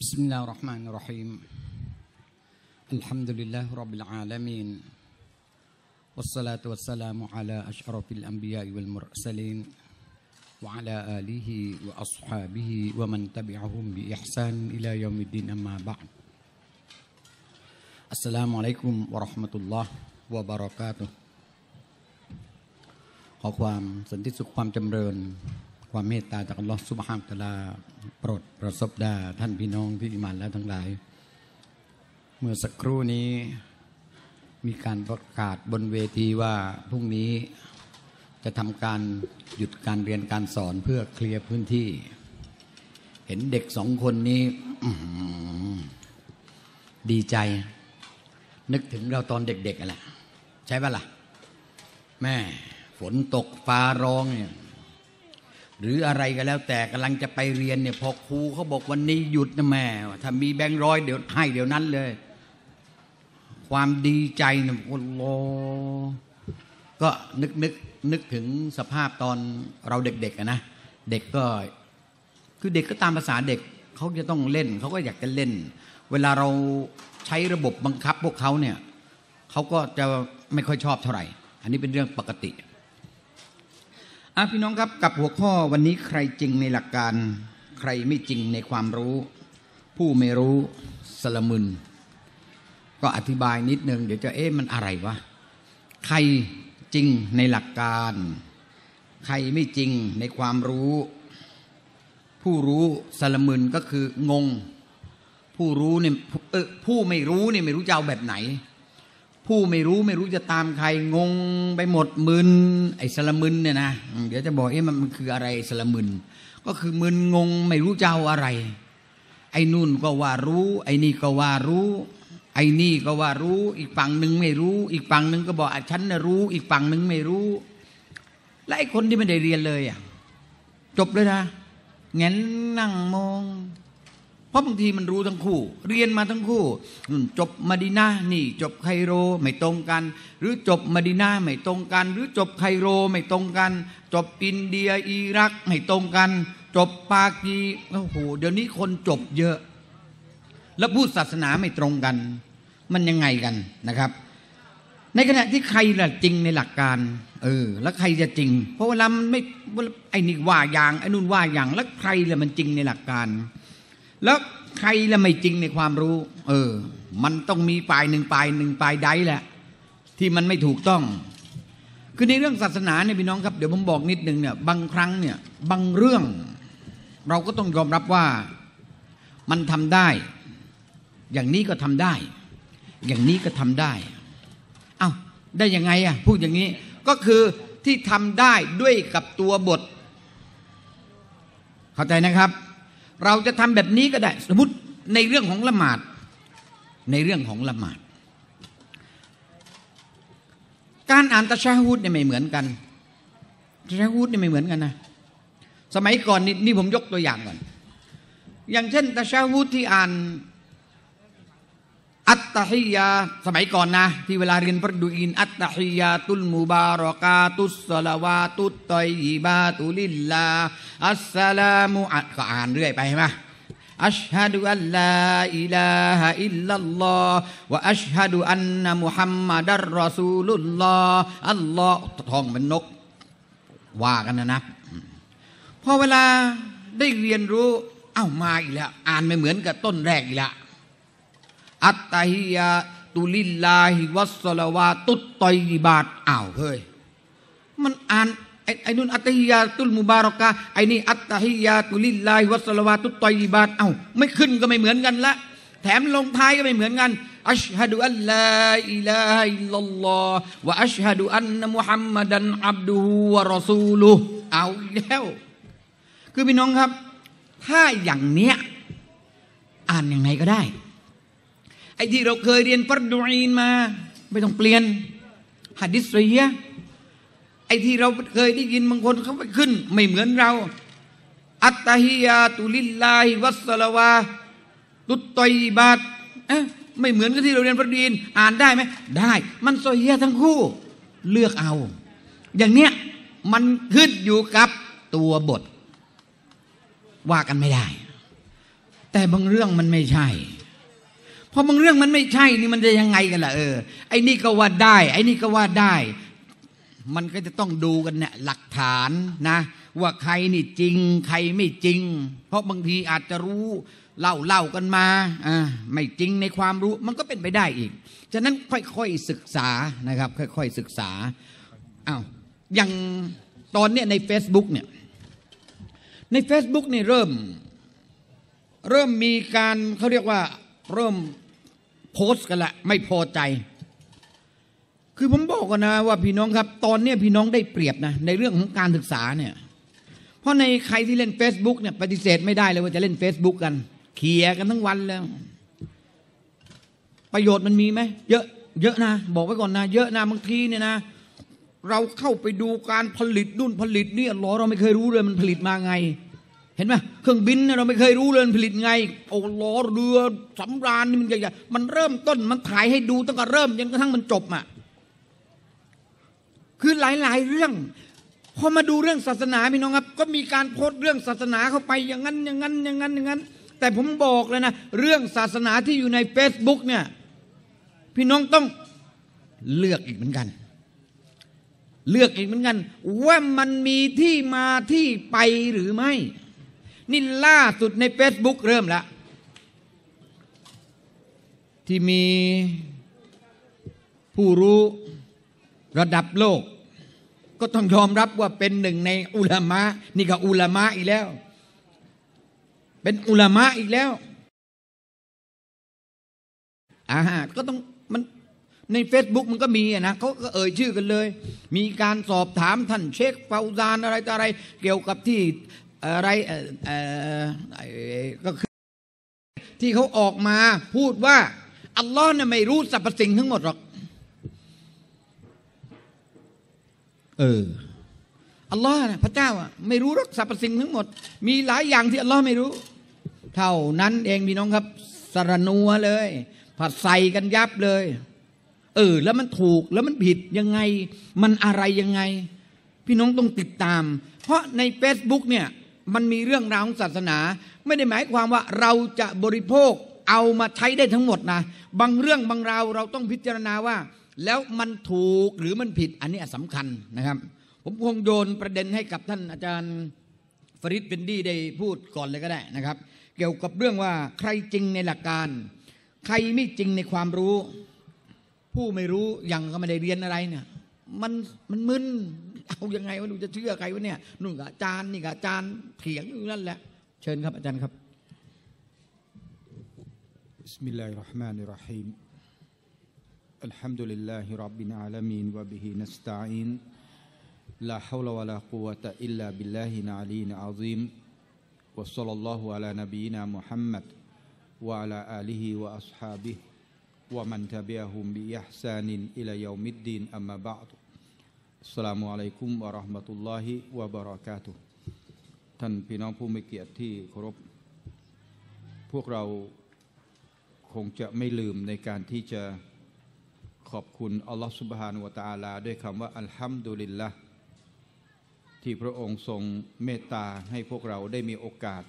بسم الله الرحمن الرحيم الحمد لله رب العالمين والصلاة والسلام على أشرف الأنبياء والمرسلين وعلى آله وأصحابه ومن تبعهم بإحسان إلى يوم الدين أما بعد السلام عليكم ورحمة الله وبركاته ขอความสันติสุขความจำเริญความเมตตาจากอัลลอฮฺสุบฮามตะลาโปรดประสบดาท่านพี่น้องที่อิมานแล้วทั้งหลาย เมื่อสักครู่นี้มีการประกาศบนเวทีว่า พรุ่งนี้จะทำการหยุดการเรียนการสอนเพื่อเคลียร์พื้นที่ เห็นเด็กสองคนนี้ดีใจ นึกถึงเราตอนเด็ก ๆอะไรใช่ปะละ่ะแม่ฝนตกฟ้าร้องเนี่ยหรืออะไรก็แล้วแต่กำลังจะไปเรียนเนี่ยพอครูเขาบอกวันนี้หยุดนะแม่ถ้ามีแบงค์ร้อยเดี๋ยวให้เดี๋ยวนั้นเลย ความดีใจนะ่โอ้โหก็นึกนึกนึกถึงสภาพตอนเราเด็กๆนะเด็กก็ คือเด็กก็ตามภาษาเด็กเขาจะต้องเล่นเขาก็อยากจะเล่น เวลาเราใช้ระบบบังคับพวกเขาเนี่ยเขาก็จะไม่ค่อยชอบเท่าไหร่ อันนี้เป็นเรื่องปกติอาพี่น้องครับกับหัวข้อวันนี้ใครจริงในหลักการ ใครไม่จริงในความรู้ ผู้ไม่รู้สลมุนก็อธิบายนิด นึง เดี๋ยวจะเอ๊ะมันอะไรวะใครจริงในหลักการ ใครไม่จริงในความรู้ ผู้รู้สลมุนก็คืองง ผู้รู้เนี่ยผู้ไม่รู้เนี่ยไม่รู้จะเอาแบบไหนผู้ไม่รู้ไม่รู้จะตามใครงงไปหมดมึนไอ้สลมึนเนี่ยนะเดี๋ยวจะบอกเอ๊ะมันคืออะไรสลมึน ก็คือมึนงงไม่รู้จะเอาอะไร ไอ้นุ่นก็ว่ารู้ ไอ้นี่ก็ว่ารู้ ไอ้นี่ก็ว่ารู้ อีกฝั่งหนึ่งไม่รู้ อีกฝั่งหนึ่งก็บอกฉันนรู้ อีกฝั่งหนึ่งไม่รู้และไอ้คนที่ไม่ได้เรียนเลยอ่ะจบเลยนะเงนนั่งมองเพราะบางทีมันรู้ทั้งคู่ เรียนมาทั้งคู่ จบมาดินานี่ จบไคโรไม่ตรงกัน หรือจบมาดินาไม่ตรงกัน หรือจบไคโรไม่ตรงกัน จบอินเดียอิรักไม่ตรงกัน จบปากีโอ้โหเดี๋ยวนี้คนจบเยอะ แล้วพูดศาสนาไม่ตรงกัน มันยังไงกันนะครับ ในขณะที่ใครล่ะจริงในหลักการเออแล้วใครจะจริง เพราะเวลามันไม่ไอ้นี่ว่าอย่างไอ้นู่นว่าอย่างแล้วใครล่ะมันจริงในหลักการแล้วใครละไม่จริงในความรู้เออมันต้องมีปลายหนึ่งปลายหนึ่งปลายใดแหละ ที่มันไม่ถูกต้อง คือในเรื่องศาสนาเนี่ยพี่น้องครับเดี๋ยวผมบอกนิดนึงเนี่ยบางครั้งเนี่ยบางเรื่อง เราก็ต้องยอมรับว่า มันทำได้อย่างนี้ก็ทำได้ อย่างนี้ก็ทำได้อา้าวได้ยังไงอะพูดอย่างนี้ ก็คือที่ทำได้ด้วยกับตัวบท เข้าใจนะครับเราจะทำแบบนี้ก็ได้ สมมติในเรื่องของละหมาดในเรื่องของละหมาดการอ่านตะชาฮูดเนี่ยไม่เหมือนกันตะชาฮูดเนี่ยไม่เหมือนกันนะสมัยก่อนนี่นี่ผมยกตัวอย่างก่อนอย่างเช่นตะชาฮูดที่อ่านอัตตะฮิยาสมัยก่อนนะ ที่เวลาเรียนพระดูอินอัตตะฮิยาตุลมุบารอกาตุสลาวาตุตอยบาตุลิลลาอัสสลามุอัก็อ่านเรื่อยไปใช่ไหมอัชฮะดุอัลลาอิลาฮะอิลลัลลอฮ์วะอัชฮะดุอันนะมุฮัมมัดรอซูลุลลอฮ์อัลลอฮ์ทองเป็นนก ว่ากันนะนะพอเวลาได้เรียนรู้ เอ้ามาอีกแล้วอ่านไม่เหมือนกับต้นแรกอีกแล้วอัตตาฮิยาตุลิลาฮิวัสลาวาตุตตอยบาตอ้าวเฮ้ยมันอ่านไอ้นู่นอัตตาฮิยาตุลมุบารอกะไอ้นี่อัตตาฮิยาตุลิลาฮิวัสลาวาตุตตอยบาตอ้าวไม่ขึ้นก็ไม่เหมือนกันละแถมลงท้ายก็ไม่เหมือนกันอัชฮะดุอัลลาอิลาฮิลลอลลอฮ์วะอัชฮะดุอันนมุฮัมมัดันอับดุฮุวะรอซูลุเอาแล้วคือพี่น้องครับ ถ้าอย่างเนี้ยอ่านยังไงก็ได้ไอ้ที่เราเคยเรียนฟัรดูอีนมา ไม่ต้องเปลี่ยนหัดดิสเซียไอ้ที่เราเคยได้ยินบางคนเขาไปขึ้น ไม่เหมือนเรา อัตตาฮิยาตุลิลลาฮิวัสลาวาตุตอยบาตเอ๊ะไม่เหมือนกับที่เราเรียนพระดีน อ่านได้ไหมได้ มันโซเฮียทั้งคู่เลือกเอา อย่างเนี้ยมันขึ้นอยู่กับตัวบท ว่ากันไม่ได้ แต่บางเรื่องมันไม่ใช่พราะบางเรื่องมันไม่ใช่นี่มันจะยังไงกันล่ะเออไอ้นี่ก็ว่าได้ไอ้นี่ก็ว่าได้ มันก็จะต้องดูกันเนี่ยหลักฐานนะว่าใครนี่จริง ใครไม่จริง เพราะบางทีอาจจะรู้เล่าเล่ากันมาอ่าไม่จริงในความรู้มันก็เป็นไปได้อีก ฉะนั้นค่อยๆศึกษานะครับ ค่อยๆศึกษาอ้าวอย่างตอนเนี้ยใน Facebook เนี่ยใน Facebook นี่เริ่ม เริ่มมีการเขาเรียกว่าเริ่มสต์กันละไม่พอใจ คือผมบอกกันนะว่าพี่น้องครับ ตอนนี้พี่น้องได้เปรียบนะในเรื่องของการศึกษาเนี่ยเพราะในใครที่เล่น Facebook เนี่ยปฏิเสธไม่ได้เลย ว่าจะเล่น Facebook กันเขี่ยกันทั้งวันแล้วประโยชน์มันมีไหมเยอะเยอะนะ บอกไว้ก่อนนะเยอะนะบางทีเนี่ยนะเราเข้าไปดูการผลิตนุ่นผลิตนี่หรอเราไม่เคยรู้เลยมันผลิตมาไงเห็นไหมเครื่องบินเราไม่เคยรู้เลยผลิตไงโอ้ล้อเรือสำราญนี่มันใหญ่ๆมันเริ่มต้นมันถ่ายให้ดูตั้งแต่เริ่มจนกระทั่งมันจบอ่ะคือหลายๆเรื่องพอมาดูเรื่องศาสนาพี่น้องครับก็มีการโพสเรื่องศาสนาเข้าไปอย่างนั้น อย่างนั้น อย่างนั้น อย่างนั้น แต่ผมบอกเลยนะเรื่องศาสนาที่อยู่ใน Facebook เนี่ยพี่น้องต้องเลือกอีกเหมือนกัน เลือกอีกเหมือนกัน ว่ามันมีที่มาที่ไปหรือไม่นี่ล่าสุดในเฟซบุ๊กเริ่มแล้ว ที่มีผู้รู้ระดับโลก ก็ต้องยอมรับว่าเป็นหนึ่งในอุลามะนี่ก็อุลามะอีกแล้ว เป็นอุลามะอีกแล้ว อ่าก็ต้องมันในเฟซบุ๊กมันก็มีนะเขาก็เอ่ยชื่อกันเลย มีการสอบถามท่านเช็คเฟาซานอะไรต่ออะไรเกี่ยวกับที่อะไรก็คือที่เขาออกมา พูดว่า อัลลอฮ์น่ะ ไม่รู้สรรพสิ่งทั้งหมดหรอกเออ อัลลอฮ์พระเจ้าอ่ะไม่รู้หรอกสรรพสิ่งทั้งหมด มีหลายอย่างที่ อัลลอฮ์ไม่รู้ เท่านั้นเองพี่น้องครับสารนัวเลยผัดใส่กันยับเลย เออ แล้วมันถูกแล้วมันผิดยังไง มันอะไรยังไง พี่น้องต้องติดตาม เพราะใน Facebook เนี่ยมันมีเรื่องราวของศาสนา ไม่ได้หมายความว่าเราจะบริโภคเอามาใช้ได้ทั้งหมดนะบางเรื่องบางราวเราต้องพิจารณาว่า แล้วมันถูกหรือมันผิดอันนี้สำคัญนะครับ ผมคงโยนประเด็นให้กับท่านอาจารย์ฟริดเบนดี้ได้พูดก่อนเลยก็ได้นะครับ เกี่ยวกับเรื่องว่าใครจริงในหลักการ ใครไม่จริงในความรู้ ผู้ไม่รู้ยังก็ไม่ได้เรียนอะไรเนี่ยมันมันมึนเอายังไงไม่รู้จะเชื่อใครวะเนี่ยนุ่นกับอาจารย์นี่กับอาจารย์เถียงอยู่นั่นแหละเชิญครับอาจารย์ครับ بسم الله الرحمن الرحيم الحمد لله رب العالمين وبه نستعين لا حول ولا قوة إلا بالله العلي العظيم وصلى الله على نبينا محمد وعلى آله وأصحابه ومن تبعهم بإحسان إلى يوم الدين أما بعد ส s s a l a m u a l a i k u m warahmatullahi wabarakatuh ท่านพี่น้องผู้มีเกียรติที่เคารพพวกเรา คงจะไม่ลืมในการที่จะ ขอบคุณอัลลอฮฺสุบฮานุวะตาลาด้วยคำว่าอัลฮัมดุลิลละที่พระองค์ทรงเมตตาให้พวกเราได้มีโอกาส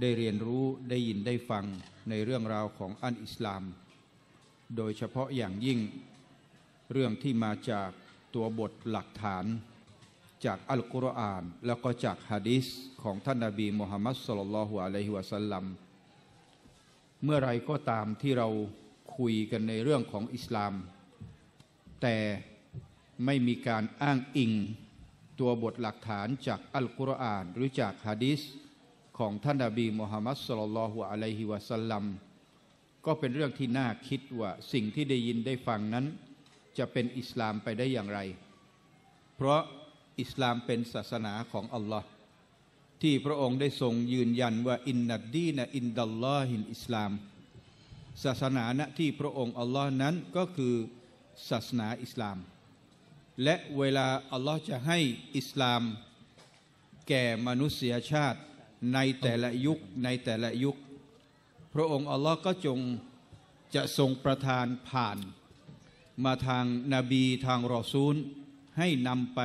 ได้เรียนรู้ได้ยินได้ฟัง ในเรื่องราวของอันอิสลาม โดยเฉพาะอย่างยิ่ง เรื่องที่มาจากตัวบทหลักฐานจากอัลกุรอาน แล้วก็จากฮะดิษของท่านนาบีมูฮัมมัดสลลัลฮุอะลัยฮิวะสัลลัมเมื่อไรก็ตามที่เราคุยกันในเรื่องของอิสลาม แต่ไม่มีการอ้างอิงตัวบทหลักฐานจากอัลกุรอาน หรือจากฮะดิษของท่านนาบีมูฮัมมัดสลลัลฮุอะลัยฮิวะสัลลัมก็เป็นเรื่องที่น่าคิดว่าสิ่งที่ได้ยินได้ฟังนั้นจะเป็นอิสลามไปได้อย่างไร เพราะอิสลามเป็นศาสนาของอัลลอฮ์ที่พระองค์ได้ทรงยืนยันว่าอินนัดดีนะอินดัลลอฮินอิสลาม ศาสนาณที่พระองค์อัลลอฮ์นั้นก็คือศาสนาอิสลาม และเวลาอัลลอฮ์จะให้อิสลามแก่มนุษยชาติในแต่ละยุคในแต่ละยุคพระองค์อัลลอฮ์ก็จงจะทรงประทานผ่านมาทางนาบีทางรอซูล ให้นำไป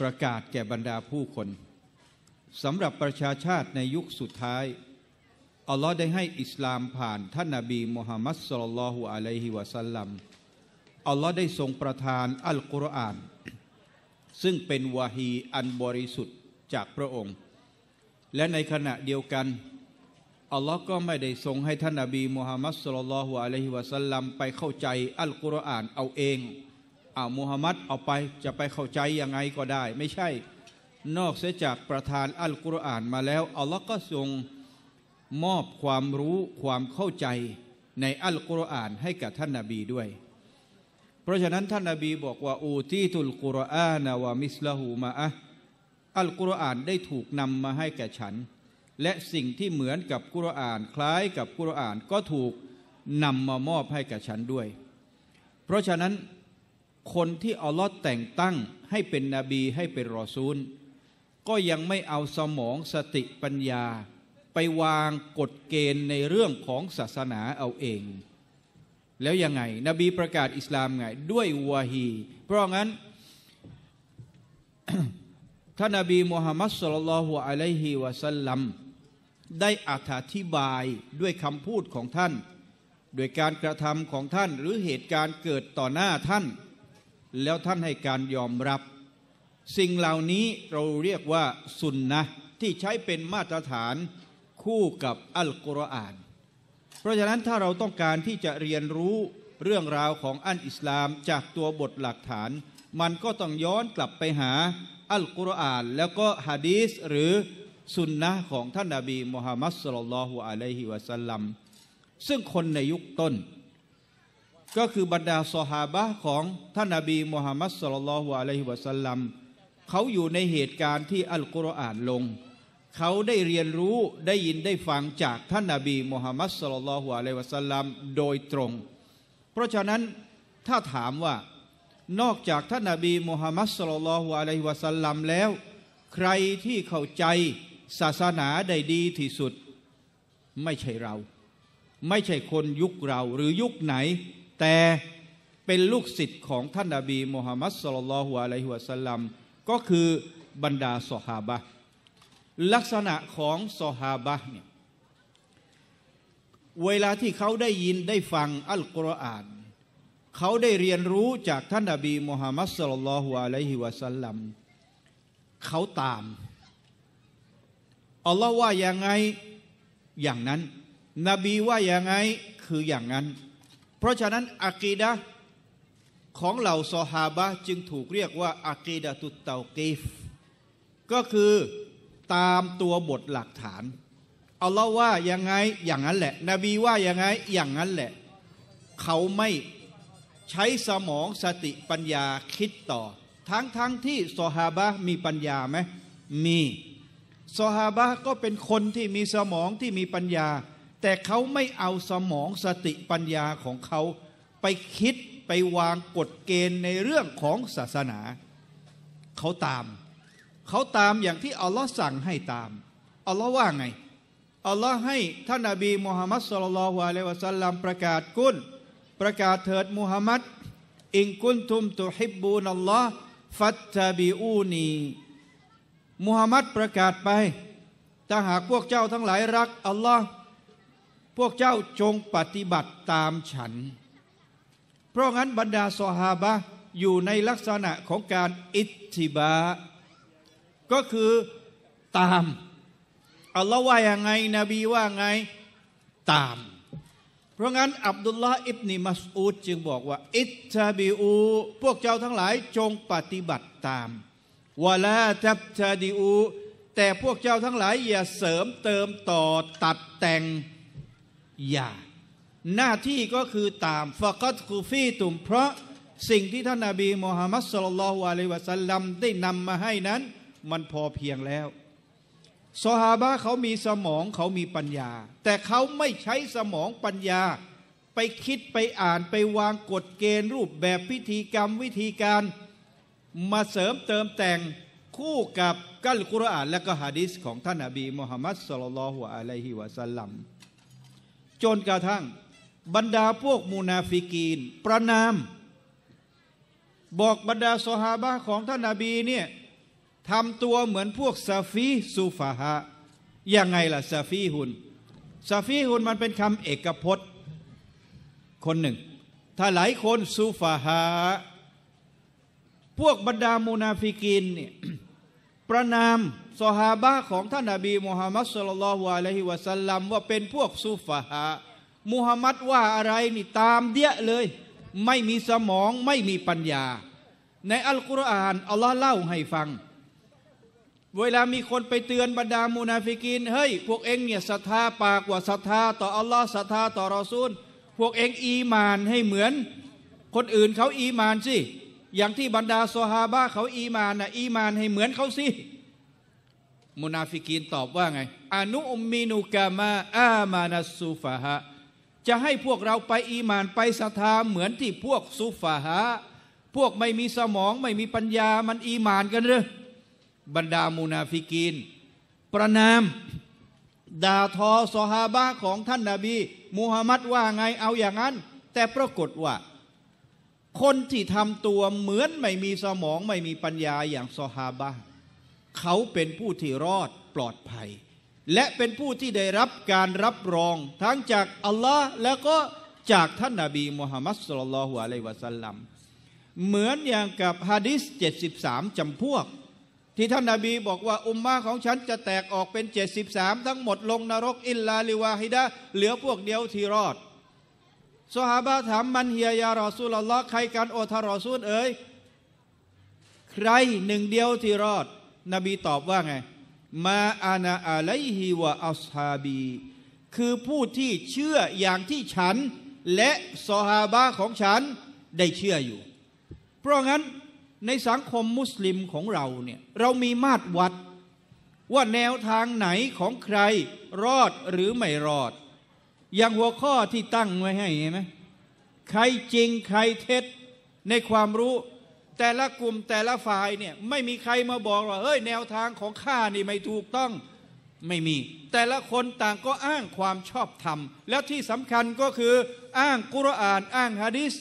ประกาศแก่บรรดาผู้คนสำหรับประชาชาติในยุคสุดท้ายอัลลอฮ์ได้ให้อิสลามผ่านท่านนาบีมุฮัมมัดสุลลัลฮุอะลัยฮิวะสัลลัมอัลลอฮ์ได้ทรงประทานอัลกุรอาน ซึ่งเป็นวาฮีอันบริสุทธิ์จากพระองค์ และในขณะเดียวกันอัลลอฮ์ก็ไม่ได้ทรงให้ท่านนาบีมูฮัมมัดสุลลัลฮุอะลัยฮิวะสัลลัมไปเข้าใจ อัลกุรอานเอาเองเอามูฮัมมัดเอาไปจะไปเข้าใจยังไงก็ได้ ไม่ใช่ นอกเสียจากประทานอัลกุรอานมาแล้วอัลลอฮ์ก็ทรงมอบความรู้ความเข้าใจในอัลกุรอานให้กับท่านนาบีด้วย เพราะฉะนั้นท่านนาบีบอกว่าอูที่ตุลกุรอานาวะมิสลาหูมาอะ อัลกุรอานได้ถูกนำมาให้แก่ฉันและสิ่งที่เหมือนกับกุรอานคล้ายกับกุรอานก็ถูกนำมามอบให้กับฉันด้วย เพราะฉะนั้นคนที่อัลลอฮ์แต่งตั้งให้เป็นนบีให้เป็นรอซูล ก็ยังไม่เอาสมองสติปัญญา ไปวางกฎเกณฑ์ในเรื่องของศาสนาเอาเอง แล้วยังไงนบีประกาศอิสลามไง ด้วยวาฮีเพราะงั้นท่านนบีมูฮัมมัดสุลลัลฮุอะลัยฮิวะสัลลัมได้อธิบายด้วยคำพูดของท่านโดยการกระทำของท่านหรือเหตุการณ์เกิดต่อหน้าท่าน แล้วท่านให้การยอมรับ สิ่งเหล่านี้เราเรียกว่าสุนนะที่ใช้เป็นมาตรฐานคู่กับอัลกุรอาน เพราะฉะนั้นถ้าเราต้องการที่จะเรียนรู้เรื่องราวของอันอิสลามจากตัวบทหลักฐาน มันก็ต้องย้อนกลับไปหาอัลกุรอานแล้วก็ฮะดีสหรือสุนนะของท่านนาบีมุฮัมมัดสลลัลฮุอะลัยฮิวะสัลลัมซึ่งคนในยุคต้น ก็คือบรรดาสหาบะของท่านนาบีมุฮัมมัดสลลัลฮุอะลัยฮิวะสัลลัมเขาอยู่ในเหตุการณ์ที่อัลกุรอานลง เขาได้เรียนรู้ได้ยินได้ฟังจากท่านนาบีมุฮัมมัดสลลัลฮุอะลัยฮิวะสัลลัมโดยตรง เพราะฉะนั้นถ้าถามว่า นอกจากท่านนาบีมุฮัมมัดสลลัลฮุอะลัยฮิวะสัลลัมแล้วใครที่เข้าใจศาสนาได้ดีที่สุดไม่ใช่เรา ไม่ใช่คนยุคเราหรือยุคไหน แต่เป็นลูกศิษย์ของท่านอบีมุฮัมมัดสุลลัลฮุอะลัยฮุะสลัมก็คือบรรดาสหาบะลักษณะของสหาบะเนี่ยเวลาที่เขาได้ยินได้ฟังอัลกุรอานเขาได้เรียนรู้จากท่านอบีมุฮัมมัดสุลลัลฮุอะลัยฮุะสลัมเขาตามอัลลอฮ์ว่าอย่างไง อย่างนั้น นบีว่าอย่างไง คืออย่างนั้น เพราะฉะนั้นอะกีดะของเหล่าซอฮาบะจึงถูกเรียกว่าอะกีดะตุเตากีฟ ก็คือตามตัวบทหลักฐานอัลลอฮ์ว่ายังไง อย่างนั้นแหละ นบีว่ายังไง อย่างนั้นแหละ เขาไม่ใช้สมองสติปัญญาคิดต่อ ทั้งทั้งที่ซอฮาบะมีปัญญาไหมมีซอฮาบะก็เป็นคนที่มีสมองที่มีปัญญา แต่เขาไม่เอาสมองสติปัญญาของเขาไปคิดไปวางกฎเกณฑ์ในเรื่องของศาสนา เขาตาม เขาตามอย่างที่อัลลอฮ์สั่งให้ตามอัลลอฮ์ว่าไงอัลลอฮ์ให้ท่านนบีมูฮัมมัดสุลลัลฮวาเลวะสัลลัมประกาศกุลประกาศเถิดมูฮัมมัดอิงกุนทุมตุฮิบบูนัลลอฮ์ฟัตตาบิอูนีมุฮัมมัดประกาศไปถ้าหากพวกเจ้าทั้งหลายรักอัลลอฮ์พวกเจ้าจงปฏิบัติตามฉัน เพราะงั้นบรรดาสหาบะอยู่ในลักษณะของการอิธิบา ก็คือตามอัลลอฮ์ว่าอย่างไงนบีว่าไงตาม เพราะงั้น อับดุลลาห์อิบนีมัสอูดจึงบอกว่าอิทาบิอูพวกเจ้าทั้งหลายจงปฏิบัติตามวลาทับชาดิอูแต่พวกเจ้าทั้งหลายอย่าเสริมเติมต่อตัดแต่ง อย่า หน้าที่ก็คือตามฟะกัดคูฟีตุมเพราะสิ่งที่ท่านนาบีมูฮัมมัดสุลลัลวะลัยวะสัลลัมได้นำมาให้นั้น มันพอเพียงแล้วสฮาบะเขามีสมองเขามีปัญญา แต่เขาไม่ใช้สมองปัญญา ไปคิดไปอ่านไปวางกฎเกณฑ์รูปแบบพิธีกรรมวิธีการมาเสริมเติมแต่งคู่กับกัลกุรอานและก็ฮะดิษของท่านอบีมุฮัมมัดสลลัลฮุอะลัยฮิวะสัลลัมจนกระทั่ง บรรดาพวกมูนาฟิกีนประนามบอกบรรดาสหาบะของท่านอบีเนี่ยทำตัวเหมือนพวกซาฟีซูฟาฮะยังไงล่ะซาฟีฮุนซาฟีฮุนมันเป็นคำเอกพจน์ คนหนึ่งถ้าหลายคนซูฟาฮะพวกบรรดามูนาฟิกินเนี่ยประนามสหาบะของท่านนาบีมูฮัมมัดสุลลัลฮวะลัยฮิวะสัลลัมว่าเป็นพวกซูฟะฮะมูฮัมมัดว่าอะไรนี่ตามเดียเลย ไม่มีสมองไม่มีปัญญา ในอัลกุรอานอัลลอฮ์เล่าให้ฟังเวลามีคนไปเตือนบรรดามูนาฟิกินเฮ้ยพวกเองเนี่ยศรัทธาปากว่าศรัทธาต่ออัลลอฮ์ศรัทธาต่อรอซูลพวกเองอีมานให้เหมือน คนอื่นเขาอีมานสิอย่างที่บรรดาซอฮาบะเขาอีมานนะอีมานให้เหมือนเขาสิ มุนาฟิกีนตอบว่าไงอนุอุมมินุกามาอามานัสซูฟาฮะจะให้พวกเราไปอีมานไปศรัทธาเหมือนที่พวกซูฟาฮะพวกไม่มีสมองไม่มีปัญญามันอีมานกันหรือบรรดามุนาฟิกีนประนามด่าทอซอฮาบะของท่านนาบีมูฮัมมัดว่าไงเอาอย่างนั้น แต่ปรากฏว่าคนที่ทำตัวเหมือนไม่มีสมองไม่มีปัญญาอย่างซอฮาบะเขาเป็นผู้ที่รอดปลอดภัย และเป็นผู้ที่ได้รับการรับรอง ทั้งจากอัลลอฮ์แล้วก็จากท่านนาบีมุฮัมมัดสุลลัลฮุอะลัยวะสัลลัมเหมือนอย่างกับฮะดิษ73 จำพวก ที่ท่านนาบีบอกว่าอุมมาของฉันจะแตกออกเป็น 73 ทั้งหมดลงนรกอิลลาลิวาฮิดะเหลือพวกเดียวที่รอดสหบาถามมันเฮียยารอซูลลอใครการโอทารอซูลเอ๋ยใครหนึ่งเดียวที่รอด นบีตอบว่าไงมาอานาอะไลฮิวะอัลฮาบี คือผู้ที่เชื่ออย่างที่ฉัน และสหาบาของฉันได้เชื่ออยู่ เพราะงั้นในสังคมมุสลิมของเราเนี่ยเรามีมาตรวัด ว่าแนวทางไหนของใครรอดหรือไม่รอดอย่างหัวข้อที่ตั้งไว้ให้เห็นไหม ใครจริงใครเท็จในความรู้ แต่ละกลุ่มแต่ละฝ่ายเนี่ยไม่มีใครมาบอกว่าเฮ้ยแนวทางของข้านี่ไม่ถูกต้องไม่มี แต่ละคนต่างก็อ้างความชอบธรรม แล้วที่สำคัญก็คือ อ้างกุรอาน อ้างฮะดิษ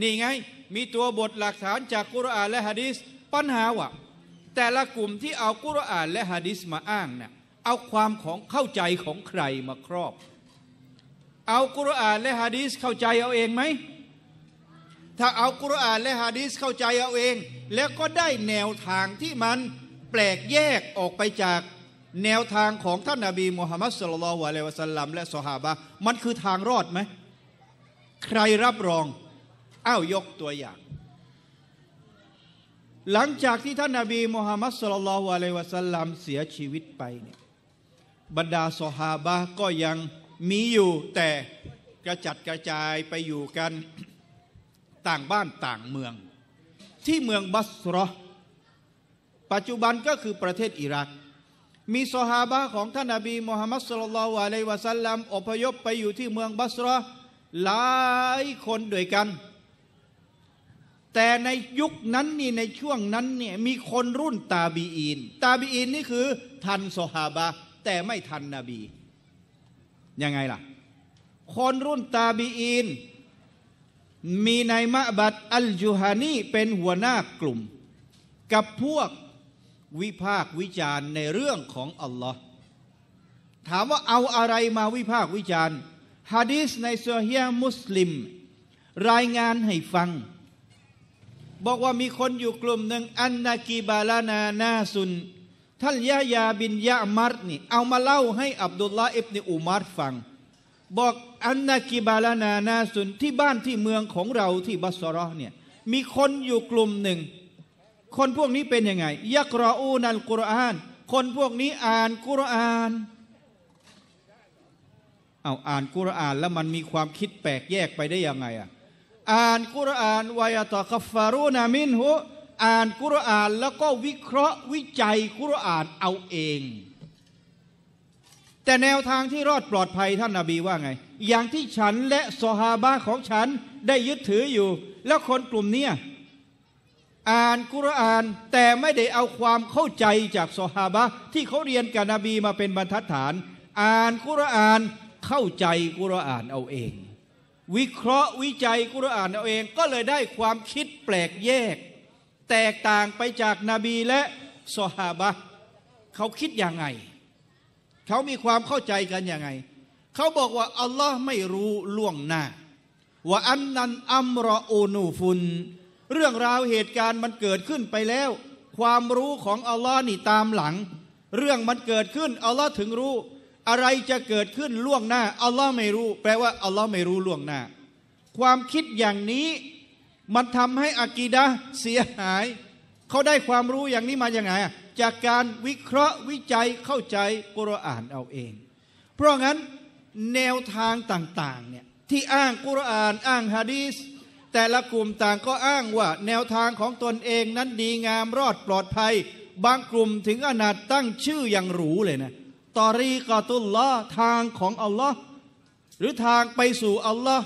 นี่ไงมีตัวบทหลักฐานจากกุรอาน และฮะดิษปัญหาว่แต่ละกลุ่มที่เอากุรอานและฮะดิษมาอ้างเนี่ยเอาความของเข้าใจของใครมาครอบเอากุรอานและฮะดีสเข้าใจเอาเองไหม ถ้าเอากุรอาน และฮะดีสเข้าใจเอาเอง แล้วก็ได้แนวทางที่มันแปลกแยกออกไปจากแนวทางของท่านนาบีมูฮัมมัดสุลลัลวะเลวะสัลลัมและสหาบะมันคือทางรอดไหม ใครรับรอง อ้าวยกตัวอย่าง หลังจากที่ท่านนาบีมูฮัมมัดสุลลัลวะเลวะสัลลัมเสียชีวิตไปเนี่ย บรรดาสหาบะก็ยังมีอยู่แต่กระจัดกระจายไปอยู่กันต่างบ้านต่างเมือง ที่เมืองบัสรอปัจจุบันก็คือประเทศอิรัก มีสหาบะของท่านนบีมูฮัมมัดสุลลัลวะลยวะซัลลัมอพยพไปอยู่ที่เมืองบัสรอหลายคนด้วยกัน แต่ในยุคนั้นนี่ในช่วงนั้นเนี่ยมีคนรุ่นตาบีอินตาบีอินนี่ คือทันสหาบะแต่ไม่ทันนบียังไงล่ะ คนรุ่นตาบีอินมีนายมะบัดอัลจูฮานีเป็นหัวหน้ากลุ่ม กับพวกวิพากวิจารณ์ในเรื่องของอัลลอฮ์ถามว่าเอาอะไรมาวิพากวิจารณ์ฮะดีสในเซอฮียมุสลิม รายงานให้ฟัง บอกว่ามีคนอยู่กลุ่มหนึ่งอันนากีบาลานานาซุนท่านยะยาบินยะมาร์นี่เอามาเล่าให้อับดุลลาอิบนอุมารฟัง บอกอันนากิบาลานานาสุนที่บ้านที่เมืองของเราที่บัสรอเนี่ยมีคนอยู่กลุ่มหนึ่ง คนพวกนี้เป็นยังไงยักรออูนันกุรอาน คนพวกนี้อ่านกุรอานเอาอ่านกุรอานแล้วมันมีความคิดแปลกแยกไปได้ยังไงอ่ะอ่านกุรอานวายตะกัฟฟารูนามินหุอ่านกุรอานแล้วก็วิเคราะห์วิจัยกุรอานเอาเอง แต่แนวทางที่รอดปลอดภัยท่านนาบีว่าไง อย่างที่ฉันและสฮาบะของฉันได้ยึดถืออยู่ แล้วคนกลุ่มเนี้อ่านกุรอานแต่ไม่ได้เอาความเข้าใจจากสฮาบะที่เขาเรียนกับนบีมาเป็นบรรทัดฐาน อ่านกุรอานเข้าใจกุรอานเอาเอง วิเคราะห์วิจัยกุรอานเอาเอง ก็เลยได้ความคิดแปลกแยกแตกต่างไปจากนาบีและสหาบะเขาคิดยังไงเขามีความเข้าใจกันยังไง เขาบอกว่าอัลลอฮ์ไม่รู้ล่วงหน้า ว่าอันนั้นอัมรออูนูฟุน เรื่องราวเหตุการณ์มันเกิดขึ้นไปแล้ว ความรู้ของอัลลอฮ์นี่ตามหลัง เรื่องมันเกิดขึ้นอัลลอฮ์ถึงรู้ อะไรจะเกิดขึ้นล่วงหน้าอัลลอฮ์ไม่รู้ แปลว่าอัลลอฮ์ไม่รู้ล่วงหน้า ความคิดอย่างนี้มันทำให้อกีดะเสียหาย เขาได้ความรู้อย่างนี้มาอย่างไง จากการวิเคราะห์วิจัยเข้าใจกุรอานเอาเอง เพราะงั้นแนวทางต่างๆเนี่ยที่อ้างกุรอานอ้างฮะดีสแต่ละกลุ่มต่างก็อ้างว่า แนวทางของตนเองนั้นดีงามรอดปลอดภัย บางกลุ่มถึงอนาดตั้งชื่ออย่างหรูเลยนะ ตอรีกอตุลลอทางของอัลลอฮ์หรือทางไปสู่อัลลอฮ์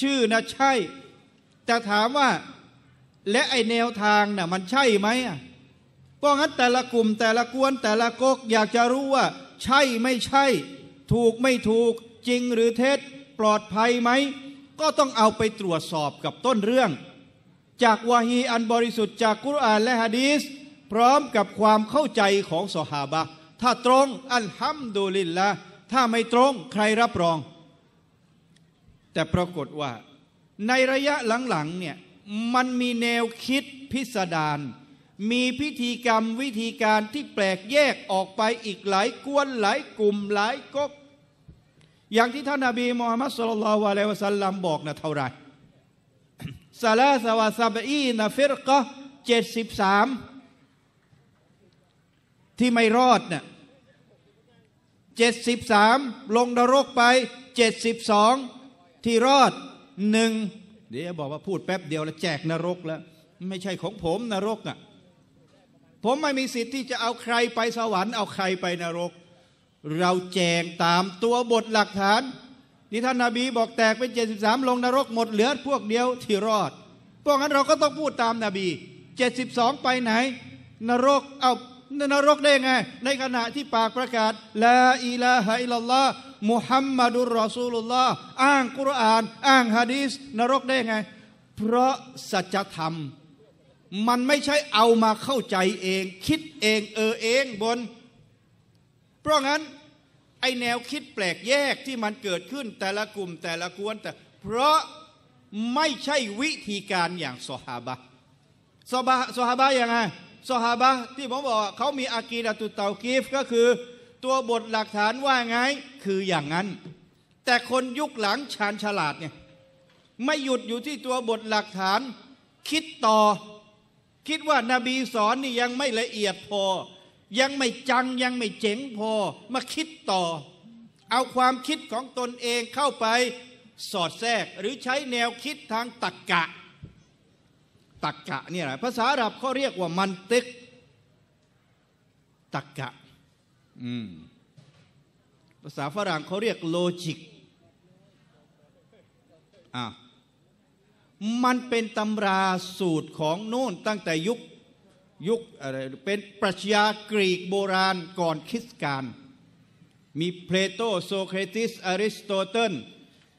ชื่อนะใช่แต่ถามว่าและไอแนวทางนะ่ะมันใช่ไหมก็งั้นแต่ละกลุ่มแต่ละกวน แต่ละกกอยากจะรู้ว่า ใช่ไม่ใช่ ถูกไม่ถูก จริงหรือเท็จปลอดภัยไหม ก็ต้องเอาไปตรวจสอบกับต้นเรื่อง จากวาฮีอันบริสุทธิ์จากกุรอานและฮะดีสพร้อมกับความเข้าใจของสหาบะถ้าตรง อัลฮัมดุลิลละถ้าไม่ตรงใครรับรอง แต่ปรากฏว่าในระยะหลังๆเนี่ยมันมีแนวคิดพิสดารมีพิธีกรรมวิธีการที่แปลกแยกออกไปอีกหลายกวนหลายกลุ่มหลายก๊กอย่างที่ท่านนบีมูฮัมมัดสุลลัลวะเลวะสัลลัมบอกนะเท่าไรซาลาสวาซาบีนะฟิรก็เจ็ดสิบสามที่ไม่รอดเนะ่ยเจ็ดสิบสามลงนรกไปเจ็ดสิบสองที่รอดหนึ่งเดี๋ยวบอกว่าพูดแป๊บเดียวแล้วแจกนรกแล้วไม่ใช่ของผมนรกอะ่ะผมไม่มีสิทธิ์ที่จะเอาใครไปสวรรค์เอาใครไปนรก เราแจงตามตัวบทหลักฐานที่ท่านนาบีบอกแตกเป็นเจามลงนรกหมดเหลือพวกเดียวที่รอดเพราะงั้นเราก็ต้องพูดตามนาบีองไปไหน นรกเอานรกได้ไง ในขณะที่ปากประกาศลาอิลาฮะอิลลอฮ์มุฮัมมัดุลรอซูลุลลอฮ์อ้างกุรอาน อ้างฮะดีสนรกได้ไง เพราะสัจธรรม มันไม่ใช่เอามาเข้าใจเอง คิดเอง เออเองบน เพราะงั้นไอแนวคิดแปลกแยกที่มันเกิดขึ้นแต่ละกลุ่มแต่ละกวนแต่ เพราะไม่ใช่วิธีการอย่างสหาบะสหาบะยังไงสาบะที่ผมบอกเขามีอากีดาตุเตากีฟก็คือ ตัวบทหลักฐานว่าไงคืออย่างนั้น แต่คนยุคหลังชาญฉลาดเนี่ยไม่หยุดอยู่ที่ตัวบทหลักฐาน คิดต่อ คิดว่านาบีสอนนี่ยังไม่ละเอียดพอ ยังไม่จังยังไม่เจ๋งพอ มาคิดต่อ เอาความคิดของตนเองเข้าไป สอดแทรกหรือใช้แนวคิดทางตรรกกะตักกะเนี่ยภาษาอาหรับเขาเรียกว่ามันตึกตักกะภาษาฝรั่งเขาเรียกโลจิกอ่ะมันเป็นตำราสูตรของโน่นตั้งแต่ยุคยุคอะไรเป็นปรัชญากรีกโบราณก่อนคริสต์กาลมีเพลโตโซเครติส อริสโตเติล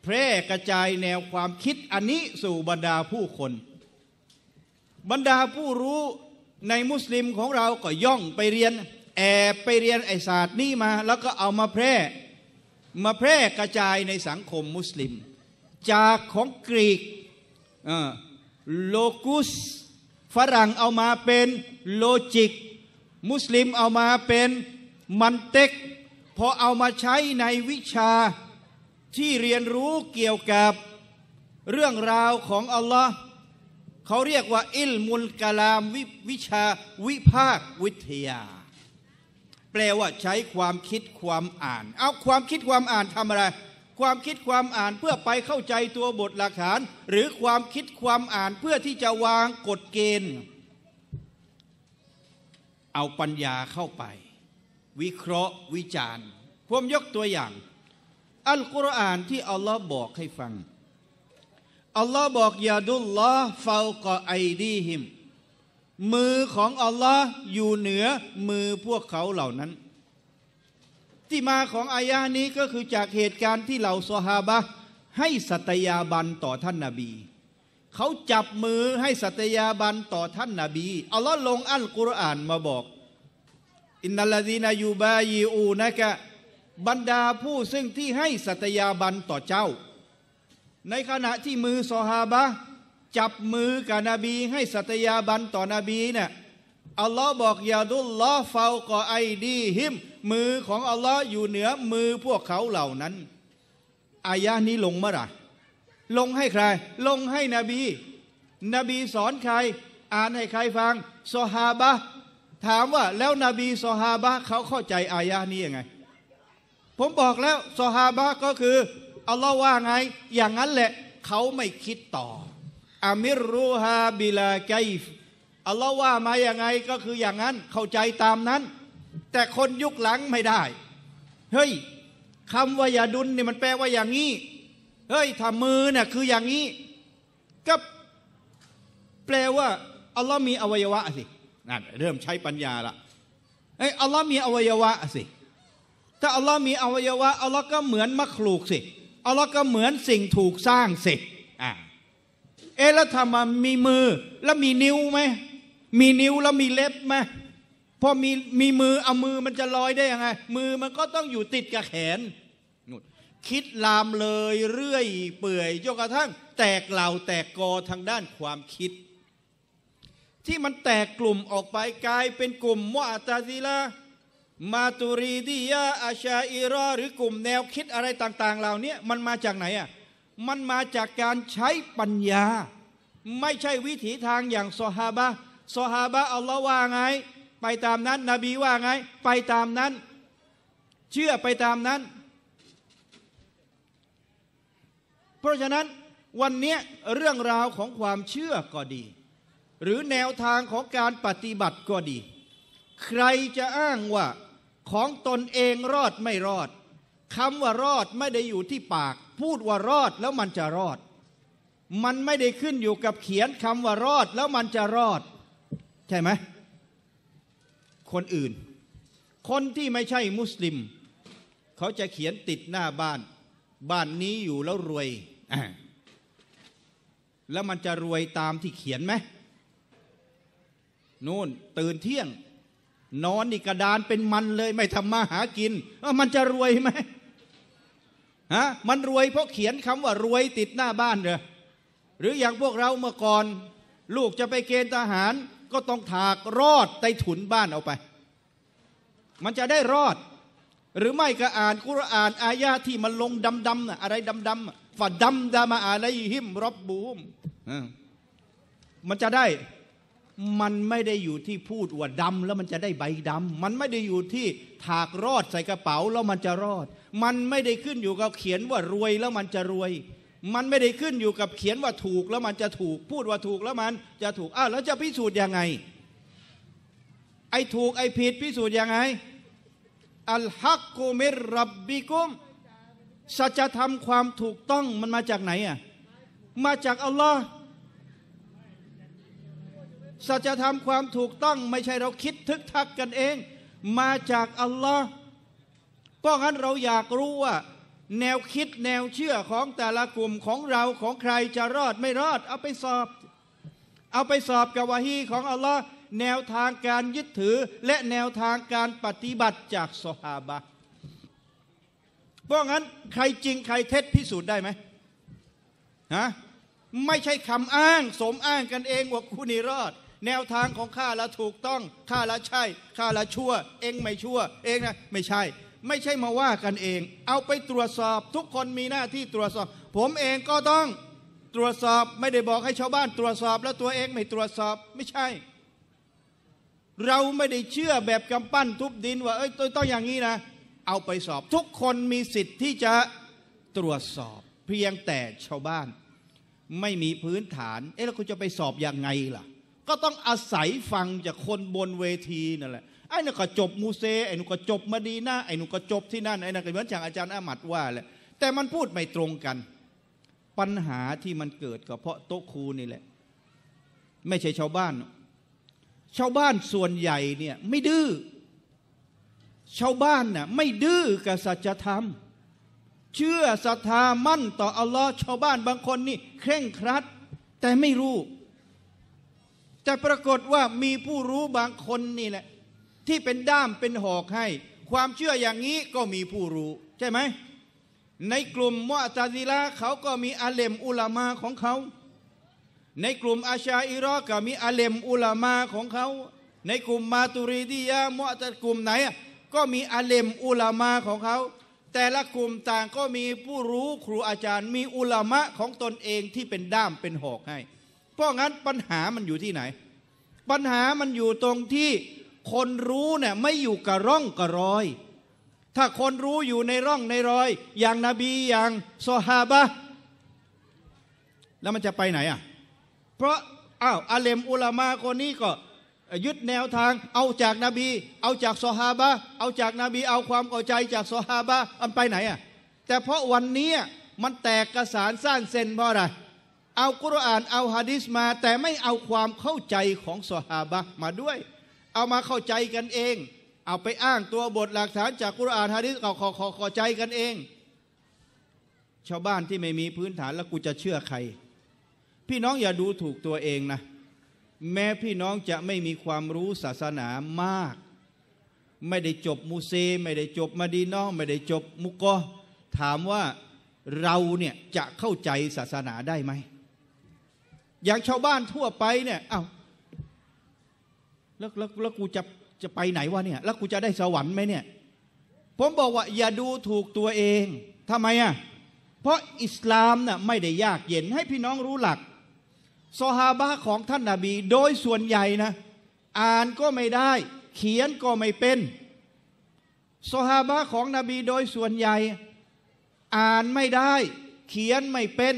แพร่กระจายแนวความคิดอันนี้สู่บรรดาผู้คนบรรดาผู้รู้ในมุสลิมของเราก็ย่องไปเรียนแอบไปเรียนไอศาสตร์นี่มา แล้วก็เอามาแพร่มาแพร่กระจายในสังคมมุสลิม จากของกรีกโลกุสฝรั่งเอามาเป็นโลจิก มุสลิมเอามาเป็นมันเต็กพอเอามาใช้ในวิชาที่เรียนรู้เกี่ยวกับเรื่องราวของอัลลอฮ์เขาเรียกว่า อิลมุลกาลามววิชาวิภาควิทยา แปลว่าใช้ความคิดความอ่าน เอาความคิดความอ่านทำอะไรความคิดความอ่านเพื่อไปเข้าใจตัวบทหลักฐาน หรือความคิดความอ่านเพื่อที่จะวางกฎเกณฑ์ เอาปัญญาเข้าไป วิเคราะห์วิจารณ์ผมยกตัวอย่าง อัลกุรอานที่อัลลอฮ์บอกให้ฟังอัลลอฮ์บอกยาดุลลอฮ์ฟาวกอไอดีหิมมือของอัลลอฮ์อยู่เหนือมือพวกเขาเหล่านั้น ที่มาของอายานี้ก็คือจากเหตุการณ์ที่เหล่าซอฮาบะให้สัตยาบันต่อท่านนาบี เขาจับมือให้สัตยาบันต่อท่านนาบีอัลลอฮ์ลงอัลกุรอานมาบอก อินนัลลดีนายูบายีอูนะกะบรรดาผู้ซึ่งที่ให้สัตยาบันต่อเจ้าในขณะที่มือซอฮาบะ จับมือกับนบีให้สัตยาบันต่อนบีเนี่ยอัลลอฮ์บอกยาดุลลอเฝ้าก่อไอดีหิม มือของอัลลอฮ์อยู่เหนือมือพวกเขาเหล่านั้น อายะนี้ลงเมื่อไหร่ลงให้ใคร ลงให้นบีนบีสอนใคร อ่านให้ใครฟังซอฮาบะ ถามว่าแล้วนบีซอฮาบะเขาเข้าใจอายะนี้ยังไง ผมบอกแล้วซอฮาบะก็คืออัลลอฮ์ว่าไง อย่างนั้นแหละเขาไม่คิดต่ออามิรูฮาบิลาไกฟอัลลอฮ์ว่ามาอย่างไงก็คืออย่างนั้น เข้าใจตามนั้น แต่คนยุคหลังไม่ได้เฮ้ยคำว่ายาดุนเนี่ยมันแปลว่าอย่างนี้เฮ้ยทำมือเนี่ยคืออย่างนี้ก็แปลว่าอัลลอฮ์มีอวัยวะสินั่นเริ่มใช้ปัญญาละไอ้อัลลอฮ์มีอวัยวะสิถ้าอัลลอฮ์มีอวัยวะอัลลอฮ์ก็เหมือนมะคลูกสิอัลลอฮ์ก็เหมือนสิ่งถูกสร้างเสร็จอ่าเอ๊ะแล้วทำมา มีมือแล้วมีนิ้วไหมมีนิ้วแล้วมีเล็บไหมพอมีมีมือ เอามือมันจะลอยได้ยังไง มือมันก็ต้องอยู่ติดกับแขน คิดลามเลยเรื่อย เปื่อยจนกระทั่งแตกเหล่าแตกกอทางด้านความคิด ที่มันแตกกลุ่มออกไปกลายเป็นกลุ่มวอาตาซิลามาตุรีดียาอาชาอิรอหรือกลุ่มแนวคิดอะไรต่าง ๆ เหล่านี้มันมาจากไหนอ่ะ มันมาจากการใช้ปัญญา ไม่ใช่วิถีทางอย่างซอฮาบะซอฮาบะอัลลอฮ์ว่าไง ไปตามนั้น นบีว่าไง ไปตามนั้น เชื่อไปตามนั้น เพราะฉะนั้นวันนี้เรื่องราวของความเชื่อก็ดี หรือแนวทางของการปฏิบัติก็ดี ใครจะอ้างว่าของตนเองรอดไม่รอดคำว่ารอดไม่ได้อยู่ที่ปาก พูดว่ารอดแล้วมันจะรอด มันไม่ได้ขึ้นอยู่กับเขียนคำว่ารอดแล้วมันจะรอด ใช่ไหม คนอื่น คนที่ไม่ใช่มุสลิม เขาจะเขียนติดหน้าบ้าน บ้านนี้อยู่แล้วรวย แล้วมันจะรวยตามที่เขียนไหมนู่นตื่นเที่ยงนอนนี่กระดานเป็นมันเลย ไม่ทำมาหากิน มันจะรวยไหมฮะมันรวยเพราะเขียนคำว่ารวยติดหน้าบ้านเหรอหรืออย่างพวกเราเมื่อก่อน ลูกจะไปเกณฑ์ทหาร ก็ต้องถากรอดใต้ถุนบ้านเอาไป มันจะได้รอด หรือไม่ก็อ่านกุรอานอายาที่มันลงดำดำอะไรดำดำฝัดดำดามาอะไรหิมรบบูมมันจะได้มันไม่ได้อยู่ที่พูดว่าดำแล้วมันจะได้ใบดำมันไม่ได้อยู่ที่ถากรอดใส่กระเป๋าแล้วมันจะรอด มันไม่ได้ขึ้นอยู่กับเขียนว่ารวยแล้วมันจะรวย มันไม่ได้ขึ้นอยู่กับเขียนว่าถูกแล้วมันจะถูก พูดว่าถูกแล้วมันจะถูก อ้าวแล้วจะพิสูจน์ยังไง ไอ้ถูกไอ้ผิดพิสูจน์ยังไง อัลฮักกุมิรับบิกุมสัจธรรมความถูกต้องมันมาจากไหนอ่ะมาจากอัลลอฮ์สัจธรรมความถูกต้อง ไม่ใช่เราคิดทึกทักกันเองมาจากอัลลอฮ์ก็งั้นเราอยากรู้ว่า แนวคิดแนวเชื่อของแต่ละกลุ่มของเราของใครจะรอดไม่รอด เอาไปสอบ เอาไปสอบกับวะฮีของอัลลอฮ์แนวทางการยึดถือและแนวทางการปฏิบัติจากสหาบะเพราะงั้น ใครจริงใครเท็จพิสูจน์ได้ไหมฮะไม่ใช่คำอ้างสมอ้างกันเองว่าุณนี่รอดแนวทางของข้าละถูกต้องข้าละใช่ข้าละชั่ว เองไม่ชั่วเองนะไม่ใช่ ไม่ใช่มาว่ากันเอง เอาไปตรวจสอบ ทุกคนมีหน้าที่ตรวจสอบ ผมเองก็ต้องตรวจสอบไม่ได้บอกให้ชาวบ้าน ตรวจสอบแล้วตัวเองไม่ตรวจสอบไม่ใช่ เราไม่ได้เชื่อแบบกำปั้นทุบดินว่าเอ้ยต้องอย่างนี้นะ เอาไปสอบทุกคนมีสิทธิ์ที่จะตรวจสอบ เพียงแต่ชาวบ้าน ไม่มีพื้นฐานเอ๊ะแล้วคุณจะไปสอบอยังไงล่ะก็ต้องอาศัยฟังจากคนบนเวทีนั่นแหละไอ้หนุ่ก็ จบมูเซไอ้หนุก็จบมาดีนาไอ้หนุก็จบที่นั่นไอ้หนุ่ก็เหมือนอย่างอาจารย์อามัดว่าแหละแต่มันพูดไม่ตรงกัน ปัญหาที่มันเกิดก็เพราะโต๊ะครูนี่แหละไม่ใช่ชาวบ้าน ชาวบ้านส่วนใหญ่เนี่ยไม่ดื้อชาวบ้านน่ะไม่ดื้อกับสัจธรรม เชื่อศรัทธามั่นต่ออัลลอฮ์ชาวบ้านบางคนนี่เคร่งครัด แต่ไม่รู้แต่ปรากฏว่ามีผู้รู้บางคนนี่แหละที่เป็นด้ามเป็นหอกให้ ความเชื่ออย่างนี้ก็มีผู้รู้ใช่ไหมในกลุ่มมอตาซิลาเขาก็มีอาเลมอุลามาของเขา ในกลุ่มอาชาอิรอก็มีอาเลมอุลามาของเขา ในกลุ่มมาตุริดียามอตกลุ่มไหนก็มีอาเลมอุลามาของเขา แต่ละกลุ่มต่างก็มีผู้รู้ครูอาจารย์ มีอุลามะของตนเองที่เป็นด้ามเป็นหอกให้เพราะงั้นปัญหามันอยู่ที่ไหน ปัญหามันอยู่ตรงที่คนรู้เนี่ยไม่อยู่กับร่องกับรอย ถ้าคนรู้อยู่ในร่องในรอย อย่างนาบีอย่างซอฮาบะแล้วมันจะไปไหนอ่ะเพราะอ้าวอาเลมอุลามาคนนี้ก็ยึดแนวทางเอาจากนาบี เอาจากซอฮาบะเอาจากนาบีเอาความเข้าใจจากซอฮาบะมันไปไหนอ่ะแต่เพราะวันนี้มันแตกกระสานสร้างเซนเพราะอะไรเอากุรอานเอาฮะดิษมาแต่ไม่เอาความเข้าใจของสหาบะมาด้วย เอามาเข้าใจกันเอง เอาไปอ้างตัวบทหลักฐาน จากกุรอานฮะดิษเอาขอขอขอใจกันเอง ชาวบ้านที่ไม่มีพื้นฐานแล้วกูจะเชื่อใคร พี่น้องอย่าดูถูกตัวเองนะแม้พี่น้องจะไม่มีความรู้ศาสนามาก ไม่ได้จบมูเซไม่ได้จบมาดีน้องไม่ได้จบมุกอถามว่าเราเนี่ยจะเข้าใจศาสนาได้ไหมอย่างชาวบ้านทั่วไปเนี่ยอา้าวแล้วแล้วแล้วกูจะจะไปไหนวะเนี่ยแล้วกูจะได้สวรรค์ไหมเนี่ย ผมบอกว่า อย่าดูถูกตัวเองทำไมอ่ะเพราะอิสลามน่ะไม่ได้ยากเย็นให้พี่น้องรู้หลักซอฮาบะของท่านนาบี โดยส่วนใหญ่นะอ่านก็ไม่ได้ เขียนก็ไม่เป็นซอฮาบะของนบีโดยส่วนใหญ่ อ่านไม่ได้เขียนไม่เป็น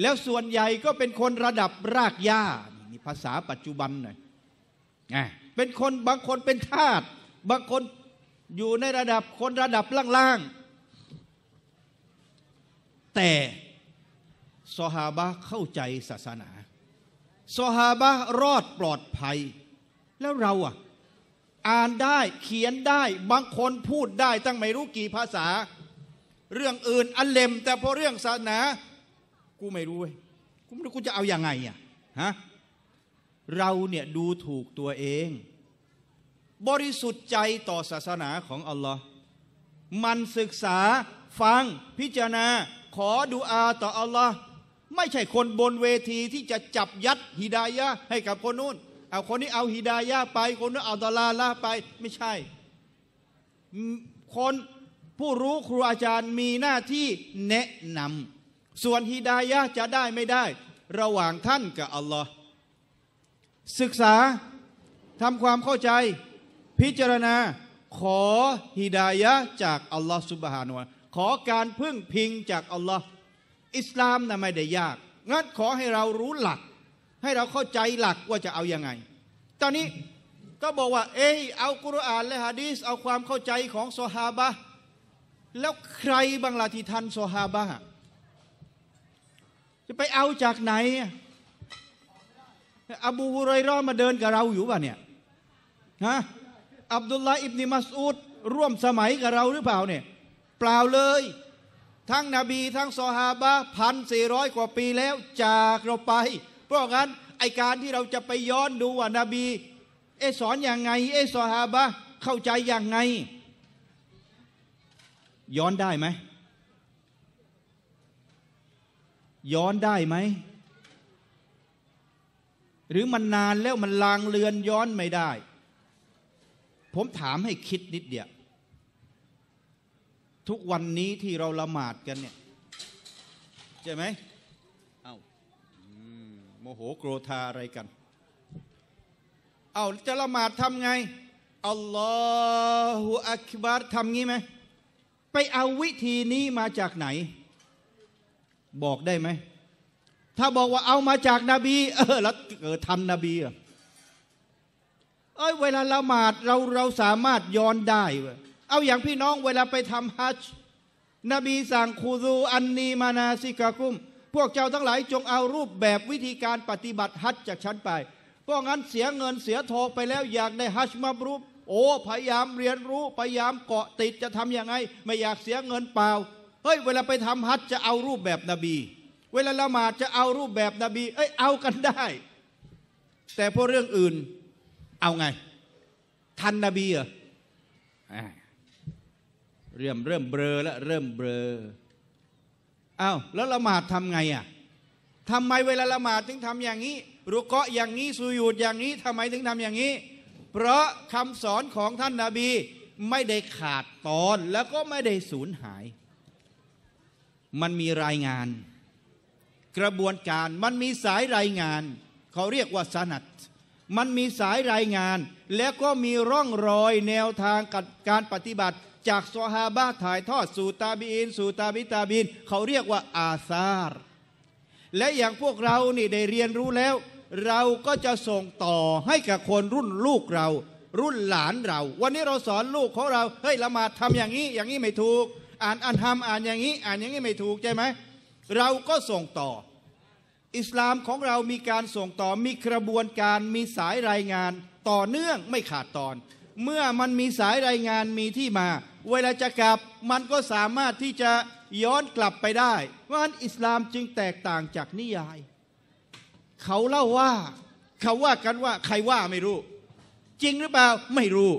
แล้วส่วนใหญ่ก็เป็นคนระดับรากหญ้านี่ภาษาปัจจุบันหน่อยเป็นคนบางคนเป็นทาสบางคนอยู่ในระดับคนระดับล่างๆ แต่ซอฮาบะเข้าใจศาสนาซอฮาบะรอดปลอดภัย แล้วเราอ่ะอ่านได้เขียนได้บางคนพูดได้ตั้งไม่รู้กี่ภาษาเรื่องอื่นอันเลมแต่พอเรื่องศาสนากูไม่รู้เว้ยกูไม่รู้กูจะเอาอยัางไงอ่ะฮะ เราเนี่ยดูถูกตัวเอง บริสุทธิ์ใจต่อศาสนาของอัลลอฮ์มันศึกษาฟังพิจารณา ขอดุอาต่ออัลลอฮ์ไม่ใช่คนบนเวทีที่จะจับยัดฮิดายะให้กับคนนู้นเอาคนนี้เอาฮิดายะไป คนนู้นเอาดอลาลาไป ไม่ใช่ คนผู้รู้ครูอาจารย์มีหน้าที่แนะนำส่วนฮิดายะจะได้ไม่ได้ระหว่างท่านกับอัลลอฮ์ศึกษาทำความเข้าใจพิจารณา ขอฮิดายะจากอัลลอฮ์สุบฮานวะขอการพึ่งพิงจากอัลลอฮ์อิสลามนะ่ะไม่ได้ยากงั้นขอให้เรารู้หลัก ให้เราเข้าใจหลักว่าจะเอาอยัางไง ตอนนี้ก็บอกว่าเออเอากุรอานและฮะดีสเอาความเข้าใจของซอฮาบะ แล้วใครบางลาที่ทันซอฮาบะะไปเอาจากไหน อบูฮุไรรอมาเดินกับเราอยู่ป่ะเนี่ยนะอับดุลลาอิบนิมัสอุดร่วมสมัยกับเราหรือเปล่าเนี่ย เปล่าเลย ทั้งนบีทั้งซอฮาบะพันสี่ร้อยกว่าปีแล้วจากเราไป เพราะงั้น ไอการที่เราจะไปย้อนดูว่านาบี เอสอนอย่างไง เอซอฮาบะเข้าใจอย่างไง ย้อนได้ไหมย้อนได้ไหมหรือมันนานแล้วมันลางเลือนย้อนไม่ได้ ผมถามให้คิดนิดเดียวทุกวันนี้ที่เราละหมาดกันเนี่ยใช่ไหมเอา้าโมโหโกรธาอะไรกันเอาจะละหมาดทำไงอัลลอฮฺอักบาร์ทำงี้ไหมไปเอาวิธีนี้มาจากไหนบอกได้ไหมถ้าบอกว่าเอามาจากนาบีเออแล้วเกิดทำนบีเอ้ยเวลาละหมาดเราเราสามารถย้อนได้เอาอย่างพี่น้องเวลาไปทำฮัจนบีสั่งคูรูอันนีมานาซิกาคุม พวกเจ้าทั้งหลายจงเอารูปแบบวิธีการปฏิบัติฮัจจากฉันไปเพราะงั้นเสียเงินเสียทองไปแล้วอยากได้ฮัจมาบรูปโอ้พยายามเรียนรู้พยายามเกาะติดจะทำยังไง ไม่อยากเสียเงินเปล่าเฮ้ยเวลาไปทำฮัจจะเอารูปแบบนบี เวลาละหมาดจะเอารูปแบบนบีเอ้ยเอากันได้ แต่พวกเรื่องอื่นเอาไงทันนบีเหรอเริ่มเริ่มเบลอแล้วเริ่มเบลอเอาแล้วละหมาดทำไงอ่ะทำไมเวลาละหมาดถึงทำอย่างนี้รุกะอย่างนี้สุยูดอย่างนี้ ทำไมถึงทำอย่างนี้ เพราะคำสอนของท่านนาบี ไม่ได้ขาดตอนแล้วก็ไม่ได้สูญหายมันมีรายงาน กระบวนการมันมีสายรายงานเขาเรียกว่าสนัดมันมีสายรายงาน แล้วก็มีร่องรอยแนวทางการปฏิบัติ จากซอฮาบะถ่ายทอดสู่ตาบีอินสู่ตาบิตาบินเขาเรียกว่าอาซาร์และอย่างพวกเรานี่ได้เรียนรู้แล้ว เราก็จะส่งต่อให้กับคนรุ่นลูกเรา รุ่นหลานเรา วันนี้เราสอนลูกของเราเฮ้ยละหมาดทำอย่างนี้ อย่างนี้ไม่ถูกอ่านอันทำอ่านอย่างนี้ อ่านอย่างนี้ไม่ถูกใช่ไหม เราก็ส่งต่อ อิสลามของเรามีการส่งต่อมีกระบวนการมีสายรายงานต่อเนื่องไม่ขาดตอน เมื่อมันมีสายรายงานมีที่มา เวลาจะกลับมันก็สามารถที่จะย้อนกลับไปได้ว่าอิสลามจึงแตกต่างจากนิยาย เขาเล่าว่าเขาว่ากันว่า ใครว่าไม่รู้ จริงหรือเปล่าไม่รู้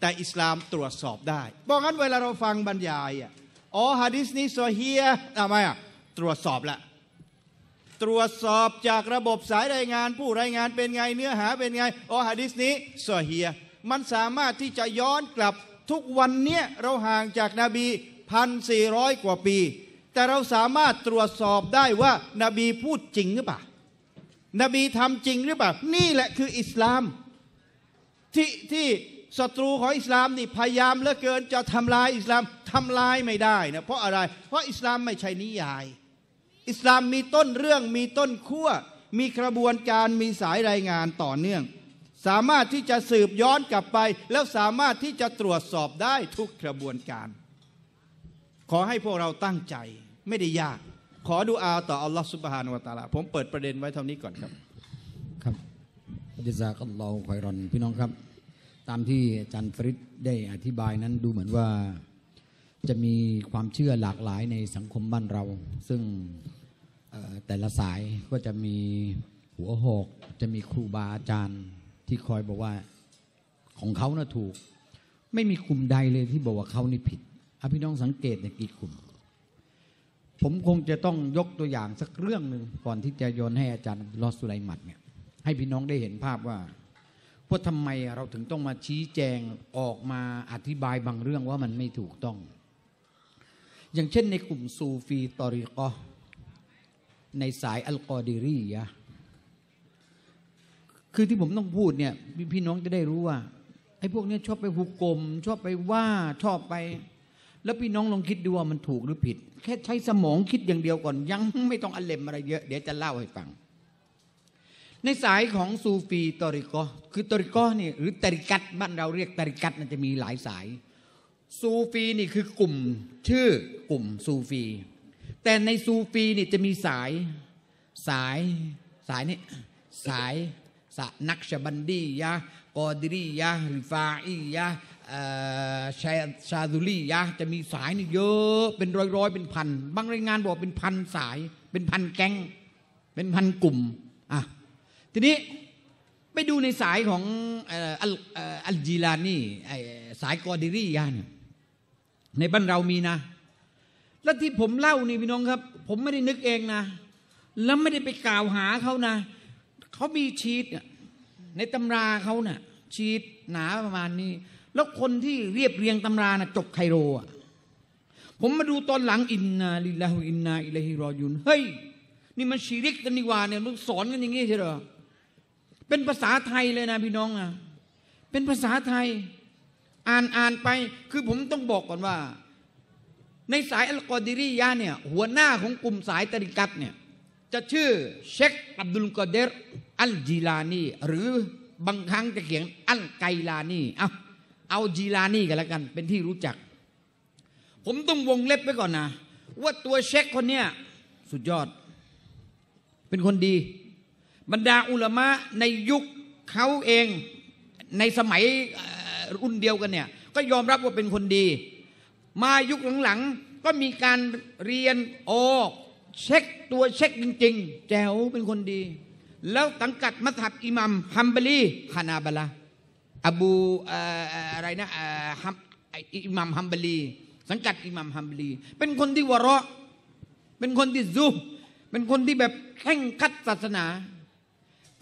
แต่อิสลามตรวจสอบได้ บอกงั้นเวลาเราฟังบรรยายอ่ะอ๋อฮะดิษนี้โซเฮียทำไมอ่ะตรวจสอบละ ตรวจสอบจากระบบสายรายงานผู้รายงานเป็นไงเนื้อหาเป็นไงอ๋อฮะดิษนี้โซเฮีย มันสามารถที่จะย้อนกลับทุกวันเนี้ยเราห่างจากนาบีพันสี่ร้อยกว่าปี แต่เราสามารถตรวจสอบได้ว่านาบีพูดจริงหรือเปล่า นบีทำจริงหรือเปล่า นี่แหละคือ อิสลามที่ที่ศัตรูของอิสลามนี่พยายามเหลือเกินจะทำลายอิสลามทำลายไม่ได้นะเพราะอะไร เพราะอิสลามไม่ใช่นิยาย อิสลามมีต้นเรื่องมีต้นขั้วมีกระบวนการมีสายรายงานต่อเนื่อง สามารถที่จะสืบย้อนกลับไป แล้วสามารถที่จะตรวจสอบได้ทุกกระบวนการ ขอให้พวกเราตั้งใจไม่ได้ยาก ขอดูอาต่ออัลลอฮฺสุบฮานวะตาลาผมเปิดประเด็นไว้เท่านี้ก่อนครับครับยะซากัลลอฮฺไครอนพี่น้องครับตามที่อาจารย์ฟริตได้อธิบายนั้นดูเหมือนว่าจะมีความเชื่อหลากหลายในสังคมบ้านเรา ซึ่งแต่ละสายก็จะมีหัวหอกจะมีครูบาอาจารย์ที่คอยบอกว่าของเขาน่ะถูกไม่มีกลุ่มใดเลยที่บอกว่าเขานี่ผิดอพี่น้องสังเกตในกี่กลุ่มผมคงจะต้องยกตัวอย่างสักเรื่องหนึ่งก่อนที่จะโยนให้อาจารย์ลอสุไลมัดเนี่ยให้พี่น้องได้เห็นภาพว่าว่าทำไมเราถึงต้องมาชี้แจงออกมาอธิบายบางเรื่องว่ามันไม่ถูกต้อง อย่างเช่นในกลุ่มซูฟีตอริกอในสายอัลกอดิรียะคือที่ผมต้องพูดเนี่ย พี่น้องจะได้รู้ว่าไอ้พวกนี้ชอบไปหุกกลมชอบไปว่าชอบไป แล้วพี่น้องลองคิดดูว่ามันถูกหรือผิด แค่ใช้สมองคิดอย่างเดียวก่อน ยังไม่ต้องอเลมอะไรเยอะเดี๋ยวจะเล่าให้ฟังในสายของซูฟีตอริกคือตอริกอนี่ หรือตริกัตบ้านเราเรียกตริกัตมันจะมีหลายสาย ซูฟีนี่คือกลุ่มชื่อกลุ่มซูฟีแต่ในซูฟีนี่จะมีสายสายสายนี่สายสะนักชบันดียะ กอดรียะริฟาอียะชาชาดูลียะจะมีสายนี่เยอะเป็นร้อยๆ เป็นพันบางรายงานบอกเป็นพันสายเป็นพันแก๊งเป็นพันกลุ่มอ่ะทีนี้ไปดูในสายของอัลจีลานีสายกอดิริยานียในบ้านเรามีนะ และที่ผมเล่านี่พี่น้องครับ ผมไม่ได้นึกเองนะ แล้วไม่ได้ไปกล่าวหาเขานะ เขามีชีตในตำราเขานะ่ะชีตหนาประมาณนี้ แล้วคนที่เรียบเรียงตำรานะ่ะจบไคโรอ่ะผมมาดูตอนหลังอินนาลิลลาฮุอินนาอิลัยฮิรอยุน เฮ้ย นี่มันชีริกกันนี่ว่าเนี่ยมันสอนกันอย่างนี้ใช่หรอเป็นภาษาไทยเลยนะพี่น้องอ่ะเป็นภาษาไทยอ่านอ่านไปคือผมต้องบอกก่อนว่า ในสายอัลกอดิริยาเนี่ยหัวหน้าของกลุ่มสายตริกัตเนี่ยจะชื่อเชคอับดุลกอเดรอัลจีลานีหรือบางครั้งจะเขียนอัลไกลานีเอาเอาจีลานีกันแล้วกันเป็นที่รู้จัก ผมต้องวงเล็บไปก่อนนะ ว่าตัวเชคคนเนี้ยสุดยอด เป็นคนดีบรรดาอุลามะในยุคเขาเองในสมัยรุ่นเดียวกันเนี่ยก็ยอมรับว่าเป็นคนดี มายุคหลังๆก็มีการเรียนโอเช็คตัวเช็คจริงๆแจ๋วเป็นคนดี แล้วสังกัดมัสฮิดอิมัมฮัมบลีฮานาบลาอบูอะไรนะอิมัมฮัมบลีสังกัดอิมัมฮัมบลีเป็นคนที่วะระเป็นคนที่ซุบเป็นคนที่แบบแข่งคัดศาสนา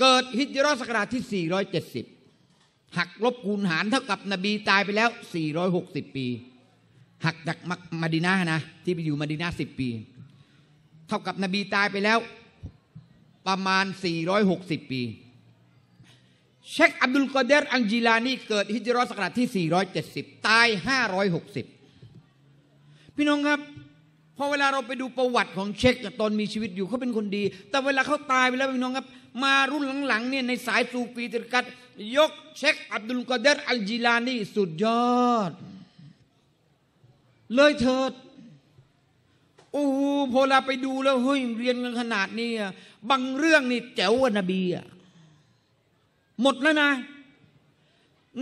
เกิดฮิจรัสกราที่ 470 หักลบคูณหารเท่ากับนบีตายไปแล้ว 460 ปี หักจากมักมาดินานะที่ไปอยู่มาดินา10 ปี เท่ากับนบีตายไปแล้วประมาณ 460 ปี เชคอับดุลกอเดรอังจิลานีเกิดฮิจรัสกราที่ 470 ตาย 560 พี่น้องครับ พอเวลาเราไปดูประวัติของเชคตอนมีชีวิตอยู่เขาเป็นคนดี แต่เวลาเขาตายไปแล้วพี่น้องครับมารุ่นหลังๆเนี่ยในสายซูฟีติกัดยกเช็คอับดุลกอเดรอัลจิลานีสุดยอด เลยเถิดโอ้พอเราไปดูแล้ว เฮ้ย เรียนกันขนาดนี้บางเรื่องนี่แจ๋วอวานบีอะหมดแล้วนะ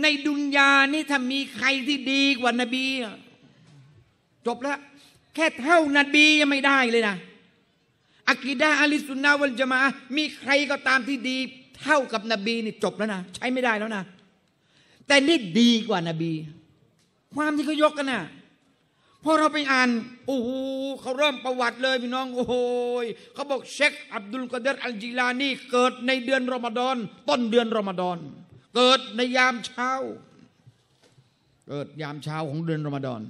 ในดุนยานี่ถ้ามีใครที่ดีกว่านบี จบแล้ว แค่เท่านาบียังไม่ได้เลยนะอักีดาอาลิสุนนาวันจะมา มีใครก็ตามที่ดีเท่ากับนบีนี่จบแล้วนะ ใช้ไม่ได้แล้วนะ แต่นี่ดีกว่านบี ความที่เขายกกันนะ่ะพอเราไปอ่านโอ้โหเขาเริ่มประวัติเลยพี่น้องโอ้โหเขาบอกเชคอับดุลกเดรอัลจิลานี่เกิดในเดือนรอมฎอนต้นเดือนรอมฎอนเกิดในยามเช้า เกิดยามเช้าของเดือนรอมฎอน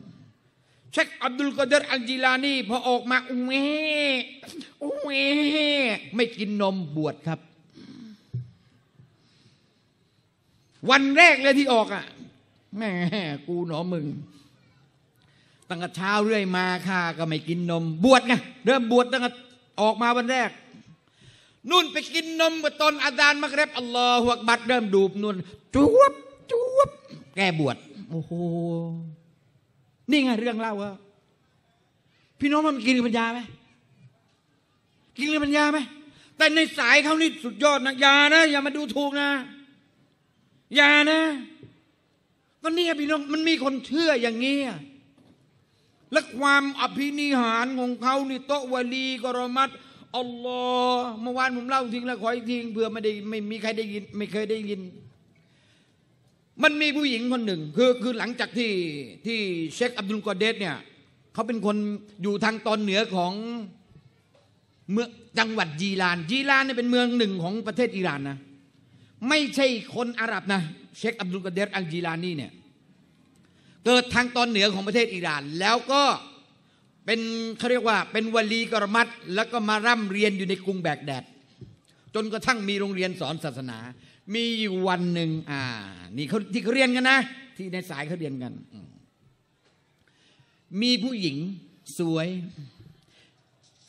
เช็คอับดุลกอดรอัลจิลานีพอออกมา อุ้งเออุ้งเอไม่กินนมบวชครับ วันแรกเลยที่ออกอ่ะแม่กูหนอมึงตั้งแต่เช้าเรื่อยมาค่ะก็ไม่กินนม บวชไงเริ่มบวชตั้งแต่ออกมาวันแรกนุ่นไปกินนมกับตอนอาจารย์มักเร็บอัลลอฮฺหักบัตเริ่มดูบนุ่นจุ๊บจุ๊บแกบวชโอ้โหนี่ไงเรื่องเล่าวออพี่น้องมันกินปัญญาไหมกินปัญญาไหมแต่ในสายเขานี่สุดยอดนะยานะอย่ามาดูถูกนะยานะก็เนี่ยพี่น้องมันมีคนเชื่ออย่างนี้และความอภินิหารของเขานี่โตวลีกรมัดอัลลอฮ์เมื่อวานผมเล่าทิ้งแล้ว ขออีกทิ้งเพื่อไม่ได้ไม่มีใครได้ยินไม่เคยได้ยินมันมีผู้หญิงคนหนึ่งคือคือหลังจากที่ที่เชคอับดุลกอเดสเนี่ยเขาเป็นคนอยู่ทางตอนเหนือของเมืองจังหวัดยีราน ยีรานเนี่ยเป็นเมืองหนึ่งของประเทศอิหร่านนะไม่ใช่คนอาหรับนะเชคอับดุลกอเดสอัลจีรานี่เนี่ยเกิดทางตอนเหนือของประเทศอิหร่านแล้วก็เป็นเขาเรียกว่าเป็นวลีกรมัดแล้วก็มาร่ำเรียนอยู่ในกรุงแบกแดด จนกระทั่งมีโรงเรียนสอนศาสนามีอยู่วันหนึ่งอ่า นี่เขาที่เขาเรียนกันนะ ที่ในสายเขาเรียนกัน มีผู้หญิงสวย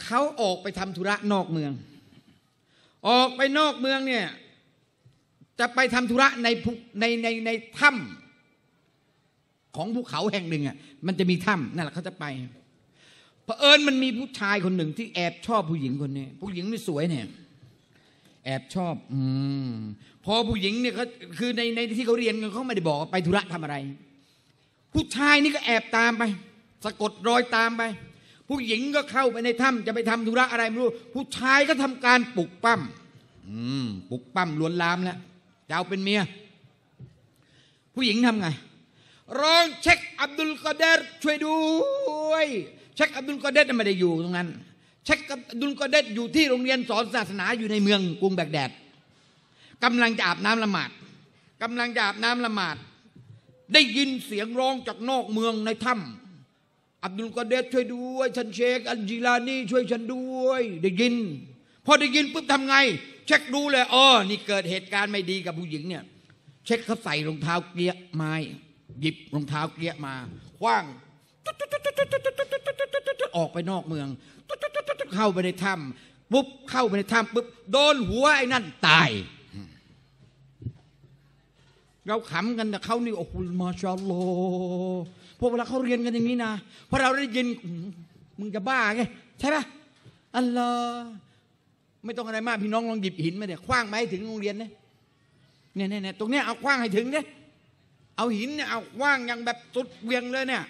เขาออกไปทำธุระนอกเมือง ออกไปนอกเมืองเนี่ย จะไปทำธุระในใน ในในถ้ำของภูเขาแห่งหนึ่งอ่ะ มันจะมีถ้ำนั่นแหละเขาจะไปเผอิญมันมีผู้ชายคนหนึ่งที่แอบชอบผู้หญิงคนนี้ ผู้หญิงนี่สวยเนี่ยแอบชอบอพอผู้หญิงเนี่ยเขาคือในในที่เขาเรียนกันเขาไม่ได้บอกไปธุระทำอะไร ผู้ชายนี่ก็แอบตามไป สะกดรอยตามไป ผู้หญิงก็เข้าไปในถ้าจะไปทำธุระอะไรไม่รู้ ผู้ชายก็ทำการปลุกปั้มมปลุกปั้มลวนลามแล้วจะเอาเป็นเมีย ผู้หญิงทำไง ร้องเช็ค อับดุลกอเดรช่วยด้วย เช็คอับดุลกอเดรไม่ได้อยู่ตรงนั้นเช็คกับดุลกอเดตอยู่ที่โรงเรียนสอนศาสนาอยู่ในเมืองกรุงแบกแดด กำลังจะอาบน้ำละหมาดกำลังจะอาบน้ำละหมาดได้ยินเสียงร้องจากนอกเมืองในถ้าอับดุลกอเดตช่วยด้วยฉันเชคอันจิลานี่ช่วยฉันด้วย ได้ยิน พอได้ยินปุ๊บทำไง เช็คดูเลยอ๋อนี่เกิดเหตุการณ์ไม่ดีกับผู้หญิงเนี่ยเช็คเขาใส่รองเท้าเกียไม้หยิบรองเท้าเกียมาคว้าง ออกไปนอกเมืองเข้าไปในถ้ำปุ๊บเข้าไปในถ้ำปุ๊บโดนหัวไอ้นั่นตาย เราขำกันแต่เขานี่โอ้โหมาชาโลพวกเวลาเขาเรียนกันอย่างนี้นะพอเราได้ยินมึงจะบ้าไงใช่ปะอัลลอฮ์ไม่ต้องอะไรมาก พี่น้องลองหยิบหินมาเนี่ยคว้างไหมถึงโรงเรียนเนี่ยเนี่ยเนี่ยตรงเนี้ยเอาคว้างให้ถึงเนี่ยเอาหินเนี่ยเอาคว้างอย่างแบบสุดเวียงเลยเนี่ย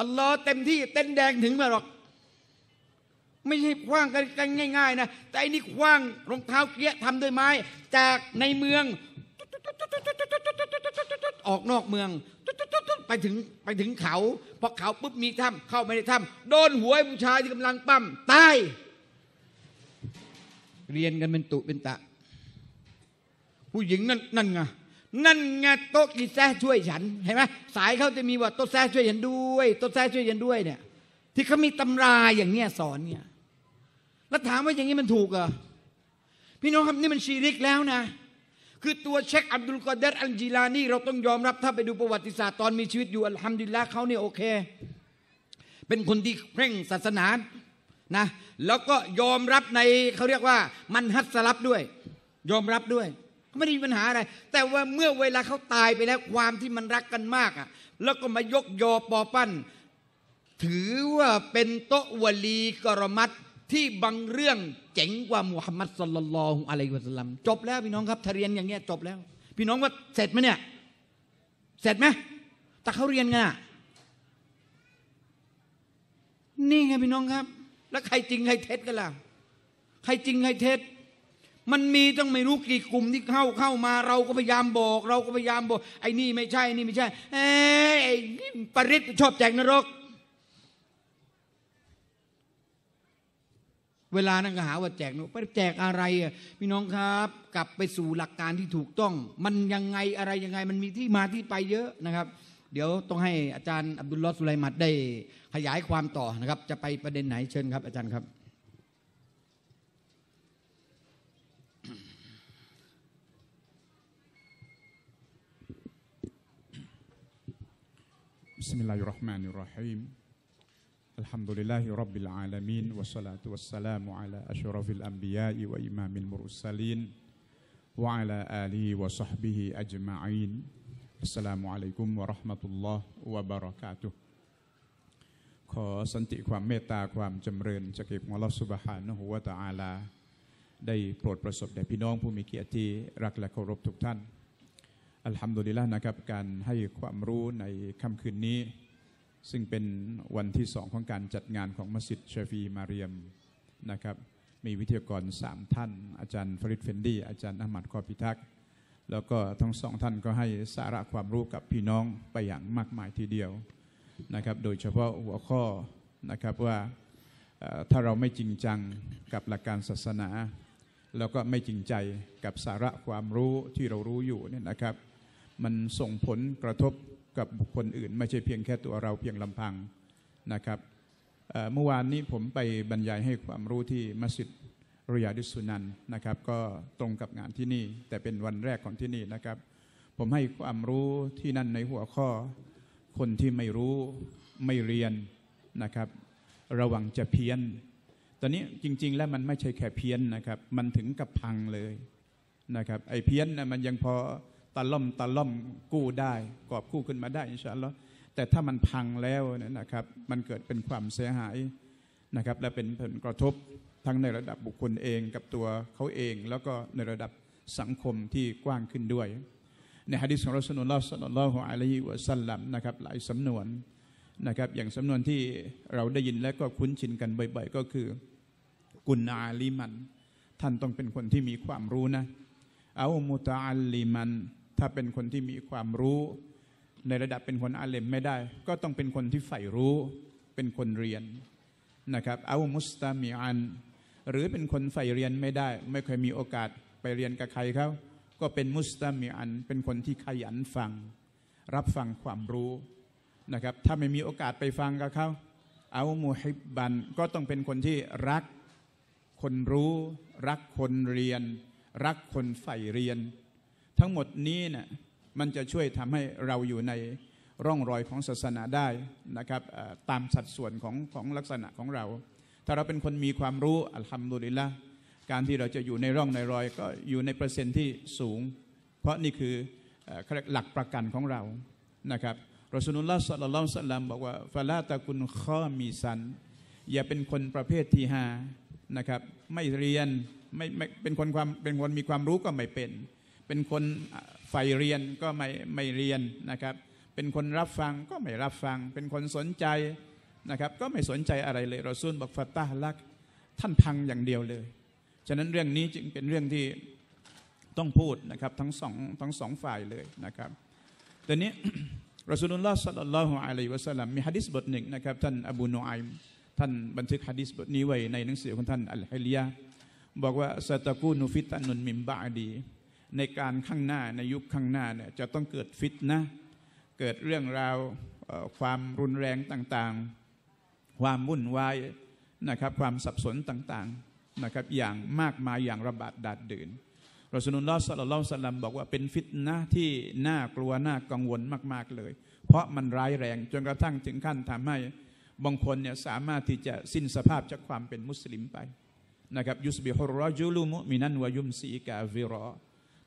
อัลลอฮ์เต็มที่เต้นแดงถึงมาหรอกไม่ใช่คว้างกันง่ายๆนะ แต่อันนี้คว้างรองเท้าเกี้ยทำด้วยไม้ จากในเมืองออกนอกเมือง ไปถึงไปถึงเขา พอเขาปุ๊บ มีถ้ำเข้าไปในถ้ำโดนหัวผู้ชายที่กำลังปั้มตายเรียนกันเป็นตุเป็นตะ ผู้หญิงนั่นนั่นไงนั่นไงโต๊ะกีแซ่ช่วยฉันเห็นไหมสายเขาจะมีว่าโต๊ะแซ่ช่วยฉันด้วยโต๊ะแซ่ช่วยฉันด้วยเนี่ยที่เขามีตำราอย่างเนี้ยสอนเนี่ยแล้วถามว่าอย่างนี้มันถูกเหรอพี่น้องครับนี่มันชีริกแล้วนะ คือตัวเชคอับดุลกอเดรอันจิลานี่เราต้องยอมรับถ้าไปดูประวัติศาสตร์ตอนมีชีวิตอยู่อัลฮัมดุลิลละเขาเนี่ยโอเค เป็นคนที่เคร่งศาสนานะแล้วก็ยอมรับในเขาเรียกว่า มันฮัตสลับด้วย ยอมรับด้วยไม่ไม่มีปัญหาอะไร แต่ว่าเมื่อเวลาเขาตายไปแล้วความที่มันรักกันมากอ่ะแล้วก็มายกยอปอปั้น ถือว่าเป็นโตวลีกรมัตที่บางเรื่องเจ๋งกว่ามูฮัมมัดสลลัลฮุอะลัยฮิวะสัลลัมจบแล้วพี่น้องครับถ้าเรียนอย่างเงี้ยจบแล้ว พี่น้องว่าเสร็จไหมเนี่ยเสร็จไหมแต่เขาเรียนไงนี่ไงพี่น้องครับ แล้วใครจริงใครเท็จกันล่ะ ใครจริง ใครเท็จมันมีต้องไม่รู้กี่กลุ่มที่เข้าเข้ามา เราก็พยายามบอก เราก็พยายามบอก ไอ้นี่ไม่ใช่ นี่ไม่ใช่ เอ้ปริศชอบแจกนรกเวลานั่นก็หาว่าแจกนูไปแจกอะไรอ่ะพี่น้องครับ กลับไปสู่หลักการที่ถูกต้อง มันยังไงอะไรยังไง มันมีที่มาที่ไปเยอะนะครับ เดี๋ยวต้องให้อาจารย์อับดุลลอฮ์สุไลมัดได้ขยายความต่อนะครับจะไปประเด็นไหนเชิญครับอาจารย์ครับบิสมิลลาฮิรเราะห์มานิรเราะฮีม Alhamdulillahi Rabbil Alamin Wassalatu wassalamu ala ashrafil anbiya'i wa imamil mursalin Wa ala alihi wa sahbihi ajma'in Assalamualaikum warahmatullahi wabarakatuh ขอสันติความเมตตาความจำเริญจากเอกมอลสุบฮานะฮุวาตาอาลาได้โปรดประสบแด่พี่น้องผู้มีเกียรติที่รักและเคารพทุกท่านอัลฮัมดุลิลละนะครับการให้ความรู้ในค่ำคืนนี้ซึ่งเป็นวันที่สองของการจัดงานของมัสยิดชฟีมาเรียมนะครับมีวิทยากรสามท่าน อาจารย์ฟริดเฟนดี้อาจารย์อามัดคอพิทักษ์แล้วก็ทั้งสองท่านก็ให้สาระความรู้กับพี่น้องไปอย่างมากมายทีเดียวนะครับโดยเฉพาะหัวข้อนะครับว่าถ้าเราไม่จริงจังกับหลักการศาสนา แล้วก็ไม่จริงใจกับสาระความรู้ที่เรารู้อยู่เนี่ยนะครับมันส่งผลกระทบกับบุคคลอื่นไม่ใช่เพียงแค่ตัวเราเพียงลำพังนะครับเมื่อวานนี้ผมไปบรรยายให้ความรู้ที่มัสยิดรยาดิสุนันนะครับ ก็ตรงกับงานที่นี่ แต่เป็นวันแรกของที่นี่นะครับ ผมให้ความรู้ที่นั่นในหัวข้อ คนที่ไม่รู้ไม่เรียนนะครับ ระวังจะเพี้ยน ตอนนี้จริงๆ แล้วมันไม่ใช่แค่เพี้ยนนะครับ มันถึงกับพังเลยนะครับ ไอ้เพี้ยนนะมันยังพอตะล่อมตะล่อมกู้ได้กอบกู้ขึ้นมาได้ อินชาอัลลอฮ์แต่ถ้ามันพังแล้วนะครับมันเกิดเป็นความเสียหายนะครับและเป็นผลกระทบทั้งในระดับบุคคลเองกับตัวเขาเอง แล้วก็ในระดับสังคมที่กว้างขึ้นด้วย ในฮะดิษของรอสนุลลอฮ์สันลลลอฮขอะลัยฮิวะสัลลัมนะครับหลายสำนวนนะครับอย่างสำนวนที่เราได้ยินและก็คุ้นชินกันบ่อย ๆ ก็คือกุนอาลีมัน ท่านต้องเป็นคนที่มีความรู้นะเอามุตาลีมันถ้าเป็นคนที่มีความรู้ในระดับเป็นคนอาเลมไม่ได้ ก็ต้องเป็นคนที่ใฝ่รู้เป็นคนเรียนนะครับ เอามุสตามีอัน หรือเป็นคนใฝ่เรียนไม่ได้ ไม่เคยมีโอกาสไปเรียนกับใครครับก็เป็นมุสตามีอัน เป็นคนที่ขยันฟัง รับฟังความรู้นะครับ ถ้าไม่มีโอกาสไปฟังกับเขาเอามูฮิบบันก็ต้องเป็นคนที่รักคนรู้รักคนเรียน รักคนใฝ่เรียนทั้งหมดนี้เนะี่ยมันจะช่วยทำให้เราอยู่ในร่องรอยของศาสนาได้นะครับตามสัดส่วนของของลักษณะของเรา ถ้าเราเป็นคนมีความรู้อัลฮัมดุลิลละการที่เราจะอยู่ในร่องในรอยก็อยู่ในเปอร์เซ็นต์ที่สูง เพราะนี่คือหลักประกันของเรานะครับรอสุนุลลาสัลลัลลอฮสัลลัมบอกว่าฟาลาตะกุลข้อมีสัน อย่าเป็นคนประเภทที่ห้านะครับไม่เรียนไม่ไม่เป็นคนความเป็นคนมีความรู้ก็ไม่เป็นเป็นคนใฝ่เรียนก็ไม่ไม่เรียนนะครับเป็นคนรับฟังก็ไม่รับฟัง เป็นคนสนใจนะครับก็ไม่สนใจอะไรเลยเราซุนบอกฟัตตาลักท่านพังอย่างเดียวเลย ฉะนั้นเรื่องนี้จึงเป็นเรื่องที่ต้องพูดนะครับทั้งสองทั้งสองฝ่ายเลยนะครับตอนนี้รอสูลุลลอฮ์สัลลัลลอฮุอะลัยวะสัลลัมมีฮะดิษบทหนึ่งนะครับท่านอบูนอัยท่านบันทึกฮะดิษบทนี้ไว้ในหนังสือของท่านอัลฮิลยาบอกว่าสตะกูนุฟิตันนุนมิมบะดีในการข้างหน้าในยุคข้างหน้าเนี่ยจะต้องเกิดฟิตนะเกิดเรื่องราวความรุนแรงต่างๆ ความวุ่นวายนะครับความสับสนต่างๆนะครับอย่างมากมายอย่างระบาดดาดดื่นรอสุนุลลอสลลลลอสลลัมบอกว่าเป็นฟิตนะที่น่ากลัวน่ากังวลมาก ๆเลย เพราะมันร้ายแรง จนกระทั่งถึงขั้นทำให้บางคนเนี่ยสามารถที่จะสิ้นสภาพจากความเป็นมุสลิมไปนะครับยุสบิฮุรรอจุลุมุมินันวายุมซีกาฟิรอ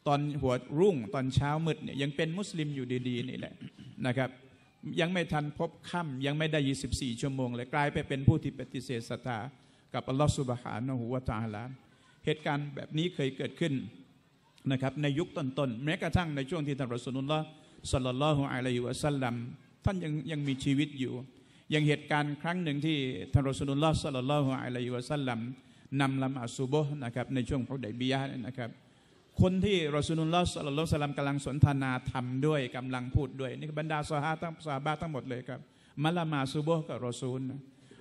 ตอนหัวรุ่งตอนเช้ามืดเนี่ยยังเป็นมุสลิมอยู่ดี ๆ นี่แหละนะครับ ยังไม่ทันพบค่ำยังไม่ได้ 24ชั่วโมงเลย กลายไปเป็นผู้ที่ปฏิเสธศรัทธากับอัลลอฮฺสุบฮานะฮุวาตาฮลาเหตุการณ์แบบนี้เคยเกิดขึ้นนะครับในยุคต้นๆแม้กระทั่งในช่วงที่ท่านรอสุลลอฮ์สัลลัลลอฮุอะลัยฮิวะสัลลัมท่านยังยังมีชีวิตอยู่อย่างเหตุการณ์ครั้งหนึ่งที่ท่านรอสุลลอฮ์สัลลัลลอฮุอะลัยฮิวะสัลลัมนำลำอัสซุบฮ์นะครับในช่วงพระเดบียะนะครับคนที่รอซูลุลลอฮ์สัลลัลลอฮุสลัมกำลังสนทนาธรรมด้วยกำลังพูดด้วยนี่บรรดาสหาทั้งสาบาทั้งหมดเลยครับมาละมาซูโบกับรอซูล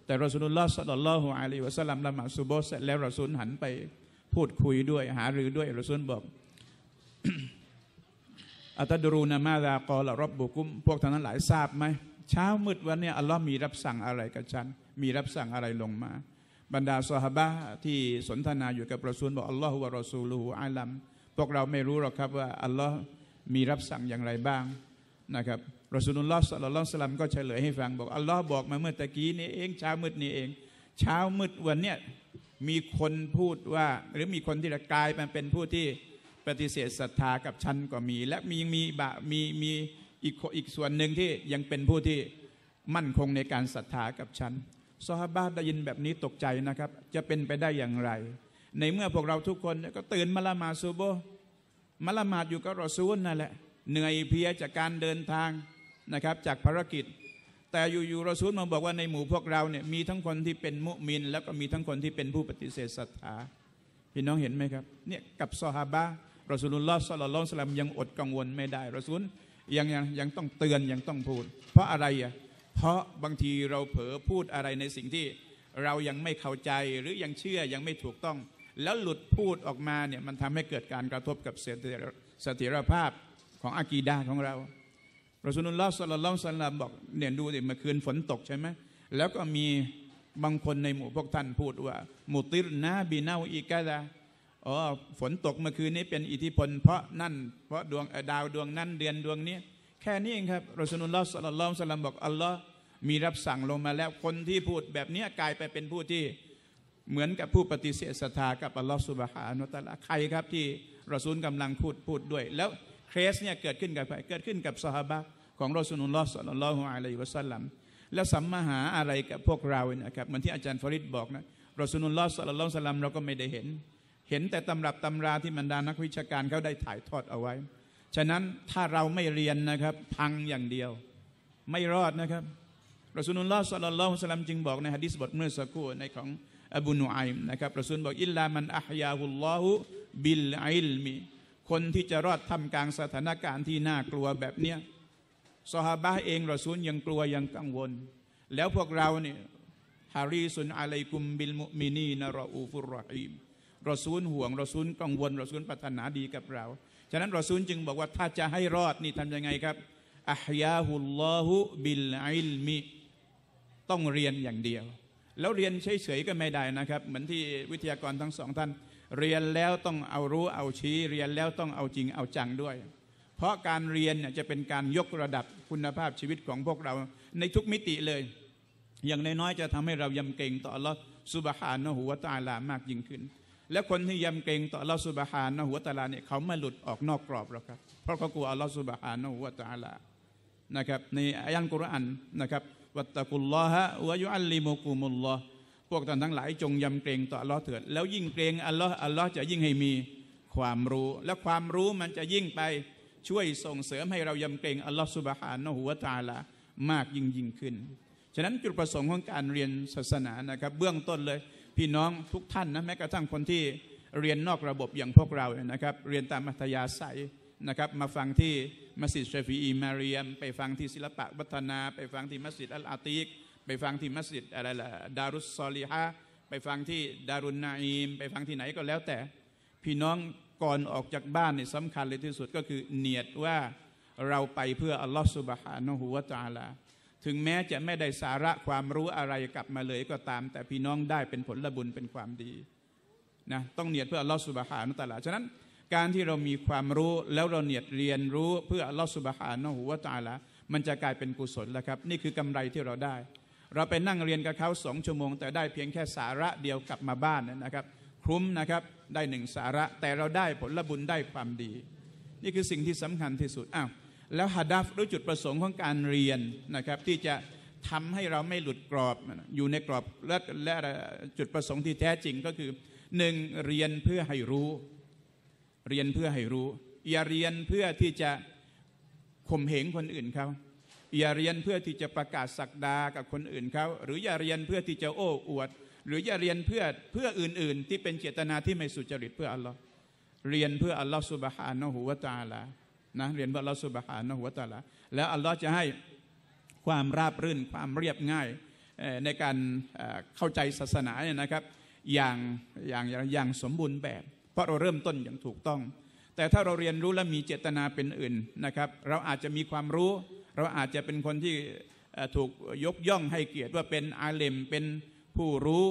แต่รอซูลุลลอฮ์สัลลัลลอฮุอะลัยฮิวะสัลลัมละมาซูโบเสร็จแล้วรอซูลหันไป พูดคุยด้วยหารือด้วยรอซูลบอกอัตดรูนามาลากอลรบบุกุมพวกท่านทั้งหลายทราบไหมเช้ามืดวันนี้อัลลอฮ์มีรับสั่งอะไรกับฉัน มีรับสั่งอะไรลงมา บรรดาสหบะที่สนทนาอยู่กับรอซูลบอกอัลลอฮฺวะรอซูลูอัลัมพวกเราไม่รู้หรอกครับว่าอัลลอฮ์มีรับสั่งอย่างไรบ้างนะครับ รอสุนุลลอฮ์สัลลัลลอฮ์สลัมก็เฉลยให้ฟังบอกอัลลอฮ์บอกมาเมื่อตะกี้นี่เอง เช้ามืดนี่เองเช้ามืดวันเนี้ยมีคนพูดว่า หรือมีคนที่ละกายมันเป็นผู้ที่ปฏิเสธศรัทธากับฉันก็มี และมียังมีบะมีมีอีกอีกส่วนหนึ่งที่ยังเป็นผู้ที่มั่นคงในการศรัทธากับฉัน ซอฮาบะได้ยินแบบนี้ตกใจนะครับ จะเป็นไปได้อย่างไร ในเมื่อพวกเราทุกคนก็ตื่นมาละมาซูโบมาละหมาดอยู่กับรอซูลนั่นแหละ เหนื่อยเพียจากการเดินทางนะครับจากภารกิจ แต่อยู่ๆรอซูลมาบอกว่าในหมู่พวกเราเนี่ยมีทั้งคนที่เป็นมุมิน แล้วก็มีทั้งคนที่เป็นผู้ปฏิเสธศรัทธาพี่น้องเห็นไหมครับเนี่ยกับซอฮาบะรอซูลุลลอฮ์สลลัลลอฮุสลามยังอดกังวลไม่ได้รอซูลยังยังยังต้องเตือนยังต้องพูด เพราะอะไรอ่ะเพราะบางทีเราเผลอพูดอะไรในสิ่งที่เรายังไม่เข้าใจหรือยังเชื่อยังไม่ถูกต้องแล้วหลุดพูดออกมาเนี่ยมันทำให้เกิดการกระทบกับเสถียรภาพของอากีดาของเรารสุนุลลอฮ์สัลลัลลอฮสัลลัมบอกเนี่ยดูดิเมื่อคืนฝนตกใช่ไหม แล้วก็มีบางคนในหมู่พวกท่านพูดว่า มุติรนะบีนาอีกาดาอ๋อฝนตกเมื่อคืนนี้เป็นอิทธิพลเพราะนั่นเพราะดวงดาวดวงนั้นเดือนดวงนี้ แค่นี้เองครับรสุนุลลอฮ์สัลลัลลอฮสัลลัมบอกอัลลอฮ์มีรับสั่งลงมาแล้วคนที่พูดแบบนี้กลายไปเป็นผู้ที่เหมือนกับผู้ปฏิเสธศรัทธากับอัลลอฮฺสุบฮานุตะละใครครับที่รอซูลกำลังพูดพูดด้วย แล้วเคสเนี่ยเกิดขึ้นกับใครเกิดขึ้นกับสหบะของรอซูลุลลอฮฺสัลลัลลอฮุอะลัยฮิวะสัลลัมแล้วสัมมาหาอะไรกับพวกเราเนี่ยครับเหมือนที่อาจารย์ฟริดบอกนะรอซูลุลลอฮฺสัลลัลลอฮุสัลลัมเราก็ไม่ได้เห็น เห็นแต่ตำรับตำราที่บรรดานักวิชาการเขาได้ถ่ายทอดเอาไว้ฉะนั้นถ้าเราไม่เรียนนะครับพังอย่างเดียว ไม่รอดนะครับรอซูลุลลอฮฺสัลลัลลอฮุสัลลัมจึงบอกในฮะดิษบทเมื่อสักครู่ในของอบูนอัยมนะครับประซุนบอกอิลลามันอัฮยาหุลลอฮุบิลอิลมีคนที่จะรอดทำกลางสถานการณ์ที่น่ากลัวแบบเนี้ยสฮาบะเองระซูลยังกลัวยังกังวล แล้วพวกเราเนี่ยฮารีสุนอะลัยกุมบิลมุมินีนะรออูฟุรรอีมรอซูลห่วงรอซูลกังวลรอซูลปรารถนาดีกับเราฉะนั้นรอซูลจึงบอกว่าถ้าจะให้รอดนี่ทำยังไงครับอัฮยาหุลลอฮุบิลอิลมีต้องเรียนอย่างเดียวแล้วเรียนเฉยๆก็ไม่ได้นะครับ เหมือนที่วิทยากรทั้งสองท่าน เรียนแล้วต้องเอารู้เอาชี้เรียนแล้วต้องเอาจริงเอาจังด้วย เพราะการเรียนเนี่ยจะเป็นการยกระดับคุณภาพชีวิตของพวกเรา ในทุกมิติเลย อย่างน้อยๆ จะทำให้เรายำเกรงต่อละสุบฮานะหัวตาลามากยิ่งขึ้น และคนที่ยำเกรงต่อละสุบฮานะหัวตาลาเนี่ยเขาไม่หลุดออกนอกกรอบหรอกครับ เพราะเขากลัวละสุบฮานะหัวตาลานะครับในอายันกุรอานนะครับวัตะกุลลอฮะวายุอัลลิมุกุมุลลอฮพวกท่านทั้งหลายจงยำเกรงต่ออัลลอฮ์เถิด แล้วยิ่งเกรงอัลลอฮ์อัลลอฮ์จะยิ่งให้มีความรู้ และความรู้มันจะยิ่งไปช่วยส่งเสริมให้เรายำเกรงอัลลอฮ์สุบฮานะฮัวะตาลามากยิ่งยิ่งขึ้น ฉะนั้นจุดประสงค์ของการเรียนศาสนานะครับเบื้องต้นเลยพี่น้องทุกท่านนะแม้กระทั่งคนที่เรียนนอกระบบอย่างพวกเรานะครับ เรียนตามมัธยาศัยนะครับ มาฟังที่มัสยิดชฟีอีมารียม ไปฟังที่ศิลปะวัฒนา ไปฟังที่มัสยิดอัลอาติกไปฟังที่มัสยิดอะไรล่ะดารุสซอลิฮะไปฟังที่ดารุนนาอีมไปฟังที่ไหนก็แล้วแต่พี่น้องก่อนออกจากบ้านเนี่ยสำคัญเลยที่สุดก็คือเนียดว่าเราไปเพื่ออัลลอฮฺสุบฮานะฮูวาตาลา ถึงแม้จะไม่ได้สาระความรู้อะไรกลับมาเลยก็ตาม แต่พี่น้องได้เป็นผลบุญเป็นความดีนะต้องเนียดเพื่ออัลลอฮฺสุบฮานะตาลาฉะนั้นการที่เรามีความรู้แล้วเราเนียดเรียนรู้เพื่อลอสุบฮานะหูวาตาละมันจะกลายเป็นกุศลแล้วครับนี่คือกำไรที่เราได้ เราไปนั่งเรียนกับเขาสองชั่วโมง แต่ได้เพียงแค่สาระเดียวกลับมาบ้านนะครับคุ้มนะครับ ได้หนึ่งสาระแต่เราได้ผลบุญได้ความดี นี่คือสิ่งที่สำคัญที่สุดอ้าวแล้วฮัดัฟรู้จุดประสงค์ของการเรียนนะครับที่จะทำให้เราไม่หลุดกรอบ อยู่ในกรอบและและจุดประสงค์ที่แท้จริงก็คือหนึ่งเรียนเพื่อให้รู้เรียนเพื่อให้รู้ อย่าเรียนเพื่อที่จะข่มเหงคนอื่นเขาอย่าเรียนเพื่อที่จะประกาศศักดากับคนอื่นเขาหรืออย่าเรียนเพื่อที่จะโอ้อวด หรืออย่าเรียนเพื่อเพื่ออื่น ๆ ที่เป็นเจตนาที่ไม่สุจริตเพื่ออัลลอฮ์เรียนเพื่ออัลลอฮ์สุบฮานะหุวาตาละนะเรียนเพื่ออัลลอฮ์สุบฮานะหุวาตาละแล้วอัลลอฮ์จะให้ความราบรื่นความเรียบง่ายในการเข้าใจศาสนาเนี่ยนะครับอย่างอย่างอย่างสมบูรณ์แบบราะเราเริ่มต้นอย่างถูกต้อง แต่ถ้าเราเรียนรู้และมีเจตนาเป็นอื่นนะครับ เราอาจจะมีความรู้ เราอาจจะเป็นคนที่ถูกยกย่องให้เกียรติว่าเป็นอาเลมเป็นผู้รู้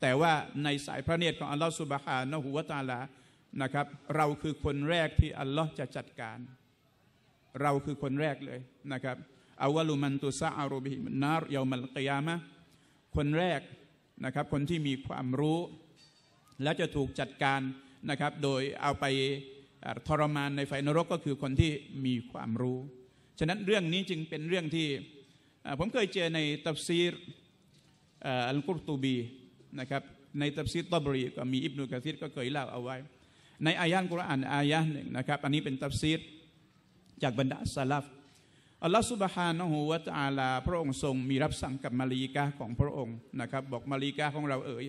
แต่ว่าในสายพระเนตรของอัลลอฮฺสุบฮานะฮุวาตาลานะครับ เราคือคนแรกที่อัลลอฮฺจะจัดการ เราคือคนแรกเลยนะครับอาวลุมันตุซาอารูบิมนารยามัลกิยามะคนแรกนะครับ คนที่มีความรู้และจะถูกจัดการนะครับ โดยเอาไปทรมานในไฟนรกก็คือคนที่มีความรู้ ฉะนั้นเรื่องนี้จึงเป็นเรื่องที่ผมเคยเจอในตับซีรอัลกุรตูบีนะครับ ในตับซีรตบรีก็มีอิบนุกะซีรก็เคยเล่าเอาไว้ ในอายะน์กุรอานอายะหนึ่งนะครับ อันนี้เป็นตับซีรจากบรรดาสลัฟอัลลอฮฺสุบฮานะฮูวะตะอาลา พระองค์ทรงมีรับสั่งกับมาลีกาของพระองค์นะครับ บอกมาลีกาของเราเอ๋ย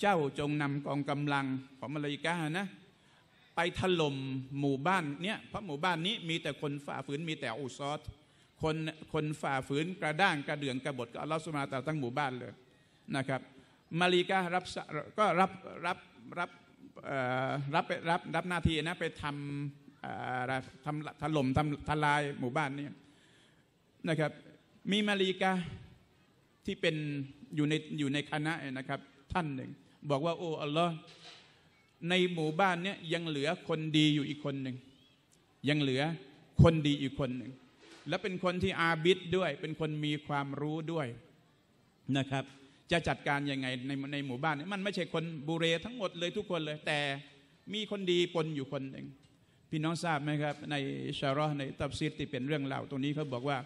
เจ้าจงนำกองกำลังของมาลากานะไปถล่มหมู่บ้านเนี่ยเพราะหมู่บ้านนี้มีแต่คนฝ่าฝืนมีแต่อุซอดคนคนฝ่าฝืนกระด้างกระเดื่องกระบฏก็ลอสมาตาทั้งหมู่บ้านเลยนะครับ มาลีการับก็รับรับรับรับรับรับหน้าที่นะไปทำทำถล่มทำทลายหมู่บ้านนี่นะครับมีมาลีกาที่เป็นอยู่ในอยู่ในคณะนะครับท่านหนึ่งบอกว่าโอ้อัลลอฮ์ในหมู่บ้านเนี้ยยังเหลือคนดีอยู่อีกคนหนึ่งยังเหลือคนดีอีกคนหนึ่งและเป็นคนที่อาบิดด้วย เป็นคนมีความรู้ด้วยนะครับ จะจัดการยังไงในในหมู่บ้านนี้มันไม่ใช่คนบุเรทั้งหมดเลยทุกคนเลยแต่มีคนดีปนอยู่คนหนึ่งพี่น้องทราบไหมครับ ในชาร์ในตับซีดที่เป็นเรื่องเล่า ตรงนี้เขาบอกว่า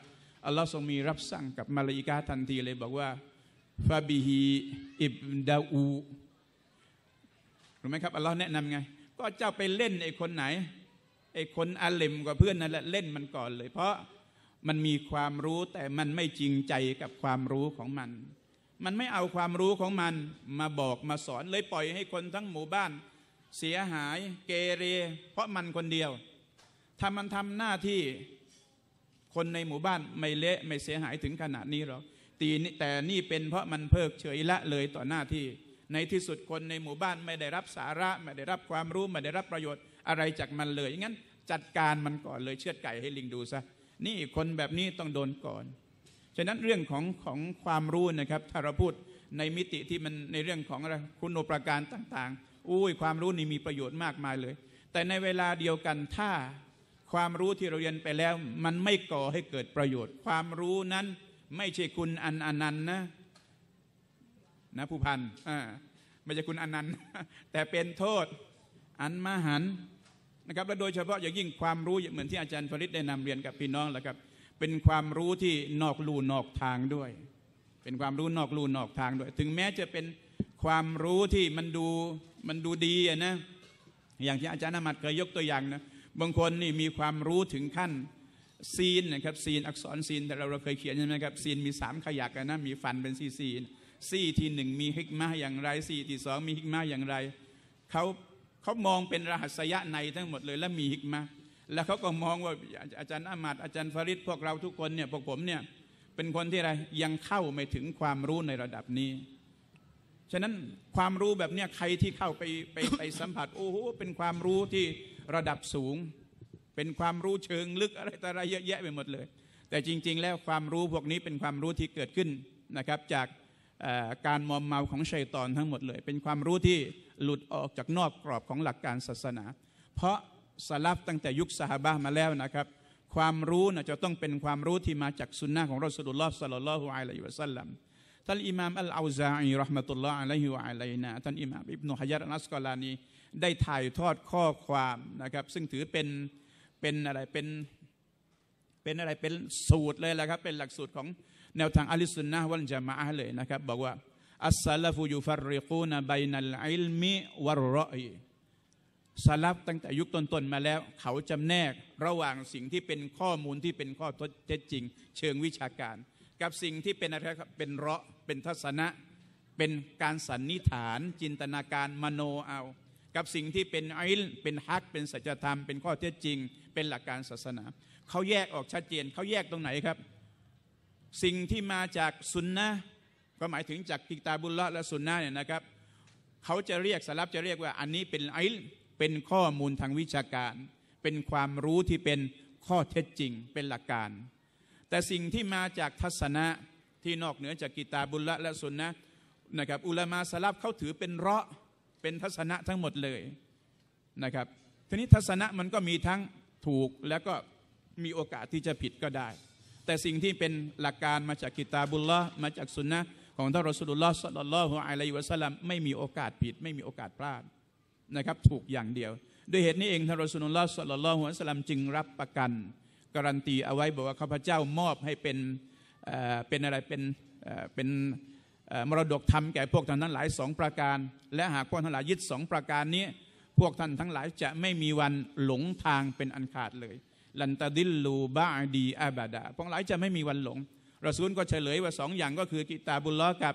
อัลลอฮ์ทรงมีรับสั่งกับมาลาอิกาทันทีเลยบอกว่าฟาบิฮีอิบดาอูรู้ไหมครับอัลลอฮ์แนะนำไง ก็เจ้าไปเล่นไอ้คนไหนไอ้คนอาเลมกว่าเพื่อนนั่นแหละเล่นมันก่อนเลย เพราะมันมีความรู้แต่มันไม่จริงใจกับความรู้ของมัน มันไม่เอาความรู้ของมันมาบอกมาสอนเลยปล่อยให้คนทั้งหมู่บ้าน เสียหายเกเร เพราะมันคนเดียวทามันทำหน้าที่ คนในหมู่บ้านไม่เละไม่เสียหายถึงขนาดนี้หรอกตีนี้แต่นี่เป็นเพราะมันเพิกเฉยละเลยต่อหน้าที่ในที่สุดคนในหมู่บ้านไม่ได้รับสาระไม่ได้รับความรู้ ไม่ได้รับประโยชน์อะไรจากมันเลยงั้นจัดการมันก่อนเลยเชือดไก่ให้ลิงดูซะนี่คนแบบนี้ต้องโดนก่อนฉะนั้นเรื่องของของความรู้นะครับถ้าเราพูดในมิติที่มันในเรื่องของคุณูปการต่างๆอุ้ยความรู้นี่มีประโยชน์มากมายเลย แต่ในเวลาเดียวกันถ้าความรู้ที่เราเรียนไปแล้วมันไม่ก่อให้เกิดประโยชน์ ความรู้นั้นไม่ใช่คุณอันอนันนะนะผู้พันอ่าไม่ใช่คุณอนันต์แต่เป็นโทษ อันมหันนะครับและโดยเฉพาะอย่างยิ่งความรู้เหมือนที่อาจารย์ฟริตได้นำเรียนกับพี่น้องแล้วครับเป็นความรู้ที่นอกลู่นอกทางด้วย เป็นความรู้นอกลู่นอกทางด้วย ถึงแม้จะเป็นความรู้ที่มันดูมันดูดีนะอย่างที่อาจารย์นมัดเคยยกตัวอย่างนะบางคนนี่มีความรู้ถึงขั้นซีนนะครับซีนอักษรซีนแต่เราเราเคยเขียนใช่ไหมครับซีนมีสามขยักนะมีฟันเป็นซีซีนสี่ที่หนึ่งมีฮิกมาอย่างไรสี่ที่สองมีฮิกมาอย่างไร เขาเขามองเป็นรหัสยะในทั้งหมดเลย และมีฮิกมา แล้วเขาก็มองว่าอาจารย์อามัดอาจารย์ฟาริดพวกเราทุกคนเนี่ยพวกผมเนี่ยเป็นคนที่อะไรยังเข้าไม่ถึงความรู้ในระดับนี้ ฉะนั้นความรู้แบบเนี้ยใครที่เข้าไปไปไปสัมผัสโอ้โหเป็นความรู้ที่ระดับสูง เป็นความรู้เชิงลึกอะไรต่ออะไรเยอะแยะไปหมดเลย แต่จริง ๆ แล้วความรู้พวกนี้เป็นความรู้ที่เกิดขึ้นนะครับจากการมอมเมาของชัยตอนทั้งหมดเลย เป็นความรู้ที่หลุดออกจากนอกกรอบของหลักการศาสนา เพราะสลับตั้งแต่ยุคสหบามาแล้วนะครับความรู้นะจะต้องเป็นความรู้ที่มาจากสุนนะของรอสุลลอฮ์สัลลัลลอฮุอะลัยฮิวะสัลลัมท่านอิหม่ามอัลอาซาอิรอฮ์มะตุลลอฮ์อะลัยฮิวะอะลัยนะท่านอิหม่ามอิบนุฮะยัดอัสกอลานีได้ถ่ายทอดข้อความนะครับซึ่งถือเป็นเป็นอะไรเป็นเป็นอะไรเป็นสูตรเลยแหละครับ เป็นหลักสูตรของแนวทางอัลิสุนนะวันจามาเลยนะครับบอกว่าอัสซาลฟูยูฟาริกูนบัยนัลอิลมิวรรอยสลับตั้งแต่ยุคต้นๆมาแล้วเขาจำแนกระหว่างสิ่งที่เป็นข้อมูลที่เป็นข้อเท็จจริง เชิงวิชาการ กับสิ่งที่เป็นอะไรครับเป็นเราะเป็นทัศนะ เป็นการสันนิษฐาน จินตนาการมโนเอา กับสิ่งที่เป็นอิลเป็นฮักเป็นสัจธรรมเป็นข้อเท็จจริง เป็นหลักการศาสนาเขาแยกออกชัดเจนเขาแยกตรงไหนครับสิ่งที่มาจากสุนนะก็หมายถึงจากกิตาบุลละและสุนนะเนี่ยนะครับเขาจะเรียกสลับจะเรียกว่าอันนี้เป็นไอเป็นข้อมูลทางวิชาการ เป็นความรู้ที่เป็นข้อเท็จจริงเป็นหลักการ แต่สิ่งที่มาจากทัศนะที่นอกเหนือจากกิตาบุลละและสุนนะนะครับอุลามาสลับเขาถือเป็นเราะเป็นทัศนะทั้งหมดเลยนะครับทีนี้ทัศนะมันก็มีทั้งถูกแล้วก็มีโอกาสที่จะผิดก็ได้แต่สิ่งที่เป็นหลักการมาจากกิตาบุลละมาจากสุนนะของท่านรอสุลลอฮ์สัลลัลลอฮุอะลัยฮิวะสัลลัมไม่มีโอกาสผิด ไม่มีโอกาสพลาดนะครับถูกอย่างเดียว ด้วยเหตุนี้เองท่านรอสุลลอฮ์สัลลัลลอฮุอะลัยฮิวะสัลลัมจึงรับประกัน การันตีเอาไว้บอกว่าข้าพเจ้ามอบให้เป็นเป็นอะไรเป็นเป็นมรดกธรรมแก่พวกท่านทั้งหลายสองประการ และหากพวกท่านหลายยึดสองประการนี้พวกท่านทั้งหลายจะไม่มีวันหลงทางเป็นอันขาดเลยลันตาดิลลูบาดีอาบาดาพวกหลายจะไม่มีวันหลงรอซูลก็เฉลยว่าสองอย่างก็คือกิตาบุลลอกับ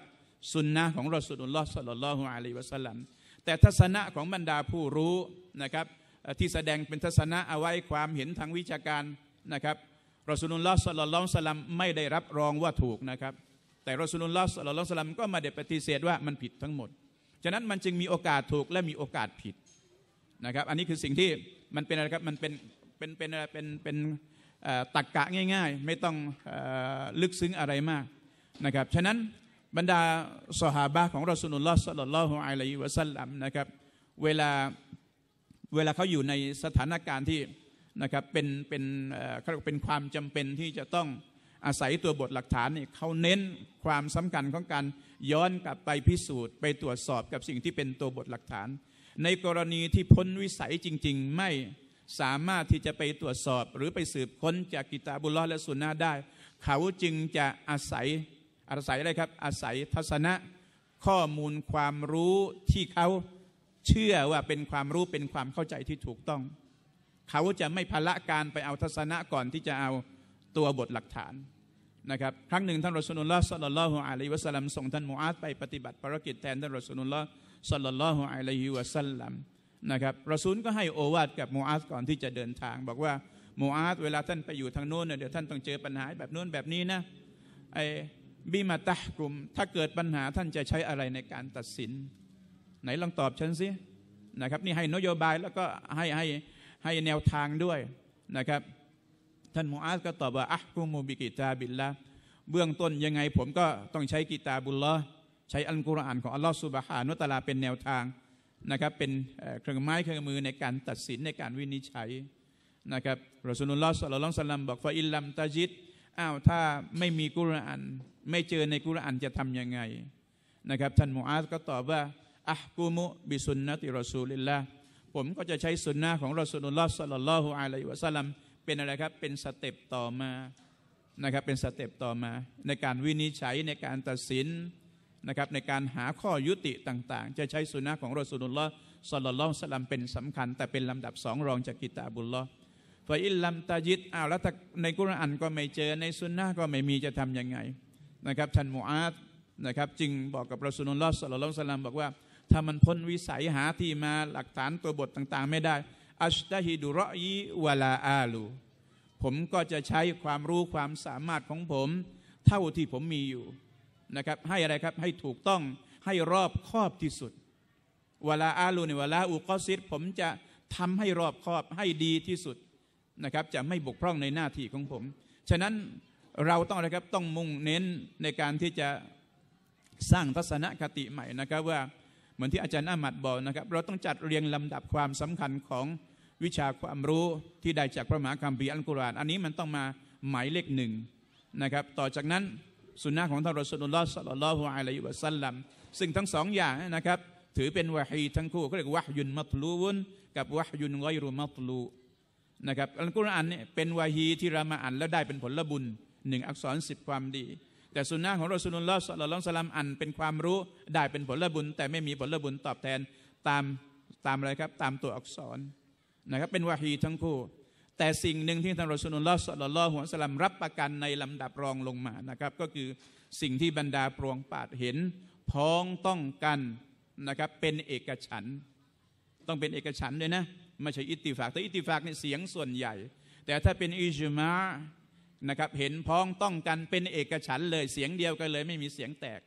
สุนนะของรอสุลลอฮ์สัลลัลลอฮุอะลัยฮิวะสัลลัม แต่ทัศนะของบรรดาผู้รู้นะครับที่แสดงเป็นทัศนะเอาไว้ความเห็นทางวิชาการนะครับรอสุลลอฮ์สัลลัลลอฮุสัลลัมไม่ได้รับรองว่าถูกนะครับแต่รอสุลลอฮ์สัลลัลลอฮุสัลลัมก็มาเด้ปฏิเสธว่ามันผิดทั้งหมดฉะนั้นมันจึงมีโอกาสถูกและมีโอกาสผิดนะครับอันนี้คือสิ่งที่มันเป็นอะไรครับมันเป็นเป็นเป็นอะไรเป็นเป็นตักกะง่ายๆ ไม่ต้องลึกซึ้งอะไรมากนะครับฉะนั้นบรรดาสหาบของรอสุนุลลอฮ์สัลลัลลอฮุอะลัยฮิวะสัลลัมนะครับ เวลาเวลาเขาอยู่ในสถานการณ์ที่นะครับเป็นเป็นเขาเป็นความจำเป็นที่จะต้องอาศัยตัวบทหลักฐานนี่เขาเน้นความสำคัญของการย้อนกลับไปพิสูจน์ไปตรวจสอบกับสิ่งที่เป็นตัวบทหลักฐาน ในกรณีที่พ้นวิสัยจริงๆไม่สามารถที่จะไปตรวจสอบหรือไปสืบค้นจากกิตาบุลลอและสุนนะได้ เขาจึงจะอาศัยอาศัยอะไรครับ อาศัยทัศนะข้อมูลความรู้ที่เขาเชื่อว่าเป็นความรู้เป็นความเข้าใจที่ถูกต้อง เขาจะไม่พละการไปเอาทัศนะก่อนที่จะเอาตัวบทหลักฐานนะครับครั้งหนึ่งท่านรอสนุลลอฮ์สัลลัลลอฮุอะลัยฮิวะสัลลัมส่งท่านมูอาตไปปฏิบัติภารกิจแทนท่านรอสนุลลอฮ์สัลลัลลอฮุอะลัยฮิวะสัลลัมนะครับ รอซูลก็ให้โอวาทกับโมอาสก่อนที่จะเดินทาง บอกว่าโมอาสเวลาท่านไปอยู่ทางโน้นเนี่ยเดี๋ยวท่านต้องเจอปัญหาแบบโน้นแบบนี้นะไอ้บิมาตะกลุ่มถ้าเกิดปัญหาท่านจะใช้อะไรในการตัดสินไหนลองตอบฉันสินะครับนี่ให้นโยบายแล้วก็ให้ให้ให้แนวทางด้วยนะครับ ท่านมูอาสก็ตอบว่าอะกุมูบิกิตาบิลละเบื้องต้นยังไงผมก็ต้องใช้กิตาบุลละใช้อัลกุรอานของอัลลอฮฺสุบฮานุตะลาเป็นแนวทางนะครับเป็นเครื่องไม้เครื่องมือในการตัดสินในการวินิจฉัยนะครับรอสุนลลอฮ์สัลลัลลอฮุสลลัมบอกฟาอิลลัมตาจิดอ้าวถ้าไม่มีกุรอานไม่เจอในกุรอานจะทำยังไงนะครับท่านมูอาสก็ตอบว่าอักุมุ บิสุนนะติรอสูลิลละผมก็จะใช้สุนนะของรอสุลลอฮ์สัลลัลลอฮุอะลัยฮิวะสัลลัมเป็นอะไรครับเป็นสเต็ปต่อมานะครับเป็นสเต็ปต่อมา ในการวินิจฉัยในการตัดสินนะครับในการหาข้อยุติต่างๆ จะใช้สุนัขของรอสูลุลลอฮ์สลลัลลอฮุสลัมเป็นสำคัญแต่เป็นลำดับสองรองจากกิตาบุลลอฮ์ฟาอิลลัมตายิดอ้าวแล้วในกุรอานก็ไม่เจอในสุนนะก็ไม่มีจะทํำยังไงนะครับท่านมูอาตนะครับจึงบอกกับรอสูลุลลอฮ์สลลัลลอฮุสลัมบอกว่า ถ้ามันพ้นวิสัยหาที่มาหลักฐานตัวบทต่างๆไม่ได้อัชตฮิดุรอยีวลาอาลู ผมก็จะใช้ความรู้ความสามารถของผมเท่าที่ผมมีอยู่นะครับให้อะไรครับให้ถูกต้องให้รอบครอบที่สุด เวลาอาลูในเวลาอุกอซิดผมจะทำให้รอบครอบให้ดีที่สุดนะครับจะไม่บกพร่องในหน้าที่ของผมฉะนั้นเราต้องอะไรครับต้องมุ่งเน้นในการที่จะสร้างทัศนคติใหม่นะครับ ว่าเหมือนที่อาจารย์อามัดบอกนะครับ เราต้องจัดเรียงลำดับความสำคัญของวิชาความรู้ที่ได้จากพระมหาคัมภีร์อัลกุรอานอันนี้มันต้องมาหมายเลขหนึ่งนะครับต่อจากนั้นสุนนะของท่านรอสุลลอฮฺสัลลัลลอฮุอะลัยฮิวะสัลลัมซึ่งทั้งสองอย่างนะครับถือเป็นวะฮีทั้งคู่เขาเรียกวะฮยุนมัตลูวุนกับวะฮยุนไกรุมัตลูนะครับอัลกุรอานเนี่ยเป็นวะฮีที่เรามาอ่านแล้วได้เป็นผลบุญหนึ่งอักษรสิบความดี แต่สุนนะของรอสุลลอฮฺสัลลัลลอฮุสลัมอ่านเป็นความรู้ได้เป็นผลบุญ แต่ไม่มีผลบุญตอบแทนตามตามอะไรครับตามตัวอักษรนะครับเป็นวะฮีทั้งคู่แต่สิ่งหนึ่งที่ท่านรอสุนุลลอฮ์สัลลัลลอฮุอะสลัมรับประกันในลำดับรองลงมานะครับก็คือสิ่งที่บรรดาปรวงปาดเห็น พ้องต้องกันนะครับเป็นเอกฉันต้องเป็นเอกฉันด้วยนะไม่ใช่อิติฟากแต่อิติฟากเนี่ยเสียงส่วนใหญ่ แต่ถ้าเป็นอิจมานะครับเห็นพ้องต้องกันเป็นเอกฉันเลยเสียงเดียวกันเลยไม่มีเสียงแตก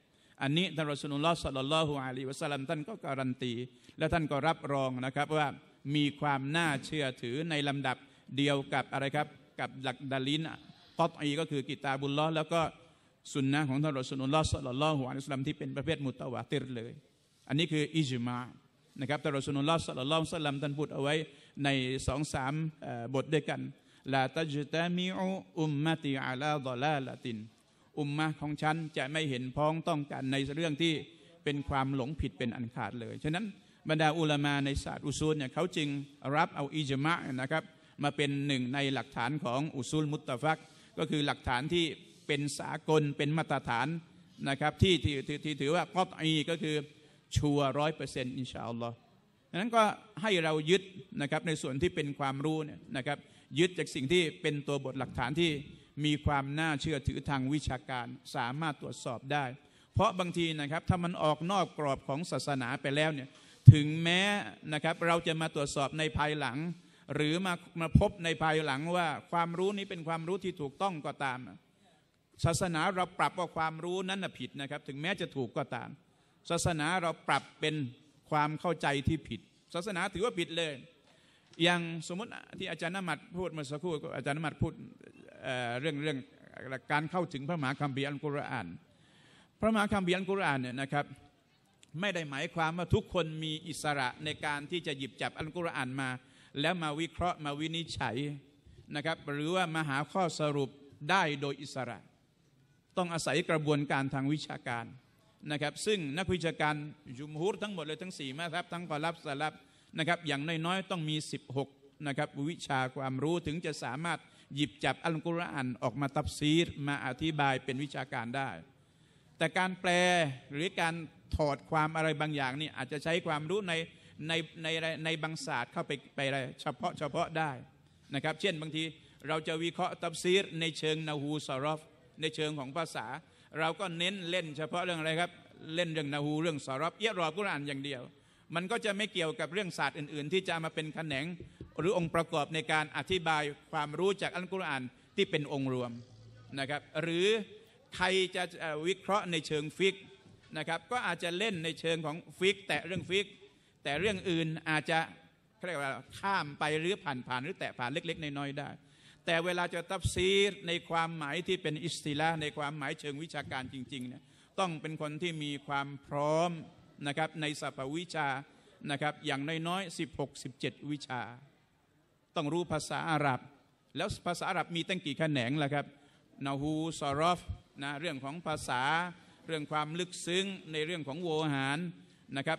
อันนี้ท่านรอสุนุลลอฮ์สัลลัลลอฮุอะลัยวะสัลลัมท่านก็การันตีและท่านก็รับรองนะครับว่ามีความน่าเชื่อถือในลำดับเดียวกับอะไรครับ กับหลักดาลินกอตอีก็คือ กิตาบุลลอแล้วก็สุนนะของ ท่านรอสุนุลลอฮ์สัลลัลลอฮุอะลัยฮิสลามที่เป็น ประเภทมุตวาติรเลย อันนี้คือ อิจมานะครับ ท่านรอสุนุลลอฮ์สัลลัลลอฮุสัลลัมท่านพูดเอาไว้ในสองสามบทด้วยกัน ลาตาจตามิอุอุมมติอาลาดอลาลาตินอุมมะของฉัน จะไม่เห็นพ้องต้องกันในเรื่องที่เป็นความหลงผิดเป็นอันขาดเลยฉะนั้นบรรดาอุลามาในศาสตร์อุซูลเนี่ยเขาจึงรับเอาอิจมะนะครับมาเป็นหนึ่งในหลักฐานของอุซูลมุตตะฟัก ก็คือหลักฐานที่เป็นสากลเป็นมาตรฐานนะครับที่ที่ที่ถือว่ากอตอีก็คือชัวร้อยเปอร์เซ็นต์อินชาอัลลอฮ์ดังนั้นก็ให้เรายึดนะครับในส่วนที่เป็นความรู้เนี่ยนะครับยึดจากสิ่งที่เป็นตัวบทหลักฐานที่มีความน่าเชื่อถือทางวิชาการ สามารถตรวจสอบได้ เพราะบางทีนะครับถ้ามันออกนอกกรอบของศาสนาไปแล้วเนี่ยถึงแม้นะครับเราจะมาตรวจสอบในภายหลังหรือมามาพบในภายหลังว่าความรู้นี้เป็นความรู้ที่ถูกต้องก็ตาม ศาสนาเราปรับว่าความรู้นั้นผิดนะครับถึงแม้จะถูกก็ตาม ศาสนาเราปรับเป็นความเข้าใจที่ผิด ศาสนาถือว่าผิดเลย อย่างสมมติที่อาจารย์นมัดพูดเมื่อสักครู่อาจารย์นมัดพูดเรื่องเรื่องการเข้าถึงพระมหาคัมภีร์อัลกุรอาน พระมหาคัมภีร์อัลกุรอานเนี่ยนะครับ ไม่ได้หมายความว่าทุกคนมีอิสระในการที่จะหยิบจับอัลกุรอานมาแล้วมาวิเคราะห์มาวินิจฉัยนะครับหรือว่า มาหาข้อสรุปได้โดยอิสระ ต้องอาศัยกระบวนการทางวิชาการนะครับซึ่งนักวิชาการยุมฮูรทั้งหมดเลยทั้ง4มาครับ ทั้งกอลับสลับนะครับ อย่างน้อยๆต้องมี 16นะครับวิชาความรู้ถึงจะสามารถหยิบจับอัลกุรอานออกมาตับซีรมาอธิบายเป็นวิชาการได้ แต่การแปลหรือการถอดความอะไรบางอย่างนี่อาจจะใช้ความรู้ในในในในบางศาสตร์เข้าไปไปอะไรเฉพาะเฉพาะได้นะครับเช่นบางทีเราจะวิเคราะห์ตับซีรในเชิงนาหูสารอฟในเชิงของภาษา เราก็เน้นเล่น เฉพาะเรื่องอะไรครับ เล่นเรื่องนาหูเรื่องสารอฟเอียรอกุรอานอย่างเดียว มันก็จะไม่เกี่ยวกับเรื่องศาสตร์อื่น ๆ ที่จะมาเป็นแขนงหรือองค์ประกอบในการอธิบายความรู้จากอัลกุรอานที่เป็นองค์รวมนะครับหรือใครจะวิเคราะห์ในเชิงฟิกนะครับก็อาจจะเล่นในเชิงของฟิกแต่เรื่องฟิกแต่เรื่องอื่นอาจจะเรียกว่าข้ามไปหรือผ่านผ่านหรือแตะผ่านเล็กๆ น้อยๆได้ แต่เวลาจะตับซีดในความหมายที่เป็นอิสติละในความหมายเชิงวิชาการจริงๆเนี่ยต้องเป็นคนที่มีความพร้อมนะครับในสัพวิชานะครับ อย่างน้อยๆ 16 17 วิชา ต้องรู้ภาษาอาหรับ แล้วภาษาอาหรับมีตั้งกี่แขนงล่ะครับนาฮูซารอฟนะเรื่องของภาษาเรื่องความลึกซึ้งในเรื่องของโวหารนะครับ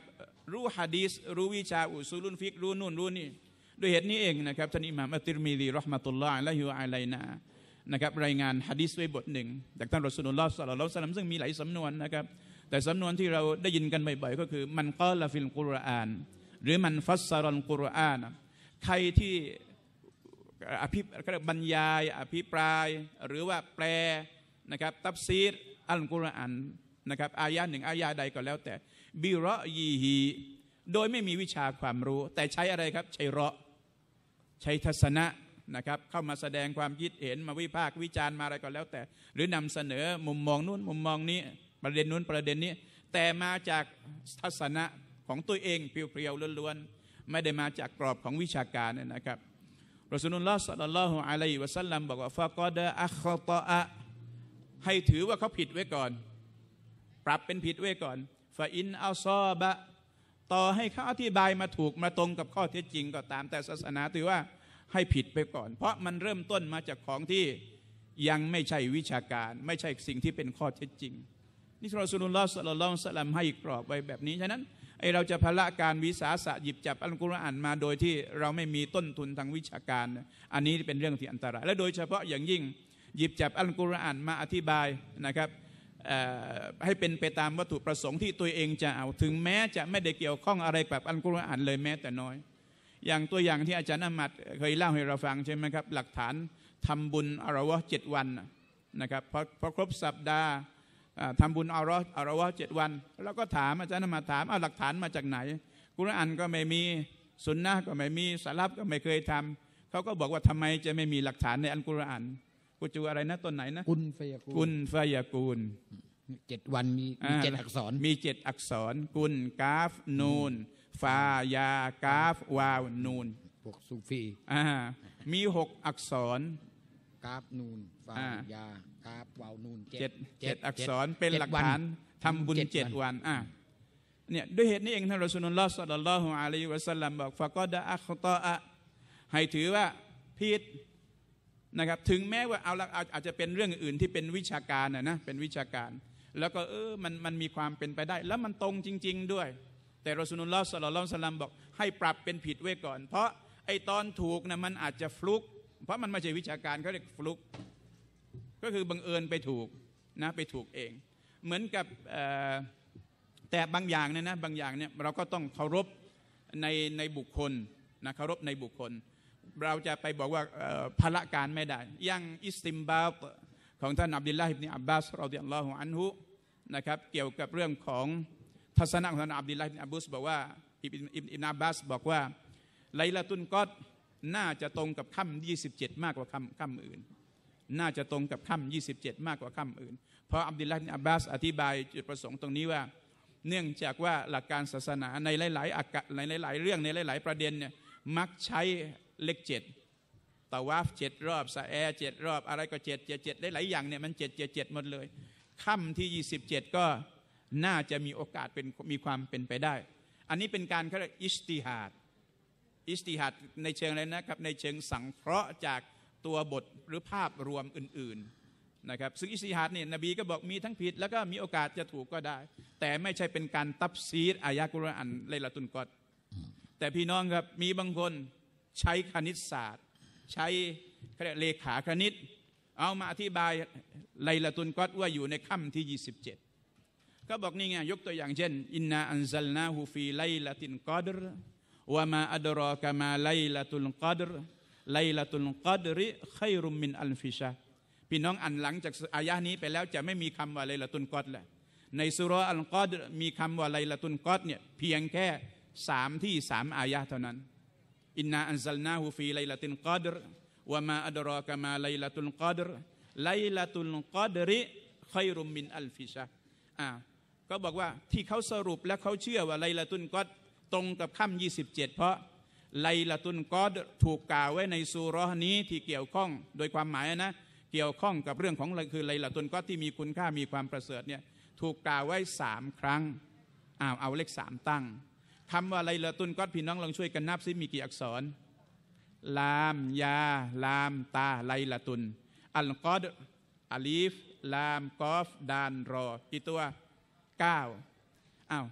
รู้ฮะดีสรู้วิชา อุซูลุนฟิกรู้นู่นรู้นี่ ด้วยเหตุนี้เองนะครับ ท่านอิหม่ามอัติรมีดีรอฮ์มะตุลลอฮ์และฮิวอาไลนา นะครับรายงานฮะดีสไว้บทหนึ่ง จากท่านรอสุลลอฮ์สัลลัลลอฮุซัลลัม ซึ่ง มี หลายสำนวนนะครับ แต่สำนวนที่เราได้ยินกัน บ่อยๆ ก็คือมันกอละฟิลกุรอาน หรือมันฟัสซารอลกุรอานใครที่อภิบรรยาย อภิปราย หรือว่าแปลนะครับตับซีดอัลกุรอานนะครับอายาหนึ่งอายาใดก็แล้วแต่บิรอยีฮีโดยไม่มีวิชาความรู้ แต่ใช้อะไรครับ ใช้เราะใช้ทัศนะนะครับ เข้ามาแสดงความคิดเห็นมาวิพากษ์วิจารณ์มาอะไรก็แล้วแต่ หรือนำเสนอมุมมองนู้นมุมมองนี้ประเด็นนู้นประเด็นนี้ แต่มาจากทัศนะของตัวเองเพียวๆล้วนๆ ไม่ได้มาจากกรอบของวิชาการนะครับรสุนุลลอฮฺสัลลัลลอฮุอะลัยฮิวะสัลลัมบอกว่าฟะกอดะอัคตะอะให้ถือว่าเขาผิดไว้ก่อน ปรับเป็นผิดไว้ก่อนฟาอินอัลซอบะต่อให้เขาอธิบายมาถูกมาตรงกับข้อเท็จจริง ก็ตามแต่ศาสนาถือว่าให้ผิดไปก่อนเพราะมันเริ่มต้นมาจากของที่ยังไม่ใช่วิชาการ ไม่ใช่สิ่งที่เป็นข้อเท็จจริงนี่รอสุลลอสัลลัลอฮสลัมให้กรอบไว้แบบนี้ ฉะนั้นไอเราจะพละการวิสาสะหยิบจับอัลกุรอานมาโดยที่เราไม่มีต้นทุนทางวิชาการ อันนี้เป็นเรื่องที่อันตรายและโดยเฉพาะอย่างยิ่งหยิบจับอัลกุรอานมาอธิบายนะครับให้เป็นไปตามวัตถุประสงค์ที่ตัวเองจะเอาถึงแม้จะไม่ได้เกี่ยวข้องอะไรกับอันกุรอานเลยแม้แต่น้อย อย่างตัวอย่างที่อาจารย์นมัดเคยเล่าให้เราฟังใช่ไหมครับหลักฐานทำบุญอารวะเจ็ดวันนะครับพอพอครบสัปดาห์ทำบุญอารวะอารวะเจ็ดวัน แล้วก็ถามอาจารย์นมัดถามเอาหลักฐานมาจากไหน กุรอานก็ไม่มีสุนนะก็ไม่มีสารับก็ไม่เคยทำเขาก็บอกว่าทำไมจะไม่มีหลักฐานในอันกุรอานกุจูอะไรนะต้นไหนนะกุลไฟยกูลกุลไฟยกูลเจ็ดวันมีมีเจ็ดอักษรมีเจ็ดอักษรกุลกาฟนูนฟายากาฟวาวนูนพวกซูฟีอ่ามีหกอักษรกาฟนูนฟายากาฟวาวนูนเจ็ดเจ็ดอักษรเป็นหลักฐานทำบุญเจ็ดวันอ่าเนี่ยด้วยเหตุนี้เองท่านรอสุลลอฮ์สัลลัลลอฮุอะลัยฮิวะสัลลัมบอกฟะก็ดะอัคตออะให้ถือว่าผิดนะครับถึงแม้ว่าเอาละอาจจะเป็นเรื่องอื่น ที่เป็นวิชาการนะนะเป็นวิชาการ แล้วก็เออมันมันมีความเป็นไปได้ แล้วมันตรงจริงๆด้วย แต่รอสุนุลลอฮ์สลลสลัมบอกให้ปรับเป็นผิดไว้ก่อน เพราะไอตอนถูกนะมันอาจจะฟลุกเพราะมันไม่ใช่วิชาการเขาเรียกฟลุกก็คือบังเอิญไปถูกนะไปถูกเอง เหมือนกับแต่บางอย่างเนี่ยนะบางอย่างเนี่ยเราก็ต้องเคารพในในบุคคลนะเคารพในบุคคลเราจะไปบอกว่าพละการไม่ได้ยังอิสติมบาบของท่านอับดุลลาฮิบนีอับบาสเราเดียนลอฮุอันฮุนะครับเกี่ยวกับเรื่องของ ทัศนะของท่านอับดุลลาฮิบนีอับบุสบอกว่าอิบนาบาสบอกว่า ไลลาตุนกอดน่าจะตรงกับค่ำ็ดมากกว่าค่ำค่ำอื่น น่าจะตรงกับค่ำ็ดมากกว่าค่ำอื่นเพราะอับดุลลาฮิบนีอับบาสอธิบาย จุดประสงค์ตรงนี้ว่าเนื่องจากว่าหลักการศาสนาในหลายๆในหลาย ๆเรื่องในหลาย ๆ ประเด็นเนี่ยมักใช้เลขเจ็ดตะวาฟเจ็ดรอบสะแอเจ็ดรอบ อะไรก็เจ็ดเจ็ดเจ็ดได้หลายอย่างเนี่ยมันเจ็ดเจ็ดเจ็ดหมดเลยค่ำที่ยี่สิบเจ็ดก็น่าจะมีโอกาสเป็นมีความเป็นไปได้ อันนี้เป็นการเขาเรียกอิสติฮัดอิสติฮัดในเชิงอะไรนะครับในเชิงสังเคราะห์จากตัวบทหรือภาพรวมอื่น ๆนะครับ ซึ่งอิสติฮัดเนี่ยนบีก็บอกมีทั้งผิดแล้วก็มีโอกาสจะถูกก็ได้ แต่ไม่ใช่เป็นการตับซีดอายะกุรอานเลละตุนกอดแต่พี่น้องครับมีบางคนใช้คณิตศาสตร์ ใช้เลขาคณิต เอามาอธิบายไลละตุนกอดว่าอยู่ในค่ำที่ 27ก็บอกนี่ไงยกตัวอย่างเช่นอินนาอันซัลนาฮูฟีไลละตินกอดรวามาอัดรอกามาไลละตุลกอดรไลละตุลกอดริไครุมมินอัลฟิชาพี่น้องอันหลังจากอายะนี้ไปแล้วจะไม่มีคำว่าไลละตุนกอดแล้ว ในสุรอัลกอดมีคำว่าไลละตุนกอดเนี่ยเพียงแค่สามที่สามอายะเท่านั้นอินนาอันซัลนาฮูฟีไลลาตินกอดรวะมาอัดรอกะมาไลลาตุลกอดรไลลาตุลกอดริคอยรุมมินอัลฟิชาอ่าก็บอกว่าที่เขาสรุปและเขาเชื่อว่าไลลาตุนกอดตรงกับค่ำยี่สิบเจ็ดเพราะไลละตุนกอดถูกกล่าวไว้ในซูรอนี้ที่เกี่ยวข้องโดยความหมายนะ เกี่ยวข้องกับเรื่องของคือไลละตุนกอดที่มีคุณค่ามีความประเสริฐเนี่ยถูกกล่าวไว้สามครั้งอ้าวเอาเลขสามตั้งคำว่า ไลละตุนก็พี่น้องลองช่วยกันนับซิมีกี่อักษร ลาม ยา ลามตา ไลละตุนอัลกอดอาลีฟ ลาม กอฟ ดาน รอ กี่ตัว9อ้าว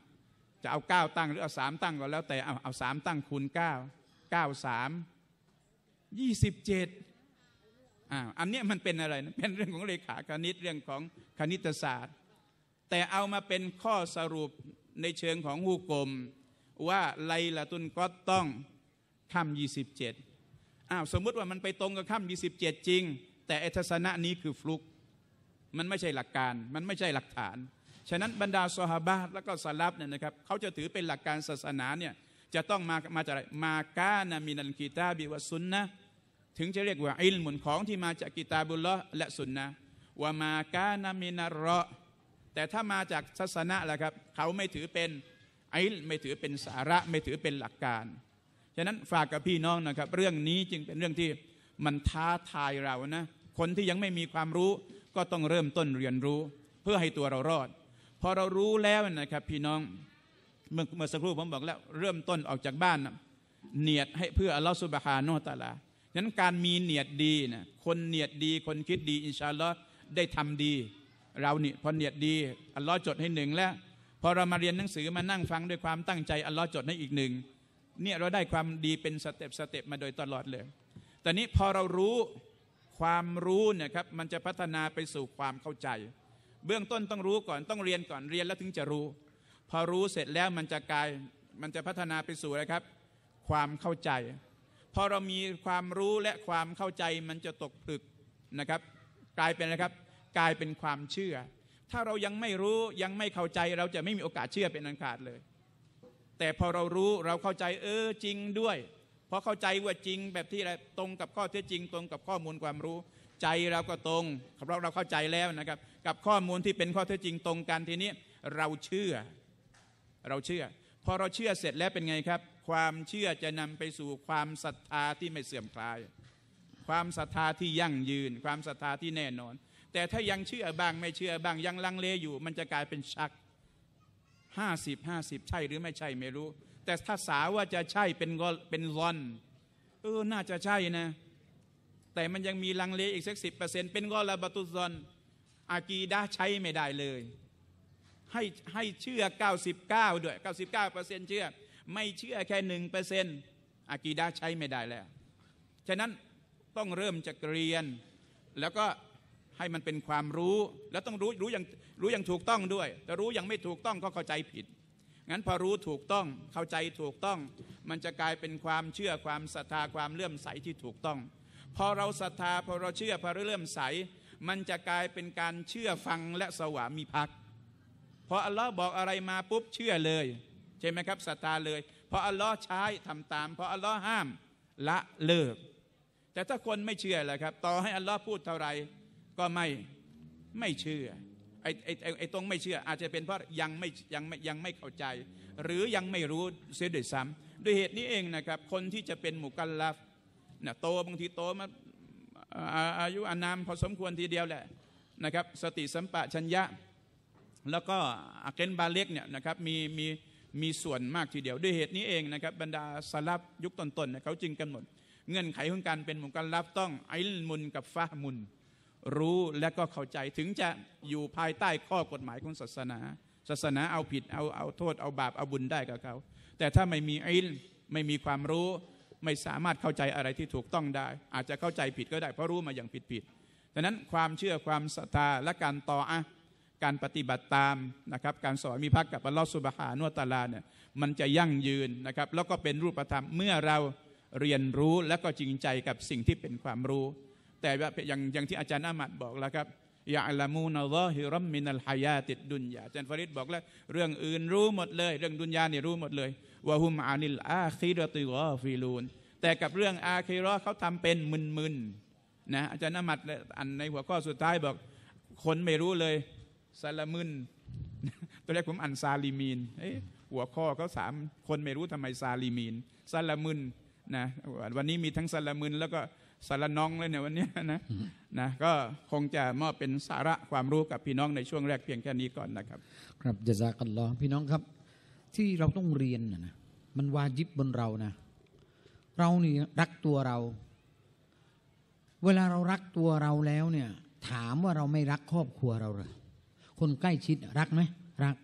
จะเอา 9 ตั้ง หรือเอา 3 ตั้งก็แล้ว แต่เอาเอาสตั้งคูณ9 9 3 27อ่า อันนี้มันเป็นอะไรนะเป็นเรื่องของเลขาคณิต เรื่องของคณิตศาสตร์ แต่เอามาเป็นข้อสรุปในเชิงของหูกลมว่าไลละตุนก็ต้องค่ำยี่สิบเจ็ดอ้าวสมมติว่ามันไปตรงกับค่ำยี่สิบเจ็ดจริง แต่เอทศนะนี้คือฟลุกมันไม่ใช่หลักการ มันไม่ใช่หลักฐาน ฉะนั้นบรรดาสหบาแล้วก็สลับเนี่ยนะครับเขาจะถือเป็นหลักการศาสนาเนี่ยจะต้องมามาจากอะไรมากานามินันกีตาบิวสุนนะถึงจะเรียกว่าอิลมุนของที่มาจากกีตาบุลละและสุนนะว่ามากานามินาระแต่ถ้ามาจากศาสนาล่ะครับเขาไม่ถือเป็นไอ้ไม่ถือเป็นสาระไม่ถือเป็นหลักการ ฉะนั้นฝากกับพี่น้องนะครับ เรื่องนี้จึงเป็นเรื่องที่มันท้าทายเรานะ คนที่ยังไม่มีความรู้ก็ต้องเริ่มต้นเรียนรู้ เพื่อให้ตัวเรารอด พอเรารู้แล้วนะครับพี่น้องเมื่อเมื่อสักครู่ผมบอกแล้วเริ่มต้นออกจากบ้านเนียดให้เพื่ออัลลอฮฺสุบฮานอตะลา ฉะนั้นการมีเนียดดีนะคนเนียดดีคนคิดดี อินชาอัลลอฮ์ได้ทำดีเราเนี่ยพอเนียดดีอัลลอฮ์จดให้หนึ่งแล้วพอเรามาเรียนหนังสือมานั่งฟังด้วยความตั้งใจอัลลอฮ์จดในอีกหนึ่ง เนี่ยเราได้ความดีเป็นสเต็ปสเต็ปมาโดยตลอดเลย แต่นี้พอเรารู้ความรู้เนี่ยครับมันจะพัฒนาไปสู่ความเข้าใจ เบื้องต้นต้องรู้ก่อนต้องเรียนก่อนเรียนแล้วถึงจะรู้ พอรู้เสร็จแล้วมันจะกลายมันจะพัฒนาไปสู่อะไรครับ ความเข้าใจ พอเรามีความรู้และความเข้าใจมันจะตกผลึกนะครับ กลายเป็นอะไรครับกลายเป็นความเชื่อถ้าเรายังไม่รู้ยังไม่เข้าใจเราจะไม่มีโอกาสเชื่อเป็นอันขาดเลย แต่พอเรารู้เราเข้าใจเออจริงด้วยพอเข้าใจว่าจริงแบบที่ตรงกับข้อเท็จจริงตรงกับข้อมูลความรู้ ใจเราก็ตรงเราเราเข้าใจแล้วนะครับกับข้อมูลที่เป็นข้อเท็จจริงตรงกันทีนี้เราเชื่อเราเชื่อพอเราเชื่อเสร็จแล้วเป็นไงครับ ความเชื่อจะนำไปสู่ความศรัทธาที่ไม่เสื่อมคลาย ความศรัทธาที่ยั่งยืน ความศรัทธาที่แน่นอนแต่ถ้ายังเชื่อบางไม่เชื่อบางยังลังเลอยู่ มันจะกลายเป็นชักห้าสิบห้าสิบใช่หรือไม่ใช่ไม่รู้ แต่ถ้าสาว่าจะใช่เป็นเป็นรอนเออน่าจะใช่นะ แต่มันยังมีลังเลอีกสักสิบเปอร์เซ็นเป็นกอลาบตุซอนอากีดาใช้ไม่ได้เลย ให้ให้เชื่อเเกก้าสิบ้าด้วยเก้าสิบเชื่อ ไม่เชื่อแค่หนึ่งเปอร์เซ็นอากีดาใช้ไม่ได้แล้ว ฉะนั้นต้องเริ่มจากเรียนแล้วก็ให้มันเป็นความรู้แล้วต้องรู้ รู้อย่างรู้อย่างถูกต้องด้วย แต่รู้อย่างไม่ถูกต้องก็เข้าใจผิด งั้นพอรู้ถูกต้อง เข้าใจถูกต้อง มันจะกลายเป็นความเชื่อความศรัทธา ความเลื่อมใสที่ถูกต้อง พอเราศรัทธา พอเราเชื่อ พอเราเลื่อมใส มันจะกลายเป็นการเชื่อฟังและสวามีภักดิ์พออัลลอฮ์บอกอะไรมาปุ๊บเชื่อเลยใช่ไหมครับศรัทธาเลย พออัลลอฮ์ใช้ทำตาม พออัลลอฮ์ห้ามละเลิก แต่ถ้าคนไม่เชื่อแหละครับ ต่อให้อัลลอฮ์พูดเท่าไหร่ก็ไม่ไม่เชื่อไอ้ไอ้ไอ้ตรงไม่เชื่ออาจจะเป็นเพราะยังไม่ยังไม่ยังไม่เข้าใจ หรือยังไม่รู้เสียด้วยซ้ำด้วยเหตุนี้เองนะครับ คนที่จะเป็นหมู่กัลลับนะโตบางทีโตมา อายุอานาม พอสมควรทีเดียวแหละนะครับสติสัมปะชัญญะ แล้วก็อาเกนบาเล็กเนี่ยนะครับมีมีมีส่วนมากทีเดียว ด้วยเหตุนี้เองนะครับบรรดาสลับยุคตนๆเขาจึงกำหนดเงื่อนไขของการ เป็นหมู่กัลลับต้องไอลมุนกับฟ้ามุนรู้และก็เข้าใจถึงจะอยู่ภายใต้ข้อกฎหมายของศาสนา ศาสนาเอาผิดเอาเอาโทษเอาบาปเอาบุญได้กับเขาแต่ถ้าไม่มีอินไม่มีความรู้ไม่สามารถเข้าใจอะไรที่ถูกต้องได้ อาจจะเข้าใจผิดก็ได้เพราะรู้มาอย่างผิดผิดดังนั้นความเชื่อความศรัทธาและการต่ออะการปฏิบัติตามนะครับการสอนมีพักกับอัลลอฮฺสุบฮานุตาลาเนี่ยมันจะยั่งยืนนะครับแล้วก็เป็นรูปธรรมเมื่อเราเรียนรู้และก็จริงใจกับสิ่งที่เป็นความรู้แต่ว่าอย่างอย่างที่อาจารย์อามัดบอกแล้วครับยาละมูนัลอฮิรัมมินัลฮายาติดดุนยาอาจารย์ฟริดบอกแล้ว เรื่องอื่นรู้หมดเลย เรื่องดุนยาเนี่ยรู้หมดเลยวะฮุมอานิลอาคิรติวอฟิลูนแต่กับเรื่องอาคิรอเขาทำเป็นมึนๆนะอาจารย์นามัดอันในหัวข้อสุดท้ายบอก คนไม่รู้เลยซาลามึนตัวแรกผมอ่านซาลิมีนหัวข้อเขาสามคนไม่รู้ทำไมซาลิมีนซาลามึนนะวันนี้มีทั้งซาลามึนแล้วก็สารน้องเลยเนี่ยวันนี้นะนะก็คงจะมอบเป็นสาระความรู้กับพี่น้องในช่วงแรกเพียงแค่นี้ก่อนนะครับ ครับจะจากกันรอพี่น้องครับ ที่เราต้องเรียนนะมัน วาจิบบนเรานะ เรานี่ รักตัวเรา เวลาเรารักตัวเราแล้วเนี่ย ถามว่าเราไม่รักครอบครัวเราเลยคนใกล้ชิดรักไหมรัก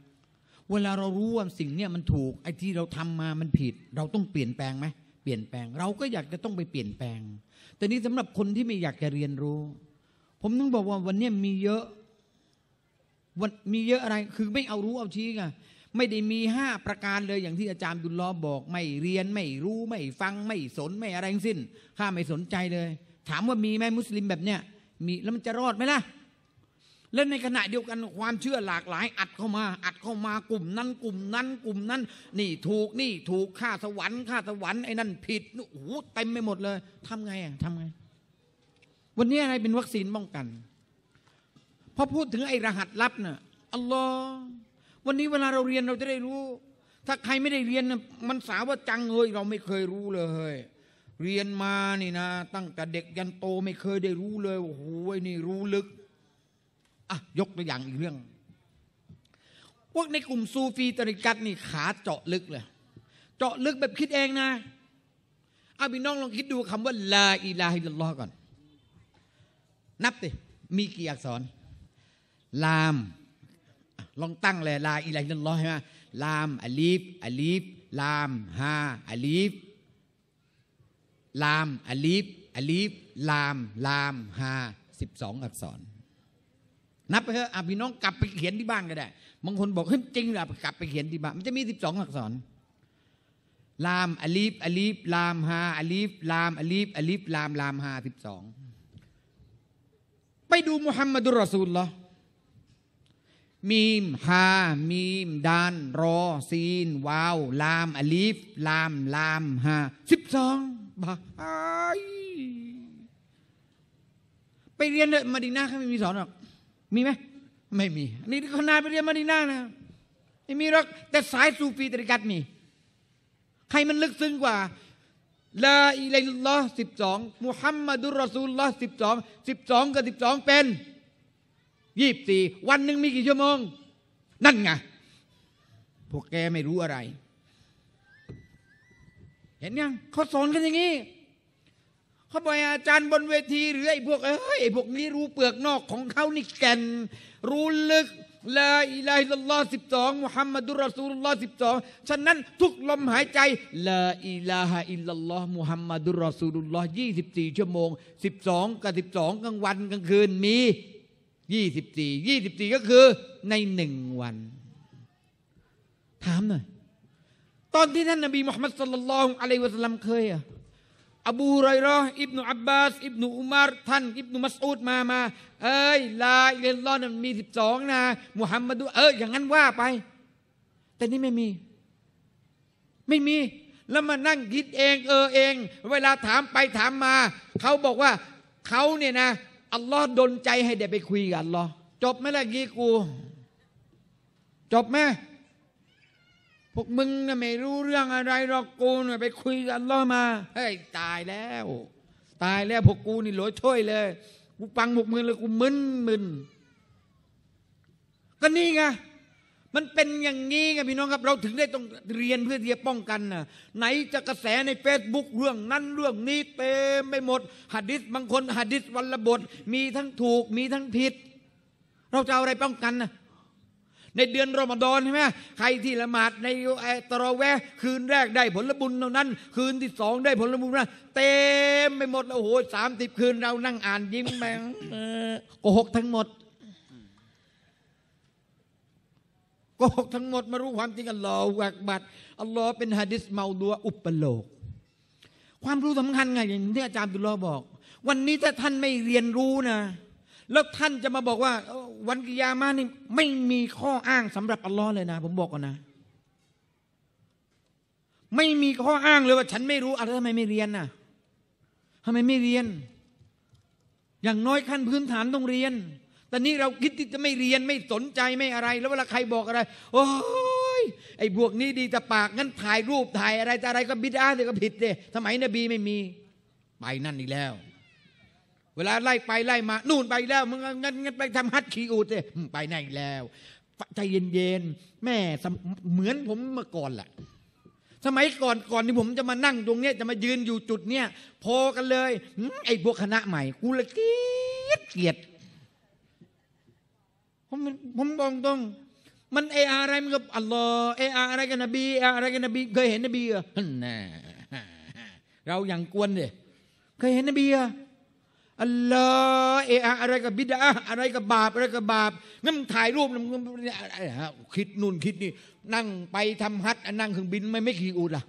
เวลาเรารู้ว่าสิ่งเนี้ยมันถูกไอ้ที่เราทำมา มันผิด เราต้องเปลี่ยนแปลงไหมปลี่ยนแปลงเราก็อยากจะต้องไปเปลี่ยนแปลง แต่นี้สำหรับคนที่ไม่อยากจะเรียนรู้ ผมต้องบอกว่าวันนี้มีเยอะวันมีเยอะอะไรคือไม่เอารู้เอาชี้ไงไม่ได้มีห้าประการเลยอย่างที่อาจารย์ดุลลอบอก ไม่เรียนไม่รู้ไม่ฟัง ไม่สน ไม่อะไรทั้งสิ้นข้าไม่สนใจเลย ถามว่ามีไหมมุสลิมแบบเนี้ยมีแล้วมันจะรอดไหมล่ะและในขณะเดียวกันความเชื่อหลากหลาย อัดเข้ามา อัดเข้ามากลุ่มนั้น กลุ่มนั้น กลุ่มนั้น นี่ถูกนี่ถูกข้าสวรรค์ข้าสวรรค์ไอ้นั่นผิดโอ้โหเต็มไปหมดเลย ทำไงอ่ะทำไง วันนี้อะไรเป็นวัคซีนป้องกันพอพูดถึงไอ้รหัสลับเนะ่ะอัลลอฮ์วันนี้เวลาเราเรียนเราจะได้รู้ ถ้าใครไม่ได้เรียนนะมันสาว่าจังเลย เราไม่เคยรู้เลย เรียนมานี่นะ ตั้งแต่เด็กยันโต ไม่เคยได้รู้เลยโอ้โหนี่รู้ลึกอะยกตัวอย่างอีกเรื่อง พวกในกลุ่มซูฟีตริกัตนี่ ขาเจาะลึกเลย เจาะลึกแบบคิดเองนะอาพี่น้องลองคิดดูคำว่าลาอิลาฮิลลอก่อน นับติมีกี่อักษร ลาม ลองตั้งเลยลาอิลาฮิลลอใช่ไหมลามอลีฟอลีฟลามฮาอลีฟลามอลีฟอลีฟลาม ลามฮาสิบสองอักษรนับไปเถอะพี่น้องกลับไปเขียนที่บ้านก็ได้บางคนบอกเฮ้ยจริงหรอกลับไปเขียนที่บ้านมันจะมีสิบสองอักษรลามอลีฟอลีฟลามฮาอลีฟลามอลีฟอลีฟลามลามฮาสิบสองไปดูมุฮัมมัดุลรอซูลเหรอมีมฮามีมดานรอซีนวาว ลามอลีฟลาม ลามฮาสิบสองบาไปเรียนเลยมาดินาเขาไม่มีสอนหรอกมีไหม ไม่มี นี่ขนาดไปเรียนมาดีน่านะไม่มีหรอกแต่สายซูฟีตริกัตมี ใครมันลึกซึ้งกว่า ลาอิลัยลอสิบสองมุฮัมมัดุลรอซูลลอสิบสองสิบสองกับสิบสองเป็นยี่บสี่วันหนึ่งมีกี่ชั่วโมง นั่นไง พวกแกไม่รู้อะไร เห็นยังเขาสอนกันอย่างนี้เขาบอกอาจารย์บนเวทีหรือไอ้พวกเอ้ยพวกนี้รู้เปลือกนอกของเขานี่แก่นรู้ลึกลาอิลาฮิลลอฮ์สิบสองมุฮัมมัดุลรอซูลลอฮสิบสองฉะนั้นทุกลมหายใจลาอิลาฮะอิลลอฮ์มุฮัมมัดุลรอซูลุลลอฮยี่สิบสี่ชั่วโมงสิบสองกับสิบสองกลางวันกลางคืนมียี่สิบสี่ยี่สิบสี่ก็คือในหนึ่งวัน ถามหน่อยตอนที่ท่านนบีมุฮัมมัดสุลลัลลอฮุอะลัยวะสัลลัมเคยอะอบูไรรออิบนุอับบาส อิบนุอุมารท่าน อิบนุมัสอูด มามาเอ้ย ลาอิเลลอนมีสิบสองนะ มุฮัมมัดเออ อย่างนั้นว่าไป แต่นี่ไม่มี ไม่มี แล้วมานั่งคิดเอง เออเอง เวลาถามไปถามมา เขาบอกว่า เขาเนี่ยนะ อัลลอฮ์ดนใจให้เด็กไปคุยกับอัลลอฮ์จบไหมล่ะกีกู จบไหมพวกมึงน่ะไม่รู้เรื่องอะไรหรอกกูน่ะไปคุยกันล่อมา เฮ้ย ตายแล้ว ตายแล้วพวกกูนี่หลอช่วยเลยกูปังหกมือเลยกูมึนมึนก็นี่ไงมันเป็นอย่างนี้ไงพี่น้องครับ เราถึงได้ต้องเรียนเพื่อที่จะป้องกันน่ะไหนจะกระแสในเฟซบุ๊กเรื่องนั้นเรื่องนี้เต็มไปหมดหัดิษบางคนหัดิษวันละบทมีทั้งถูกมีทั้งผิดเราจะเอาอะไรป้องกันน่ะในเดือนรอมฎอนใช่ไหมใครที่ละหมาด ในตรอแวะคืนแรกได้ผลบุญเท่านั้น คืนที่สองได้ผลบุญนะ เต็มไปหมดแล้วโอ้โหสามสิบคืนเรานั่งอ่านยิ้มแมงโกหกทั้งหมดโกหกทั้งหมดมารู้ความจริงอัลลอฮ์อักบัดอัลลอฮ์เป็นฮะดิษเมาดัวอุปโลก ความรู้สำคัญไงอย่างที่อาจารย์ตุลลอบอก วันนี้ถ้าท่านไม่เรียนรู้นะแล้วท่านจะมาบอกว่า วันกิยามานี่ไม่มีข้ออ้างสำหรับอัลลอฮ์เลยนะผมบอกก่อนนะ ไม่มีข้ออ้างเลยว่า ฉันไม่รู้ อะไรทำไมไม่เรียนน่ะทำไมไม่เรียน อย่างน้อยขั้นพื้นฐานต้องเรียนตอนนี้เราคิดที่จะไม่เรียนไม่สนใจไม่อะไร แล้วเวลาใครบอกอะไรโอ้ยไอ้พวกนี้ดีแต่ปากงั้นถ่ายรูปถ่าย อะไรแต่อะไรก็บิดาเดี๋ยวก็ผิดเลยสมัยนบีไม่มี ไปนั่นอีกแล้วเวลาไล่ไปไล่มา นู่นไปแล้วมึงงั้นงั้นไปทำฮัตคีอูดเลยไปไหนแล้ว ใจเย็น ๆ แม่เหมือนผมเมื่อก่อนแหละสมัยก่อนก่อนที่ผมจะมานั่งตรงเนี้ยจะมายืนอยู่จุดเนี้ยพอกันเลยไอ้พวกคณะใหม่ กูละเกลียดเกียดผมผมบอกตรงมันเออาอะไรมันก็อัลลอฮ์เออาอะไรกันนบีเออาอะไรกันนบีเคยเห็นนบีเหรอเราอย่างกวนเลยเคยเห็นนบีเหรออัลลอฮ์เอะอะไรกับบิดาอะไรกับบาปอะไรกับบาปงั้นมึงถ่ายรูปมึงคิดนู่นคิดนี่ นั่งไปทำฮัตนั่งเครื่องบินไม่ไม่ขี่อูดล่ะ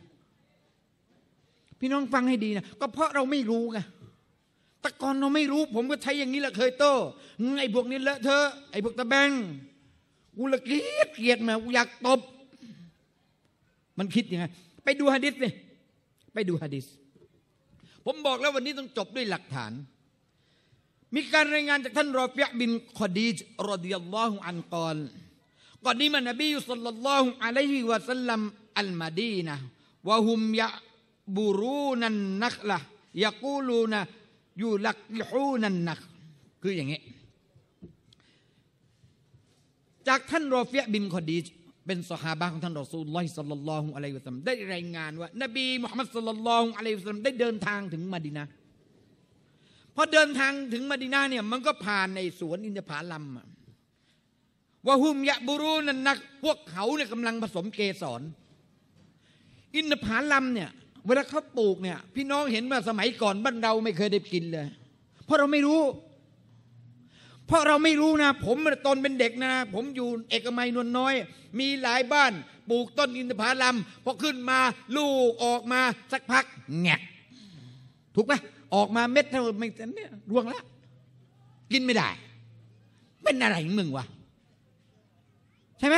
พี่น้องฟังให้ดีนะก็เพราะเราไม่รู้ไงตะกอนเราไม่รู้ ผมก็ใช้อย่างนี้แหละเคยโตไอ้พวกนี้เลอะเทอะไอ้พวกตะแบงกูละเกียดเกียดมากูอยากตบ มันคิดยังไงไปดูฮะดิษลยไปดูฮะดิษผมบอกแล้ววันนี้ต้องจบด้วยหลักฐานมีการรายงานจากท่านรอฟิยบินคอดีจรดิยัลลอฮุอันกอลก่อนนี้มันนบียุสลลัลลอฮุอะลัยฮิวะสัลลัมอัลมาดีนะวะฮุมยะบูรูนันนักละยะกูลูนะยูลักลิฮูนันนักคืออย่างนี้จากท่านรอฟิยบินคอดีจเป็นสหาบของท่านรอซูลลอฮิสัลลัลลอฮุอะลัยฮิวะสัลลัมได้รายงานว่า นบีมุฮัมมัดสัลลัลลอฮุอะลัยฮิวะสัลลัมได้เดินทางถึงมาดินาพอเดินทางถึงมดินาเนี่ยมันก็ผ่านในสวนอินทผลัมว่าหุมยะบุรุนันนัก พวกเขาเนี่ยกำลังผสมเกสร อินทผลัมเนี่ยเวลาเขาปลูกเนี่ยพี่น้องเห็นว่าสมัยก่อน บ้านเราไม่เคยได้กินเลย เพราะเราไม่รู้ เพราะเราไม่รู้นะผมตอนเป็นเด็กนะผมอยู่เอกมัยนวลน้อย มีหลายบ้านปลูกต้นอินทผลัมพอขึ้นมาลูกออกมาสักพักแงกถูกไหมออกมาเม็ดเท่าไม่เนี่ยร่วงแล้ว กินไม่ได้ เป็นอะไรของมึงวะใช่ไหม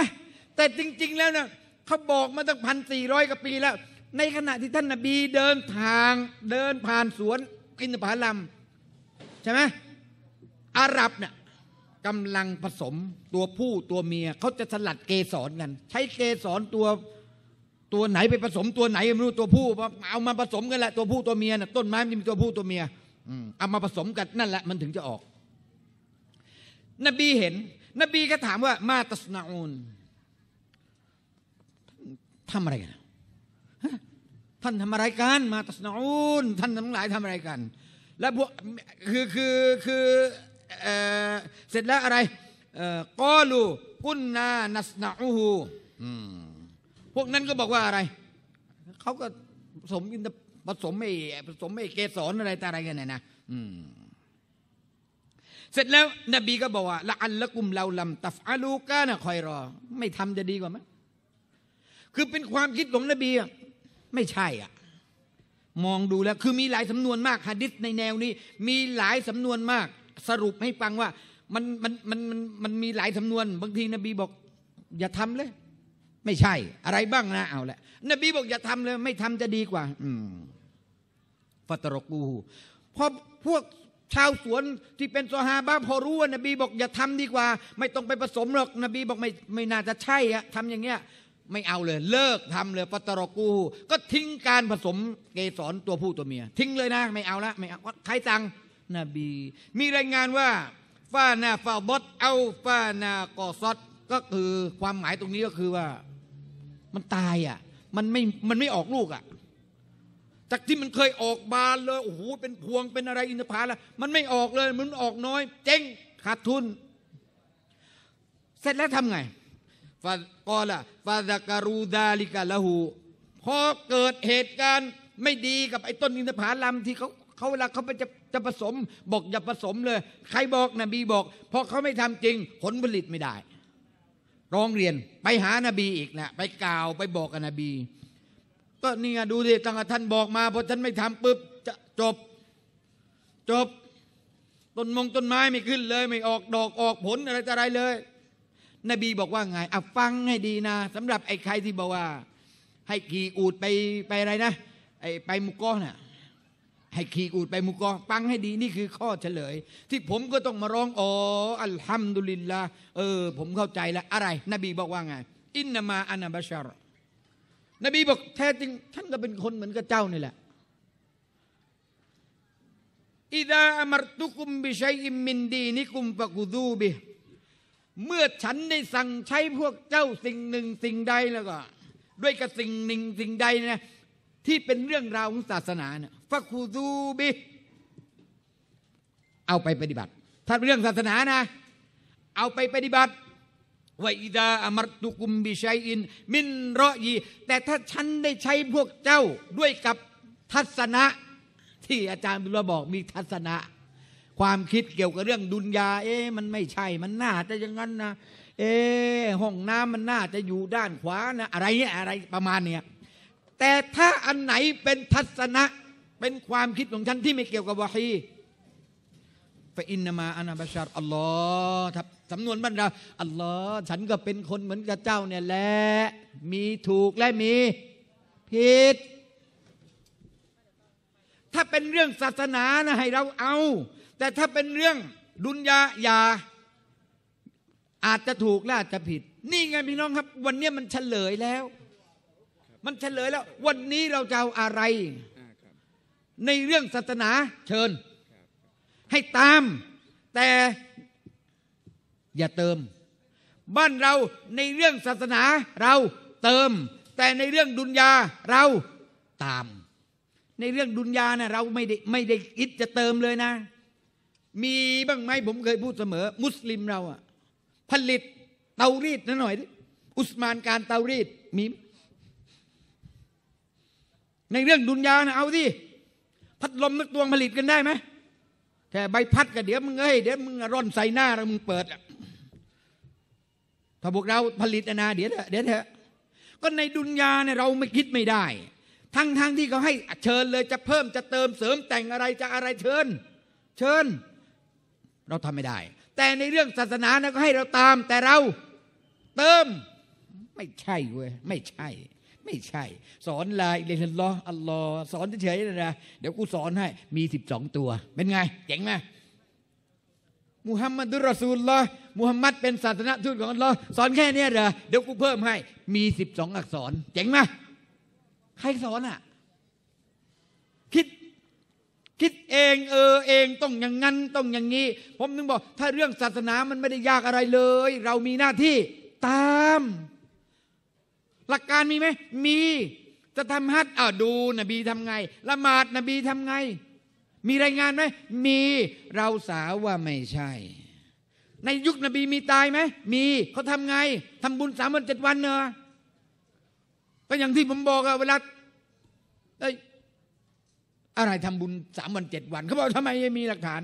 แต่จริงๆแล้วเนี่ยเขาบอกมาตั้งพันสี่ร้อยกว่าปีแล้ว ในขณะที่ท่านนบีเดินทางเดินผ่านสวน กินผาลำใช่ไหมอาหรับเนี่ยกำลังผสมตัวผู้ตัวเมียเขาจะสลัดเกสรกัน ใช้เกสรตัวตัวไหนไปผสมตัวไหนไม่รู้ตัว ผู้เอามาผสมกันแหละตัวผู้ตัวเมียนะต้นไม้มันมีตัวผู้ตัวเมียเอามาผสมกัน นั่นแหละมันถึงจะออก นบีเห็น นบีก็ถามว่ามาตัสนาอูนทำอะไรกันท่านทำอะไรกันมาตัสนาอูนท่านทั้งหลายทำอะไรกัน แล้วพวก คือคือคือเเสร็จแล้วอะไรกอลูกุนนานัสนาอูพวกนั้นก็บอกว่าอะไร เขาก็ผสมอินผสมไม่ผสมไม่เกสรอะไรแต่อะไรกันเนี่ยนะเสร็จแล้วนบีก็บอกว่าละอันละกุมเราลำตัฟอาลูกานะคอยรอ ไม่ทำจะดีกว่าไหมคือเป็นความคิดของนบีอ่ะไม่ใช่อ่ะ มองดูแล้ว คือมีหลายสำนวนมากฮะดิษในแนวนี้ มีหลายสำนวนมาก สรุปให้ฟังว่ามันมันมันมันมันมีหลายสำนวน บางทีนบีบอก อย่าทำเลยไม่ใช่ อะไรบ้างนะเอาละนบีบอกอย่าทำเลย ไม่ทำจะดีกว่าฟัตรกูพอพวกชาวสวนที่เป็นซอฮาบ้าพอรู้ว่า นบีบอกอย่าทำดีกว่า ไม่ต้องไปผสมหรอกนบีบอก ไม่ไม่น่าจะใช่อะทำอย่างเงี้ย ไม่เอาเลย เลิกทำเลยฟัตรกู ก็ทิ้งการผสมเกสรตัวผู้ตัวเมียทิ้งเลยนะไม่เอาละไม่เอาใครสั่งนบี มีรายงานว่าฟานาฟาบดเอาฟานากอซดก็คือความหมายตรงนี้ก็คือว่ามันตายอ่ะมันไม่มันไม่ออกลูกอ่ะจากที่มันเคยออกบานเลยโอ้โหเป็นพวงเป็นอะไร อินทผลัมมันไม่ออกเลย มันออกน้อยเจ๊งขาดทุน เสร็จแล้วทำไงฟาก็ล่ะฟาดกรูดาลิกาละหูพอเกิดเหตุการณ์ไม่ดีกับไอ้ต้นอินทผลัมที่เขาเขาเวลาเขาไปจะจะผสม บอกอย่าผสมเลย ใครบอกนะบีบอกพอเขาไม่ทำจริง ผลผลิตไม่ได้ร้องเรียนไปหานบีอีกนะไปกล่าวไปบอกกับนบี ก็นี่ไงดูสิตั้งแต่ท่านบอกมาพอท่านไม่ทำปุ๊บจะจบ จบต้นมงต้นไม้ไม่ขึ้นเลย ไม่ออกดอกออกผล อะไรอะไรเลย นบีบอกว่าไงอ่ะฟังให้ดีนะสำหรับไอ้ใครที่บอกว่า ให้ขี่อูดไปไปอะไรนะไอ้ไปมุกก้อนน่ะให้ขี่อูดไปมุกอฟปังให้ดีนี่คือข้อเฉลย ที่ผมก็ต้องมาร้อง อ๋อ อัลฮัมดุลิลละเออ ผมเข้าใจแล้ว อะไร นบีบอกว่าไง อินนามาอานาบชารนบีบอกแท้จริง ท่านก็เป็นคนเหมือนกับเจ้านี่แหละอิดาอมรตุคุมบิชัยอิมมินดีนิคุมปะกุดูบิเมื่อฉันได้สั่งใช้พวกเจ้าสิ่งหนึ่งสิ่งใดแล้วก็ ด้วยกับสิ่งหนึ่งสิ่งใดนะที่เป็นเรื่องราวของศาสนาเนี่ยฟักคูดูบิ เอาไปปฏิบัติถ้าเรื่องศาสนานะ เอาไปปฏิบัติวัยิดาอมรตุกุมบิชัยอิน มินรอยีแต่ถ้าฉันได้ใช้พวกเจ้าด้วยกับทัศนะที่อาจารย์บุะบอก มีทัศนะ ความคิดเกี่ยวกับเรื่องดุนยา เอ๊ะมันไม่ใช่ มันน่าจะอย่างนั้นนะ เอ๊ห้องน้ำมันน่าจะอยู่ด้านขวานะ อะไรเนี่ยอะไรประมาณเนี้ยแต่ถ้าอันไหนเป็นทัศนะเป็นความคิดของฉันที่ไม่เกี่ยวกับวะฮีฟอินนามาอานาบัชาร์อัลลอฮ์ครับสำนวนบรรดาอัลลอฮ์ฉันก็เป็นคนเหมือนกับเจ้าเนี่ยแหละ มีถูกและมีผิด ถ้าเป็นเรื่องศาสนานะให้เราเอา แต่ถ้าเป็นเรื่องดุนยาอย่าอาจจะถูกและอาจจะผิด นี่ไงพี่น้องครับวันนี้มันเฉลยแล้ว มันเฉลยแล้ววันนี้เราจะเอาอะไรในเรื่องศาสนาเชิญ ให้ตาม แต่อย่าเติม บ้านเราในเรื่องศาสนาเราเติม แต่ในเรื่องดุนยาเราตาม ในเรื่องดุนยาเนะเราไม่ได้ไม่ได้อิดจะเติมเลยนะ มีบ้างไหมผมเคยพูดเสมอ มุสลิมเราอะผลิตเตารีดนะหน่อยดิอุสมานการเตารีดมี ในเรื่องดุนยานะเอาที่พัดลมนึกตวงผลิตกันได้ไหมแค่ใบพัดก็เดี๋ยวมึงเอ้ยเดี๋ยวมึงร่อนใส่หน้าแล้วมึงเปิดถ้าพวกเราผลิตนาเดี๋ยวเดี๋ยวเถอะก็ในดุนยาเนี่ยเราไม่คิดไม่ได้ ทั้งทั้งที่เขาให้เชิญเลยจะเพิ่มจะเติมเสริมแต่งอะไรจะอะไรเชิญ เชิญ เราทำไม่ได้ แต่ในเรื่องศาสนาเนี่ยก็ให้เราตาม แต่เราเติมไม่ใช่เว้ยไม่ใช่ไม่ใช่สอนลายเลยนลออัลลอฮ์สอนเฉยๆนะเดี๋ยวกูสอนให้มีสิบสองตัวเป็นไงเจ๋งไหมมุฮัมมัดุรอซูลละมุฮัมมัดเป็นศาสนาทูตของอัลลอฮ์สอนแค่นี้เหรอเดี๋ยวกูเพิ่มให้ มีสิบสองอักษรเจ๋งไหมใครสอนอ่ะคิดคิดเองเออเองต้องอย่างนั้นต้องอย่างนี้ผมถึงบอก ถ้าเรื่องศาสนามันไม่ได้ยากอะไรเลย เรามีหน้าที่ตามหลักการมีไหม มีจะทำฮัทอ่าดู นบีทำไง ละหมาดนบีทำไง มีรายงานไหมมีเราสาวว่าไม่ใช่ ในยุคนบีมีตายไหม มีเขาทำไงทำบุญสามวันเจ็ดวันเนอะก็อย่างที่ผมบอกอะเวลาเอ้ยอะไรทำบุญสามวันเจ็ดวันเขาบอกทำไมไม่มีหลักฐาน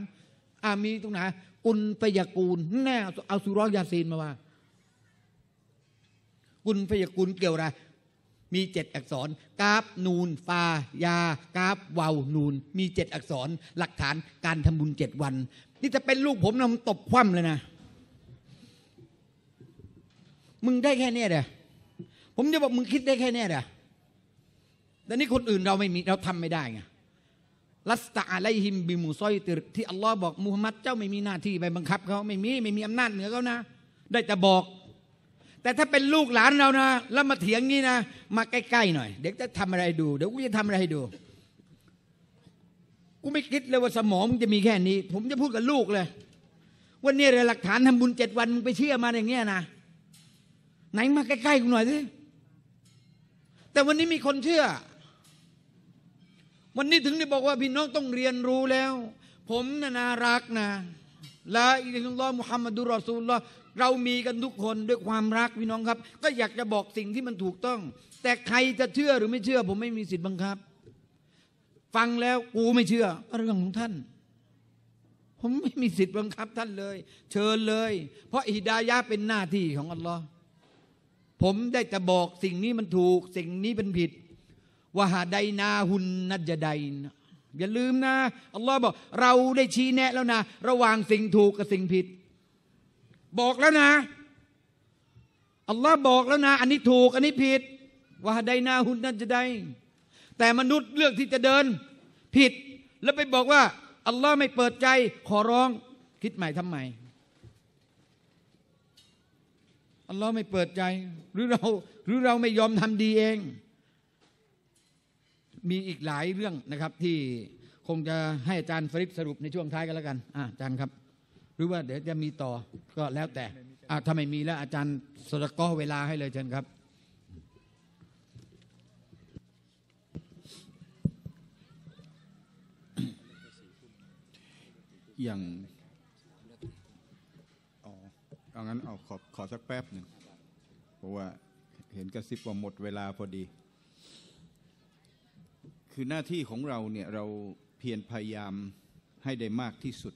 อ่ามีตรงไหนอุนปยกูลแน่เอาสุรอยาซีนมาว่ากุลพยากุลเกี่ยวอะไร มีเจ็ดอักษรกราฟ นูนฟายากราฟวาวนูน มีเจ็ดอักษร หลักฐานการทำบุญเจ็ดวัน นี่จะเป็นลูกผมนำตบคว่ำเลยนะ มึงได้แค่เนี้ยเด้อผมจะบอกมึงคิดได้แค่เนี้ยเด้อแต่นี่คนอื่นเราไม่มีเราทำไม่ได้ไงลัสตาอะไรฮิม บิมูซอยติที่ อัลลอฮ์บอกมูฮัมหมัดเจ้าไม่มีหน้าที่ไปบังคับ เขาไม่มีไม่มีอำนาจเหนือเขานะ ได้แต่บอกแต่ ถ้าเป็นลูกหลานเรานะ แล้วมาเถียงงี้นะ มาใกล้ๆหน่อย เด็กจะทำอะไรดูเดี๋ยวกูจะทำอะไรให้ดูกูไม่คิดเลยว่าสมองมึงจะมีแค่นี้ ผมจะพูดกับลูกเลยว่าเนี่ยหลักฐานทำบุญเจ็ดวันมึงไปเชื่อมาอย่างเงี้ยนะ ไหนมาใกล้ๆกูหน่อยสิแต่วันนี้มีคนเชื่อ วันนี้ถึงได้บอกว่าพี่น้องต้องเรียนรู้แล้ว ผมนะ่ะรักนะละอิลลัลลอฮ์มุฮัมมัดุรอซูลลอเรามีกันทุกคนด้วยความรักพี่น้องครับ ก็อยากจะบอกสิ่งที่มันถูกต้อง แต่ใครจะเชื่อหรือไม่เชื่อ ผมไม่มีสิทธิ์บังคับ ฟังแล้วกูไม่เชื่อก็เรื่องของท่าน ผมไม่มีสิทธิ์บังคับท่านเลย เชิญเลย เพราะอิดายะเป็นหน้าที่ของอัลลอฮ์ผมได้จะบอกสิ่งนี้มันถูก สิ่งนี้เป็นผิดวหาไดนาหุนนัจาดนอย่าลืมนะอัลลอฮ์บอก เราได้ชี้แนะแล้วนะระหว่างสิ่งถูกกับสิ่งผิดบอกแล้วนะอัลลอฮ์บอกแล้วนะ อันนี้ถูก อันนี้ผิดว่าไดนาหุนนั่นจะได้แต่มนุษย์เลือกที่จะเดินผิดแล้วไปบอกว่า อัลลอฮ์ไม่เปิดใจขอร้องคิดใหม่ทำไมอัลลอฮ์ไม่เปิดใจหรือเราหรือเราไม่ยอมทำดีเอง มีอีกหลายเรื่องนะครับที่คงจะให้อาจารย์ฟริปสรุปในช่วงท้ายกันแล้วกันอาจารย์ครับหรือว่าเดี๋ยวจะมีต่อก็แล้วแต่ถ้าไม่มีแล้วอาจารย์สระก้อเวลาให้เลยเชิญครับ อย่างออเอางั้นเอาขอขอสักแป๊บหนึ่ง เพราะว่าเห็นกระซิบว่าหมดเวลาพอดี คือหน้าที่ของเราเนี่ย เราเพียรพยายามให้ได้มากที่สุด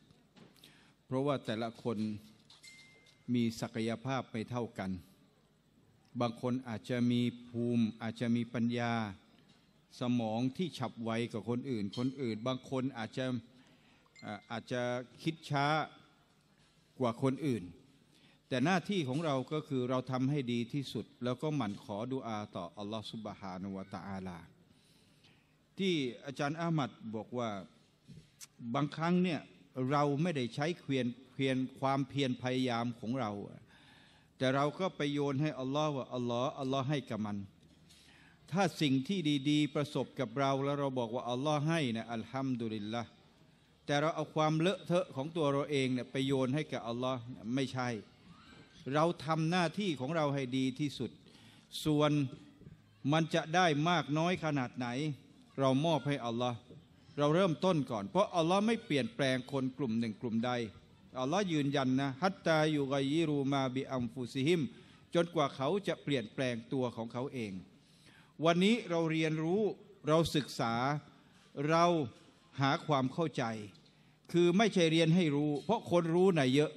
เพราะว่าแต่ละคนมีศักยภาพไม่เท่ากัน บางคนอาจจะมีภูมิอาจจะมีปัญญาสมองที่ฉับไวกว่าคนอื่น คนอื่น บางคนอาจจะอาจจะคิดช้ากว่าคนอื่น แต่หน้าที่ของเราก็คือเราทำให้ดีที่สุด แล้วก็หมั่นขอดุอาต่ออัลลอฮฺสุบฮานวะตะอาลา ที่อาจารย์อามัดบอกว่าบางครั้งเนี่ยเราไม่ได้ใช้เพียนเพียนความเพียรพยายามของเรา แต่เราก็ไปโยนให้อัลลอฮ์ว่าอัลลอฮ์อัลลอฮ์ให้กับมัน ถ้าสิ่งที่ดี ๆ ประสบกับเราแล้วเราบอกว่าอัลลอฮ์ให้นะอัลฮัมดุลิลละแต่เราเอาความเลอะเทอะของตัวเราเองเนี่ยไปโยนให้กับอัลลอฮ์ไม่ใช่ เราทำหน้าที่ของเราให้ดีที่สุด ส่วนมันจะได้มากน้อยขนาดไหนเรามอบให้อัลลอฮ์เราเริ่มต้นก่อนเพราะอัลลอฮ์ไม่เปลี่ยนแปลงคนกลุ่มหนึ่งกลุ่มใดอัลลอฮ์ยืนยันนะฮัตตาอยู่กยิรูมาบิอัมฟูซิฮิม จนกว่าเขาจะเปลี่ยนแปลงตัวของเขาเอง วันนี้เราเรียนรู้เราศึกษาเราหาความเข้าใจ คือไม่ใช่เรียนให้รู้ เพราะคนรู้ไหนเยอะ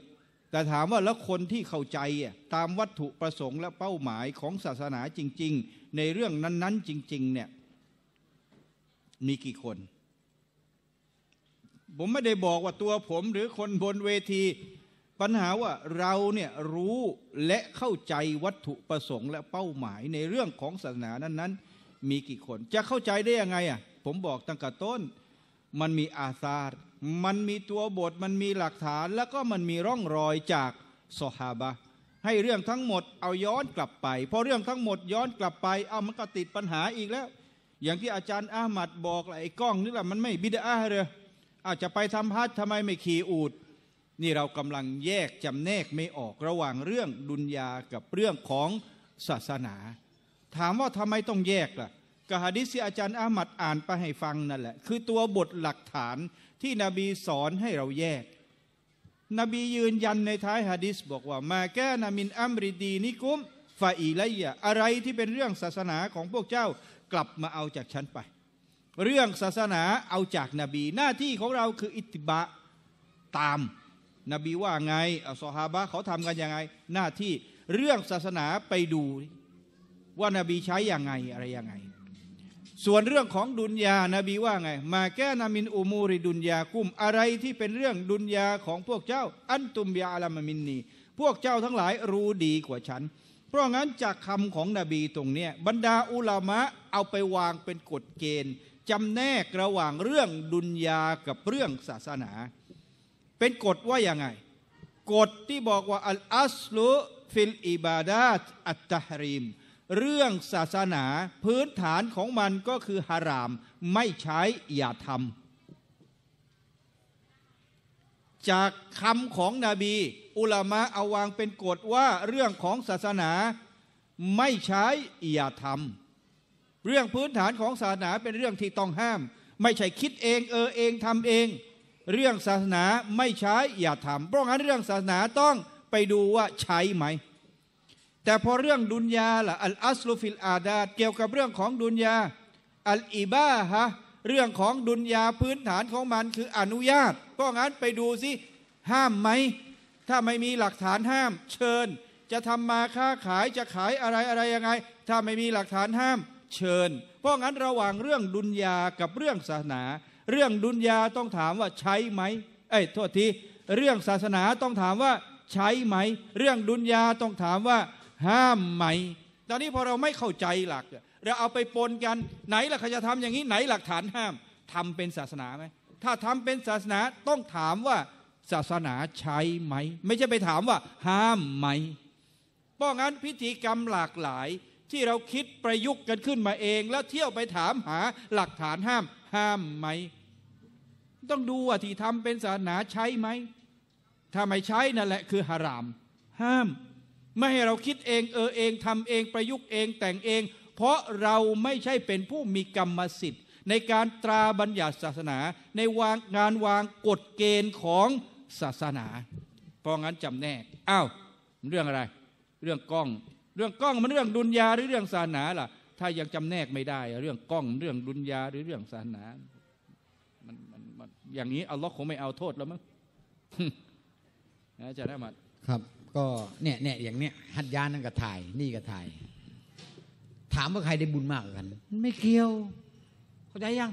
แต่ถามว่าแล้วคนที่เข้าใจตามวัตถุประสงค์และเป้าหมายของศาสนาจริง ๆ ในเรื่องนั้นๆจริงๆเนี่ยมีกี่คนผมไม่ได้บอกว่าตัวผมหรือคนบนเวที ปัญหาว่าเราเนี่ย รู้และเข้าใจวัตถุประสงค์และเป้าหมายในเรื่องของศาสนานั้น ๆ มีกี่คนจะเข้าใจได้ยังไงอ่ะผมบอกตั้งแต่ต้น มันมีอาซามันมีตัวบทมันมีหลักฐานแล้วก็มันมีร่องรอยจากสฮาบะให้เรื่องทั้งหมดเอาย้อนกลับไปพอเรื่องทั้งหมดย้อนกลับไปเอามันก็ติดปัญหาอีกแล้ว อย่างที่อาจารย์อาหมัดบอกไอ้กล้องนี่แหละมันไม่บิดาเลยอาจจะไปทำพัดทำไมไม่ขี่อูดนี่เรากำลังแยกจำแนกไม่ออกระหว่างเรื่องดุนยากับเรื่องของศาสนา ถามว่าทำไมต้องแยกละ่ะกะฮะดิษีอาจารย์อามัดอ่านไปให้ฟังนั่นแหละคือตัวบทหลักฐานที่นบีสอนให้เราแยก นบียืนยันในท้ายฮะดิษบอกว่า มาแกนามินอัมริดีนิกุมฟาอีไลยะอะไรที่เป็นเรื่องศาสนาของพวกเจ้ากลับมาเอาจากฉันไปเรื่องศาสนาเอาจากนาบี หน้าที่ของเราคืออิติบะตามนบีว่าไงอัสฮาบะเขาทำกันยังไง หน้าที่เรื่องศาสนาไปดูว่านาบีใช้อย่างไงอะไรยังไง ส่วนเรื่องของดุนยานาบีว่าไง มาแก้นามินอุมูริดุนยากุมอะไรที่เป็นเรื่องดุนยาของพวกเจ้า อันตุมยาลามมินนี พวกเจ้าทั้งหลายรู้ดีกว่าฉัน เพราะงั้นจากคำของนบีตรงเนี้บรรดาอุลามะเอาไปวางเป็นกฎเกณฑ์จำแนกระหว่างเรื่องดุนยากับเรื่องศาสนา เป็นกฎว่าอย่างไง กฎที่บอกว่าอัลอัสลุฟิลอิบาดาตอัตตฮริมเรื่องศาสนาพื้นฐานของมันก็คือฮารามไม่ใช้ อย่าทำจากคำของนบี อุลามะเอาวางเป็นกฎว่าเรื่องของศาสนา ไม่ใช้อย่าทำเรื่องพื้นฐานของศาสนาเป็นเรื่องที่ต้องห้าม ไม่ใช่คิดเอง เออเองทำเอง เรื่องศาสนาไม่ใช้อย่าทำเพราะงั้นเรื่องศาสนาต้องไปดูว่าใช้ไหม แต่พอเรื่องดุนยาล่ะอัลอัสลุฟิลอาดาเกี่ยวกับเรื่องของดุนยาอัลอิบาฮะเรื่องของดุนยาพื้นฐานของมันคืออนุญาตเพราะงั้นไปดูสิห้ามไหม ถ้าไม่มีหลักฐานห้ามเชิญ จะทำมาค้าขายจะขายอะไรอะไรยังไง ถ้าไม่มีหลักฐานห้ามเชิญเพราะงั้นระหว่างเรื่องดุนยากับเรื่องศาสนา เรื่องดุนยาต้องถามว่าใช้ไหมเอ้ยโทษทีเรื่องศาสนาต้องถามว่าใช้ไหมเรื่องดุนยาต้องถามว่าห้ามไหมตอนนี้พอเราไม่เข้าใจหลักเราเอาไปปนกันไหนหลักจะทำอย่างนี้ไหนหลักฐานห้ามทำเป็นศาสนาไหมถ้าทำเป็นศาสนาต้องถามว่าศาสนาใช้ไหมไม่ใช่ไปถามว่าห้ามไหมเพราะงั้นพิธีกรรมหลากหลายที่เราคิดประยุกต์กันขึ้นมาเอง แล้วเที่ยวไปถามหาหลักฐานห้าม ห้ามไหมต้องดูว่าที่ทำเป็นศาสนาใช่ไหมถ้าไม่ใช้นั่นแหละคือฮาราม ห้าม ไม่ให้เราคิดเองเออเองทำเองประยุกต์เองแต่งเอง เพราะเราไม่ใช่เป็นผู้มีกรรมสิทธิ์ในการตราบัญญัติศาสนาในวางงานวางกฎเกณฑ์ของศาสนาเพราะงั้นจำแนกอ้าวเรื่องอะไรเรื่องกล้องเรื่องกล้องมันเรื่องดุนยาหรือเรื่องศาสนา ล่ะ ถ้ายังจำแนกไม่ได้ เรื่องกล้องเรื่องดุนยาหรือเรื่องศาสนามันมันอย่างนี้อัลลอฮ์คงไม่เอาโทษแล้วมั้งนะจะได้มามครับ ก็เนี่ยเนี่ยอย่างเนี้ยหัดยานั่นก็ถ่าย นี่ก็ถ่ายถามว่าใครได้บุญมากกันไม่เกี่ยว เข้าใจยัง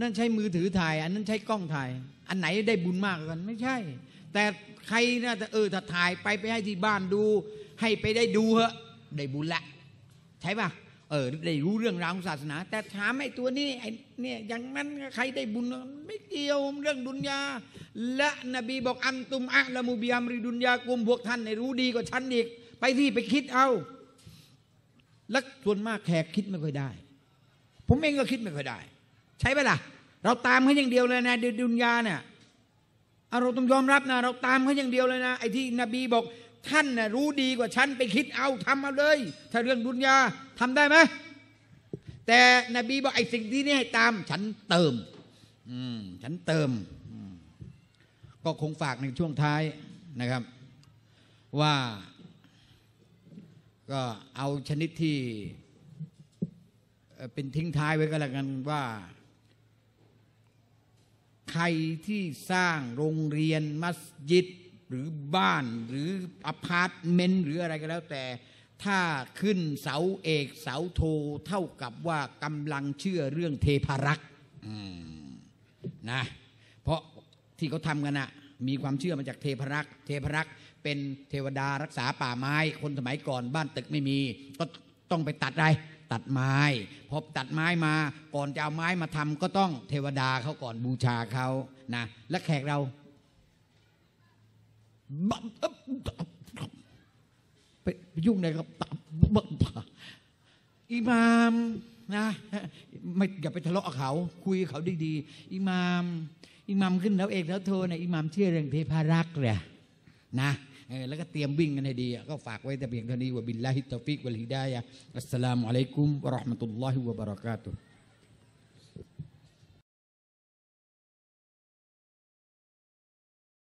นั่นใช้มือถือถ่ายอันนั้นใช้กล้องถ่ายอันไหนได้บุญมากกันไม่ใช่ แต่ใครน่าจะเออถ้าถ่ายไปไปให้ที่บ้านดูให้ไปได้ดูเหอะได้บุญละ ใช่ปะเออ ได้รู้เรื่องราวของศาสนา แต่ถามไอ้ตัวนี้ไอ้เนี่ยอย่างนั้นใครได้บุญ ไม่เกี่ยวเรื่องดุนยาและนบีบอก อันตุมอะละมูบิยามริดุนยากุมพวกท่านในรู้ดีกว่าฉันอีก ไปที่ไปคิดเอา แล้วส่วนมากแขกคิดไม่ค่อยได้ ผมเองก็คิดไม่ค่อยได้ ใช่ไหมล่ะเราตามเขาอย่างเดียวเลยนะดุนยาเนี่ยเราต้องยอมรับนะเราตามเขาอย่างเดียวเลยนะไอ้ที่ นบีบอกท่านนะรู้ดีกว่าฉันไปคิดเอาทำเอาเลย ถ้าเรื่องดุนยาทำได้ไหมแต่นบีบอกไอ้สิ่งที่นี่ให้ตามฉันเติมอืมฉันเติม ก็คงฝากในช่วงท้ายนะครับ ว่าก็เอาชนิดที่เป็นทิ้งท้ายไว้ก็แล้วกันว่า ใครที่สร้างโรงเรียนมัสยิดหรือบ้านหรืออพาร์ตเมนต์หรืออะไรก็แล้วแต่ ถ้าขึ้นเสาเอกเสาโทเท่ากับว่ากำลังเชื่อเรื่องเทพรักษ์นะ เพราะที่เขาทำกันนะมีความเชื่อมาจากเทพรักษ์ เทพรักษ์ เป็นเทวดารักษาป่าไม้ คนสมัยก่อนบ้านตึกไม่มี ก็ต้องไปตัดอะไร ตัดไม้พอตัดไม้มาก่อนจะเอาไม้มาทำก็ต้องเทวดาเขาก่อนบูชาเขานะและแขกเราบบไปยุ่งในครับบอิมามนะไม่อย่าไปทะเลาะเขา คุยเขาดีๆอิมามอิมามขึ้นแล้วเอกแล้วโทนะอิมามเชื่อเรื่องเทพรักเลยนะแล้วก็เตรียมวิ่งกันให้ดีก็ฝากไว้แต่เพียงเท่านี้ว่าบิลลาฮิตตฟิกวะลิฮิดายะอัสสลามุอะลัยกุมวะราะห์มะตุลลอฮิวะบะเราะกาตุฮ์